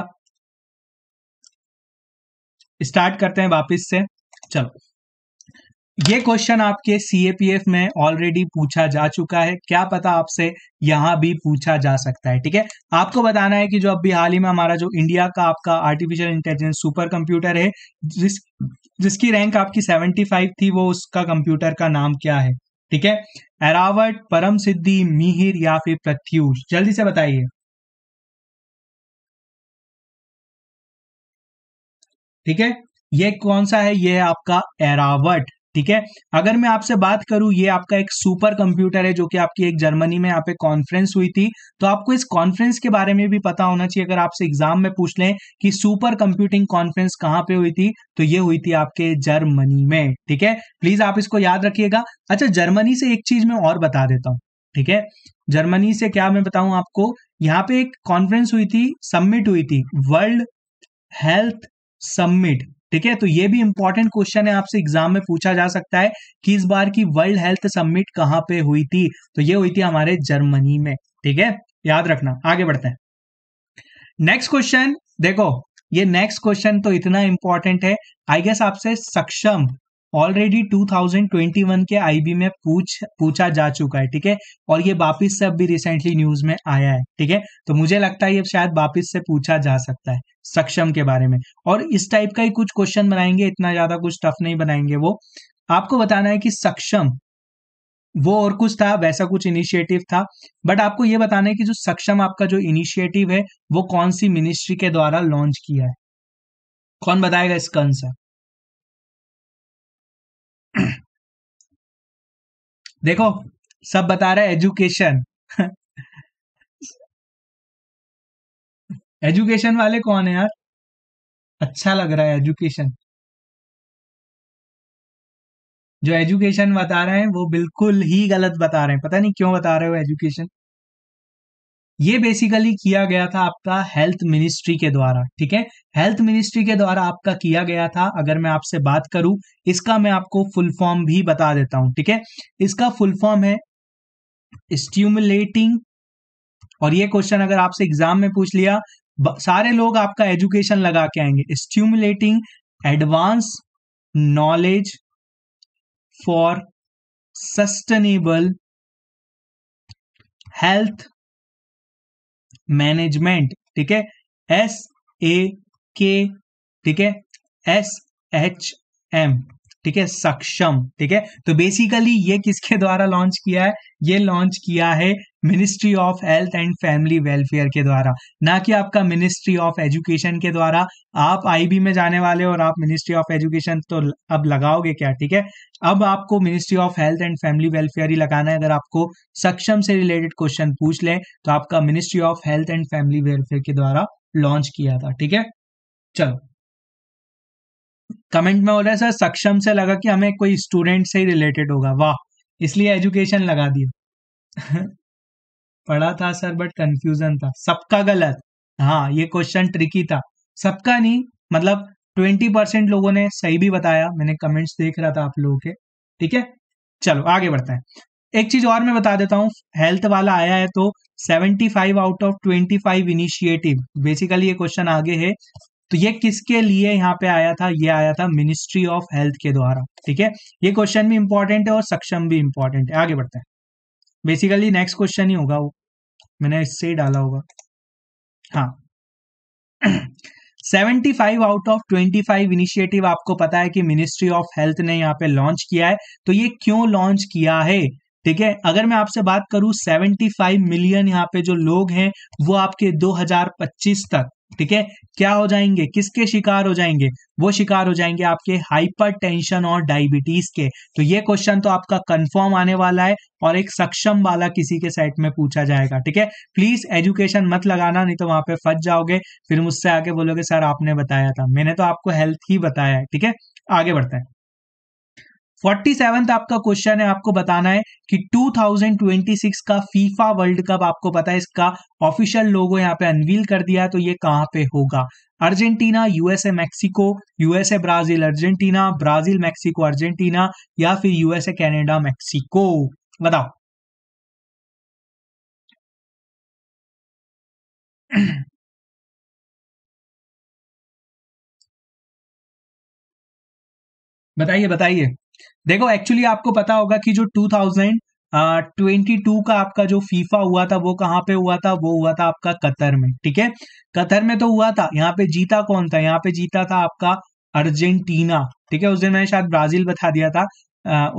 स्टार्ट करते हैं वापस से चलो ये क्वेश्चन आपके सीएपीएफ में ऑलरेडी पूछा जा चुका है क्या पता आपसे यहाँ भी पूछा जा सकता है ठीक है आपको बताना है कि जो अभी हाल ही में हमारा जो इंडिया का आपका आर्टिफिशियल इंटेलिजेंस सुपर कंप्यूटर है जिस जिसकी रैंक आपकी 75 थी वो उसका कंप्यूटर का नाम क्या है ठीक है एरावट परम सिद्धि मिहिर या फिर प्रत्युष जल्दी से बताइए ठीक है ये कौन सा है ये है आपका एरावट ठीक है अगर मैं आपसे बात करूं ये आपका एक सुपर कंप्यूटर है जो कि आपकी एक जर्मनी में यहाँ पे कॉन्फ्रेंस हुई थी तो आपको इस कॉन्फ्रेंस के बारे में भी पता होना चाहिए अगर आपसे एग्जाम में पूछ लें कि सुपर कंप्यूटिंग कॉन्फ्रेंस कहाँ पे हुई थी तो ये हुई थी आपके जर्मनी में ठीक है प्लीज आप इसको याद रखिएगा अच्छा जर्मनी से एक चीज मैं और बता देता हूँ ठीक है जर्मनी से क्या मैं बताऊं आपको यहाँ पे एक कॉन्फ्रेंस हुई थी सबमिट हुई थी वर्ल्ड हेल्थ सबमिट ठीक है तो ये भी इंपॉर्टेंट क्वेश्चन है आपसे एग्जाम में पूछा जा सकता है कि इस बार की वर्ल्ड हेल्थ समिट कहां पे हुई थी तो ये हुई थी हमारे जर्मनी में ठीक है याद रखना आगे बढ़ते हैं नेक्स्ट क्वेश्चन देखो ये नेक्स्ट क्वेश्चन तो इतना इंपॉर्टेंट है आई गेस आपसे सक्षम ऑलरेडी 2021 के आईबी में पूछ पूछा जा चुका है ठीक है और ये वापिस से अभी रिसेंटली न्यूज में आया है ठीक है तो मुझे लगता है ये शायद वापिस से पूछा जा सकता है सक्षम के बारे में और इस टाइप का ही कुछ क्वेश्चन बनाएंगे इतना ज्यादा कुछ टफ नहीं बनाएंगे वो आपको बताना है कि सक्षम वो और कुछ था वैसा कुछ इनिशिएटिव था बट आपको ये बताना है कि जो सक्षम आपका जो इनिशिएटिव है वो कौन सी मिनिस्ट्री के द्वारा लॉन्च किया है कौन बताएगा इसका आंसर [CLEARS THROAT] देखो सब बता रहे एजुकेशन एजुकेशन [LAUGHS] वाले कौन है यार अच्छा लग रहा है एजुकेशन जो एजुकेशन बता रहे हैं वो बिल्कुल ही गलत बता रहे हैं पता नहीं क्यों बता रहे हो एजुकेशन ये बेसिकली किया गया था आपका हेल्थ मिनिस्ट्री के द्वारा ठीक है हेल्थ मिनिस्ट्री के द्वारा आपका किया गया था अगर मैं आपसे बात करूं इसका मैं आपको फुल फॉर्म भी बता देता हूं ठीक है इसका फुल फॉर्म है स्ट्यूमुलेटिंग और ये क्वेश्चन अगर आपसे एग्जाम में पूछ लिया सारे लोग आपका एजुकेशन लगा के आएंगे stimulating advance knowledge for sustainable health management ठीक है एस ए के ठीक है एस एच एम ठीक है सक्षम ठीक है तो बेसिकली ये किसके द्वारा लॉन्च किया है ये लॉन्च किया है ministry of health and family welfare के द्वारा ना कि आपका मिनिस्ट्री ऑफ एजुकेशन के द्वारा आप आईबी में जाने वाले और आप मिनिस्ट्री ऑफ एजुकेशन तो अब लगाओगे क्या ठीक है अब आपको ministry of health and family welfare ही लगाना है अगर आपको सक्षम से रिलेटेड क्वेश्चन पूछ ले तो आपका ministry of health and family welfare के द्वारा लॉन्च किया था ठीक है चलो कमेंट में हो रहा है सर सक्षम से लगा कि हमें कोई स्टूडेंट से ही रिलेटेड होगा वाह इसलिए एजुकेशन लगा दिया [LAUGHS] पढ़ा था सर बट कंफ्यूजन था सबका गलत हाँ ये क्वेश्चन ट्रिकी था सबका नहीं मतलब ट्वेंटी परसेंट लोगों ने सही भी बताया मैंने कमेंट्स देख रहा था आप लोगों के ठीक है चलो आगे बढ़ते हैं एक चीज और मैं बता देता हूँ हेल्थ वाला आया है तो seventy five out of twenty five initiative basically ये क्वेश्चन आगे है तो ये किसके लिए यहाँ पे आया था ये आया था मिनिस्ट्री ऑफ हेल्थ के द्वारा ठीक है ये क्वेश्चन भी इंपॉर्टेंट है और सक्षम भी इंपॉर्टेंट है आगे बढ़ते हैं बेसिकली नेक्स्ट क्वेश्चन ही होगा वो मैंने इससे ही डाला होगा हाँ seventy five out of twenty five initiative आपको पता है कि मिनिस्ट्री ऑफ हेल्थ ने यहाँ पे लॉन्च किया है तो ये क्यों लॉन्च किया है ठीक है अगर मैं आपसे बात करूं सेवेंटी फाइव मिलियन यहाँ पे जो लोग हैं वो आपके दो हजार पच्चीस तक ठीक है क्या हो जाएंगे किसके शिकार हो जाएंगे वो शिकार हो जाएंगे आपके हाइपरटेंशन और डायबिटीज के तो ये क्वेश्चन तो आपका कंफर्म आने वाला है और एक सक्षम वाला किसी के सेट में पूछा जाएगा ठीक है प्लीज एजुकेशन मत लगाना नहीं तो वहां पे फंस जाओगे फिर मुझसे आके बोलोगे सर आपने बताया था मैंने तो आपको हेल्थ ही बताया है ठीक है आगे बढ़ते हैं फोर्टी सेवन आपका क्वेश्चन है आपको बताना है कि 2026 का फीफा वर्ल्ड कप आपको पता है इसका ऑफिशियल लोगो यहाँ पे अनवील कर दिया है तो ये कहाँ पे होगा Argentina USA Mexico USA Brazil Argentina Brazil Mexico Argentina या फिर यूएसए कैनेडा मैक्सिको बताओ [CLEARS THROAT] बताइए बताइए देखो एक्चुअली आपको पता होगा कि जो 2022 का आपका जो फीफा हुआ था वो कहाँ पे हुआ था वो हुआ था आपका कतर में ठीक है कतर में तो हुआ था यहाँ पे जीता कौन था यहाँ पे जीता था आपका अर्जेंटीना ठीक है उस दिन मैंने शायद ब्राजील बता दिया था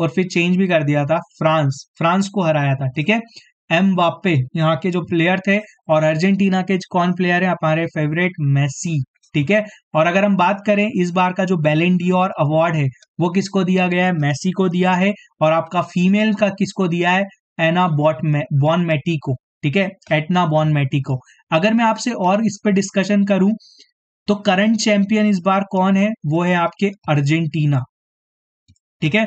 और फिर चेंज भी कर दिया था फ्रांस फ्रांस को हराया था ठीक है एम वापे यहाँ के जो प्लेयर थे और अर्जेंटीना के कौन प्लेयर है हमारे फेवरेट मेसी ठीक है और अगर हम बात करें इस बार का जो और अवार्ड है वो किसको दिया गया है मैसी को दिया है और आपका फीमेल का किसको दिया है एना बॉट बॉन मैटी को ठीक है एटना बॉन मैटी को अगर मैं आपसे और इस पर डिस्कशन करूं तो करंट चैंपियन इस बार कौन है वो है आपके अर्जेंटीना ठीक है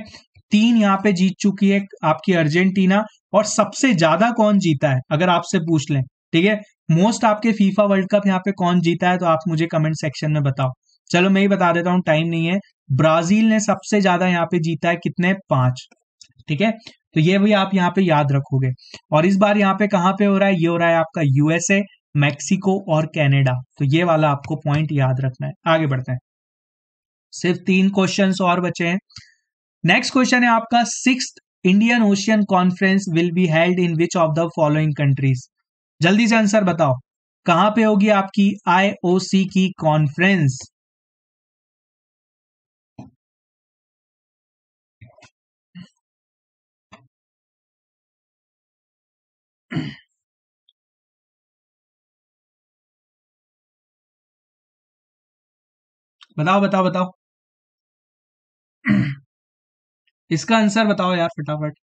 तीन यहां पे जीत चुकी है आपकी अर्जेंटीना और सबसे ज्यादा कौन जीता है अगर आपसे पूछ लें ठीक है मोस्ट आपके फीफा वर्ल्ड कप यहाँ पे कौन जीता है तो आप मुझे कमेंट सेक्शन में बताओ चलो मैं ही बता देता हूँ टाइम नहीं है ब्राजील ने सबसे ज्यादा यहाँ पे जीता है कितने पांच ठीक है तो ये भी आप यहाँ पे याद रखोगे और इस बार यहाँ पे कहाँ पे हो रहा है ये हो रहा है आपका यूएसए मैक्सिको और कैनेडा तो ये वाला आपको पॉइंट याद रखना है आगे बढ़ते हैं सिर्फ तीन क्वेश्चन और बचे हैं नेक्स्ट क्वेश्चन है आपका six Indian ocean conference will be held in which of the following countries जल्दी से आंसर बताओ कहां पे होगी आपकी आईओसी की कॉन्फ्रेंस बताओ बताओ बताओ इसका आंसर बताओ यार फटाफट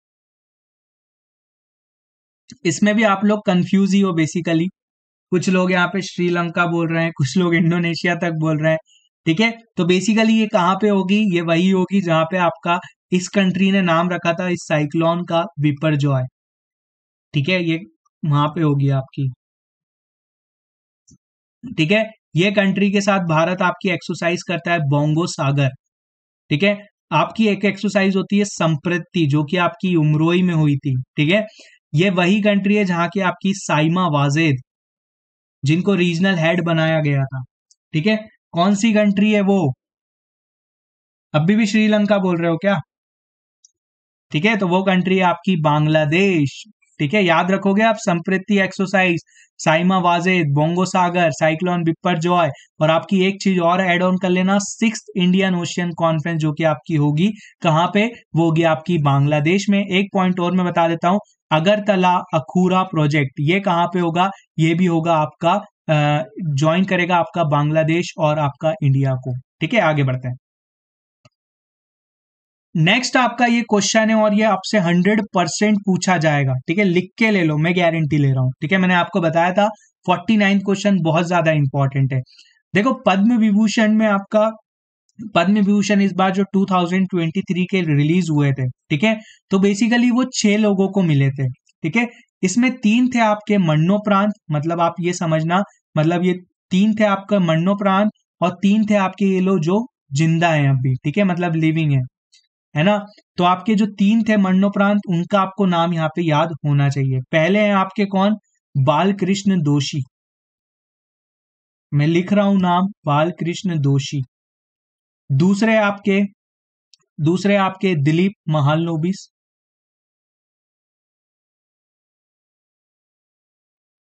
इसमें भी आप लोग कंफ्यूज ही हो बेसिकली कुछ लोग यहाँ पे श्रीलंका बोल रहे हैं कुछ लोग इंडोनेशिया तक बोल रहे हैं ठीक है तो बेसिकली ये कहाँ पे होगी ये वही होगी जहां पे आपका इस कंट्री ने नाम रखा था इस साइक्लोन का विपर जो है ठीक है ये वहां पे होगी आपकी ठीक है ये कंट्री के साथ भारत आपकी एक्सरसाइज करता है बोंगो सागर ठीक है आपकी एक एक्सरसाइज होती है संप्रति जो कि आपकी उमरोई में हुई थी ठीक है ये वही कंट्री है जहां की आपकी साइमा वाजेद जिनको रीजनल हेड बनाया गया था ठीक है कौन सी कंट्री है वो अभी भी श्रीलंका बोल रहे हो क्या ठीक है तो वो कंट्री है आपकी बांग्लादेश ठीक है याद रखोगे आप Sampriti exercise Saima Wazed Bongo Sagar cyclone Biparjoy और आपकी एक चीज और एड ऑन कर लेना सिक्स इंडियन ओशियन कॉन्फ्रेंस जो कि आपकी होगी कहाँ पे वो होगी आपकी बांग्लादेश में एक पॉइंट और मैं बता देता हूं अगरतला अखूरा प्रोजेक्ट ये कहाँ पे होगा ये भी होगा आपका ज्वाइन करेगा आपका बांग्लादेश और आपका इंडिया को ठीक है आगे बढ़ते हैं नेक्स्ट आपका ये क्वेश्चन है और ये आपसे हंड्रेड परसेंट पूछा जाएगा ठीक है लिख के ले लो मैं गारंटी ले रहा हूं ठीक है मैंने आपको बताया था फोर्टी नाइन क्वेश्चन बहुत ज्यादा इंपॉर्टेंट है देखो पद्म विभूषण में आपका पद्म विभूषण इस बार जो 2023 के रिलीज हुए थे ठीक है तो बेसिकली वो छह लोगों को मिले थे ठीक है इसमें तीन थे आपके मरणोपरांत मतलब आप ये समझना मतलब ये तीन थे आपका मरणोपरांत और तीन थे आपके ये लोग जो जिंदा हैं अभी ठीक है मतलब लिविंग है है ना तो आपके जो तीन थे मरणोपरांत उनका आपको नाम यहाँ पे याद होना चाहिए पहले हैं आपके कौन बालकृष्ण दोषी मैं लिख रहा हूं नाम बालकृष्ण दोषी दूसरे आपके दूसरे आपके दिलीप महालनोबिस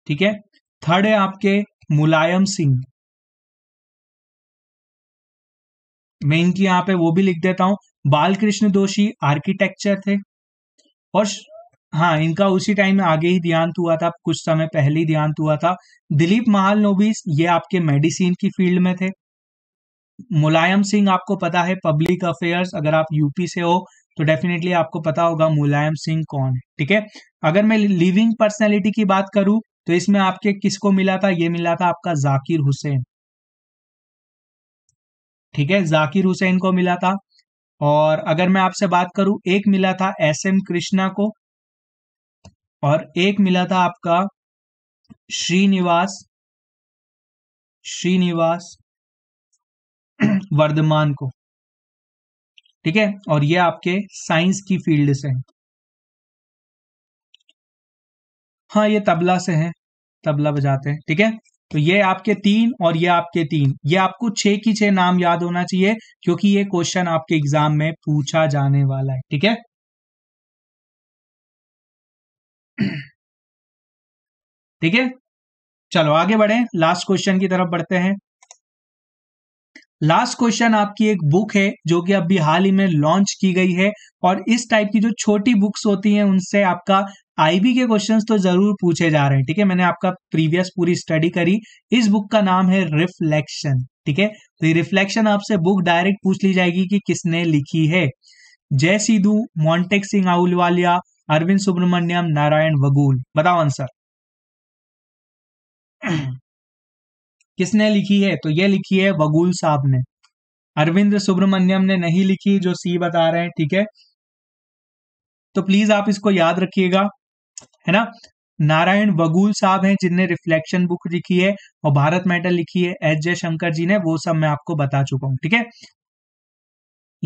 ठीक है थर्ड है आपके मुलायम सिंह मैं इनकी यहां पे वो भी लिख देता हूं बालकृष्ण दोषी आर्किटेक्चर थे और हाँ इनका उसी टाइम में आगे ही देहांत हुआ था कुछ समय पहले ही देहांत हुआ था दिलीप महाल ये आपके मेडिसिन की फील्ड में थे मुलायम सिंह आपको पता है पब्लिक अफेयर्स अगर आप यूपी से हो तो डेफिनेटली आपको पता होगा मुलायम सिंह कौन है ठीक है अगर मैं लिविंग पर्सनैलिटी की बात करूं तो इसमें आपके किसको मिला था ये मिला था आपका जाकिर हुसैन ठीक है जाकिर हुसैन को मिला था और अगर मैं आपसे बात करूं एक मिला था एस एम कृष्णा को और एक मिला था आपका श्रीनिवास श्रीनिवास [CLEARS THROAT] वर्धमान को ठीक है और ये आपके साइंस की फील्ड से है हाँ ये तबला से है तबला बजाते हैं ठीक है तो ये आपके तीन और ये आपके तीन ये आपको छह की छह नाम याद होना चाहिए क्योंकि ये क्वेश्चन आपके एग्जाम में पूछा जाने वाला है ठीक है [CLEARS THROAT] ठीक है चलो आगे बढ़े लास्ट क्वेश्चन की तरफ बढ़ते हैं लास्ट क्वेश्चन आपकी एक बुक है जो कि अभी हाल ही में लॉन्च की गई है और इस टाइप की जो छोटी बुक्स होती हैं उनसे आपका आईबी के क्वेश्चंस तो जरूर पूछे जा रहे हैं ठीक है मैंने आपका प्रीवियस पूरी स्टडी करी इस बुक का नाम है रिफ्लेक्शन ठीक है तो ये रिफ्लेक्शन आपसे बुक डायरेक्ट पूछ ली जाएगी कि किसने लिखी है जय सिद्धू मॉन्टेक सिंह आउलवालिया अरविंद सुब्रमण्यम नारायण वगूल बताओ आंसर [CLEARS THROAT] किसने लिखी है तो ये लिखी है वगुल साहब ने अरविंद सुब्रमण्यम ने नहीं लिखी जो सी बता रहे हैं ठीक है तो प्लीज आप इसको याद रखिएगा है ना नारायण वगुल साहब हैं जिनने रिफ्लेक्शन बुक लिखी है और भारत मेटल लिखी है एस जयशंकर जी ने वो सब मैं आपको बता चुका हूं ठीक है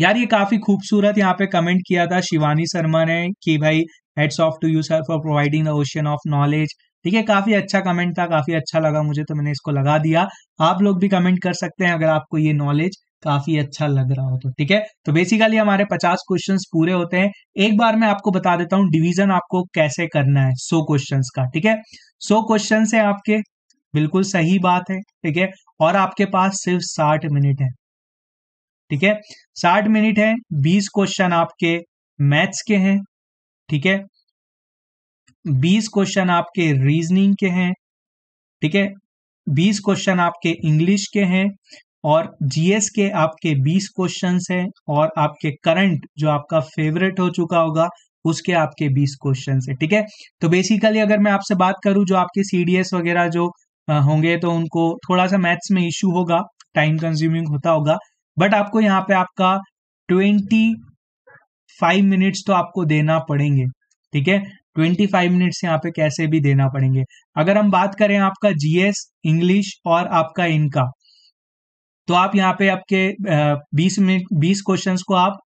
यार ये काफी खूबसूरत यहाँ पे कमेंट किया था शिवानी शर्मा ने कि भाई heads off to you sir for providing the ocean of knowledge ठीक है काफी अच्छा कमेंट था काफी अच्छा लगा मुझे तो मैंने इसको लगा दिया आप लोग भी कमेंट कर सकते हैं अगर आपको ये नॉलेज काफी अच्छा लग रहा हो तो ठीक है तो बेसिकली हमारे पचास क्वेश्चन पूरे होते हैं एक बार मैं आपको बता देता हूँ डिवीजन आपको कैसे करना है सो क्वेश्चन का ठीक है सो क्वेश्चन है आपके बिल्कुल सही बात है ठीक है और आपके पास सिर्फ साठ मिनट है ठीक है साठ मिनट है बीस क्वेश्चन आपके मैथ्स के हैं ठीक है बीस क्वेश्चन आपके रीजनिंग के हैं ठीक है बीस क्वेश्चन आपके इंग्लिश के हैं और जीएस के आपके बीस क्वेश्चन हैं और आपके करंट जो आपका फेवरेट हो चुका होगा उसके आपके बीस क्वेश्चन है ठीक है तो बेसिकली अगर मैं आपसे बात करूं जो आपके सीडीएस वगैरह जो होंगे तो उनको थोड़ा सा मैथ्स में इश्यू होगा टाइम कंज्यूमिंग होता होगा बट आपको यहाँ पे आपका ट्वेंटी फाइव मिनट्स तो आपको देना पड़ेंगे ठीक है ट्वेंटी फाइव मिनट्स यहाँ पे कैसे भी देना पड़ेंगे अगर हम बात करें आपका जीएस इंग्लिश और आपका इनका तो आप यहाँ पे आपके बीस मिनट बीस क्वेश्चन को आप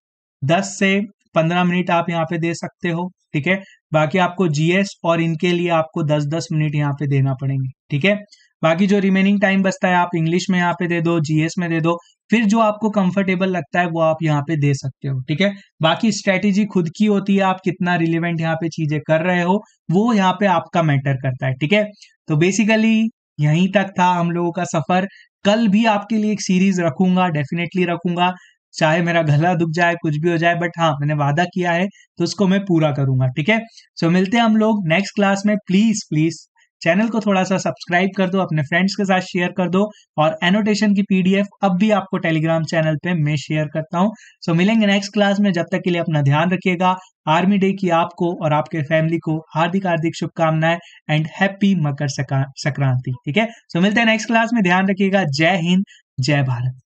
दस से पंद्रह मिनट आप यहाँ पे दे सकते हो ठीक है बाकी आपको जीएस और इनके लिए आपको दस दस मिनट यहाँ पे देना पड़ेंगे ठीक है बाकी जो रिमेनिंग टाइम बचता है आप इंग्लिश में यहाँ पे दे दो जीएस में दे दो फिर जो आपको कंफर्टेबल लगता है वो आप यहाँ पे दे सकते हो ठीक है बाकी स्ट्रेटेजी खुद की होती है आप कितना रिलेवेंट यहाँ पे चीजें कर रहे हो वो यहाँ पे आपका मैटर करता है ठीक है तो बेसिकली यहीं तक था हम लोगों का सफर कल भी आपके लिए एक सीरीज रखूंगा डेफिनेटली रखूंगा चाहे मेरा गला दुख जाए कुछ भी हो जाए बट हाँ मैंने वादा किया है तो उसको मैं पूरा करूंगा ठीक है सो मिलते हैं हम लोग नेक्स्ट क्लास में प्लीज प्लीज चैनल को थोड़ा सा सब्सक्राइब कर दो अपने फ्रेंड्स के साथ शेयर कर दो और एनोटेशन की पीडीएफ अब भी आपको टेलीग्राम चैनल पे मैं शेयर करता हूँ सो so, मिलेंगे नेक्स्ट क्लास में जब तक के लिए अपना ध्यान रखिएगा आर्मी डे की आपको और आपके फैमिली को हार्दिक हार्दिक शुभकामनाएं एंड हैप्पी मकर संक्रांति ठीक है सो so, मिलते हैं नेक्स्ट क्लास में ध्यान रखिएगा जय हिंद जय भारत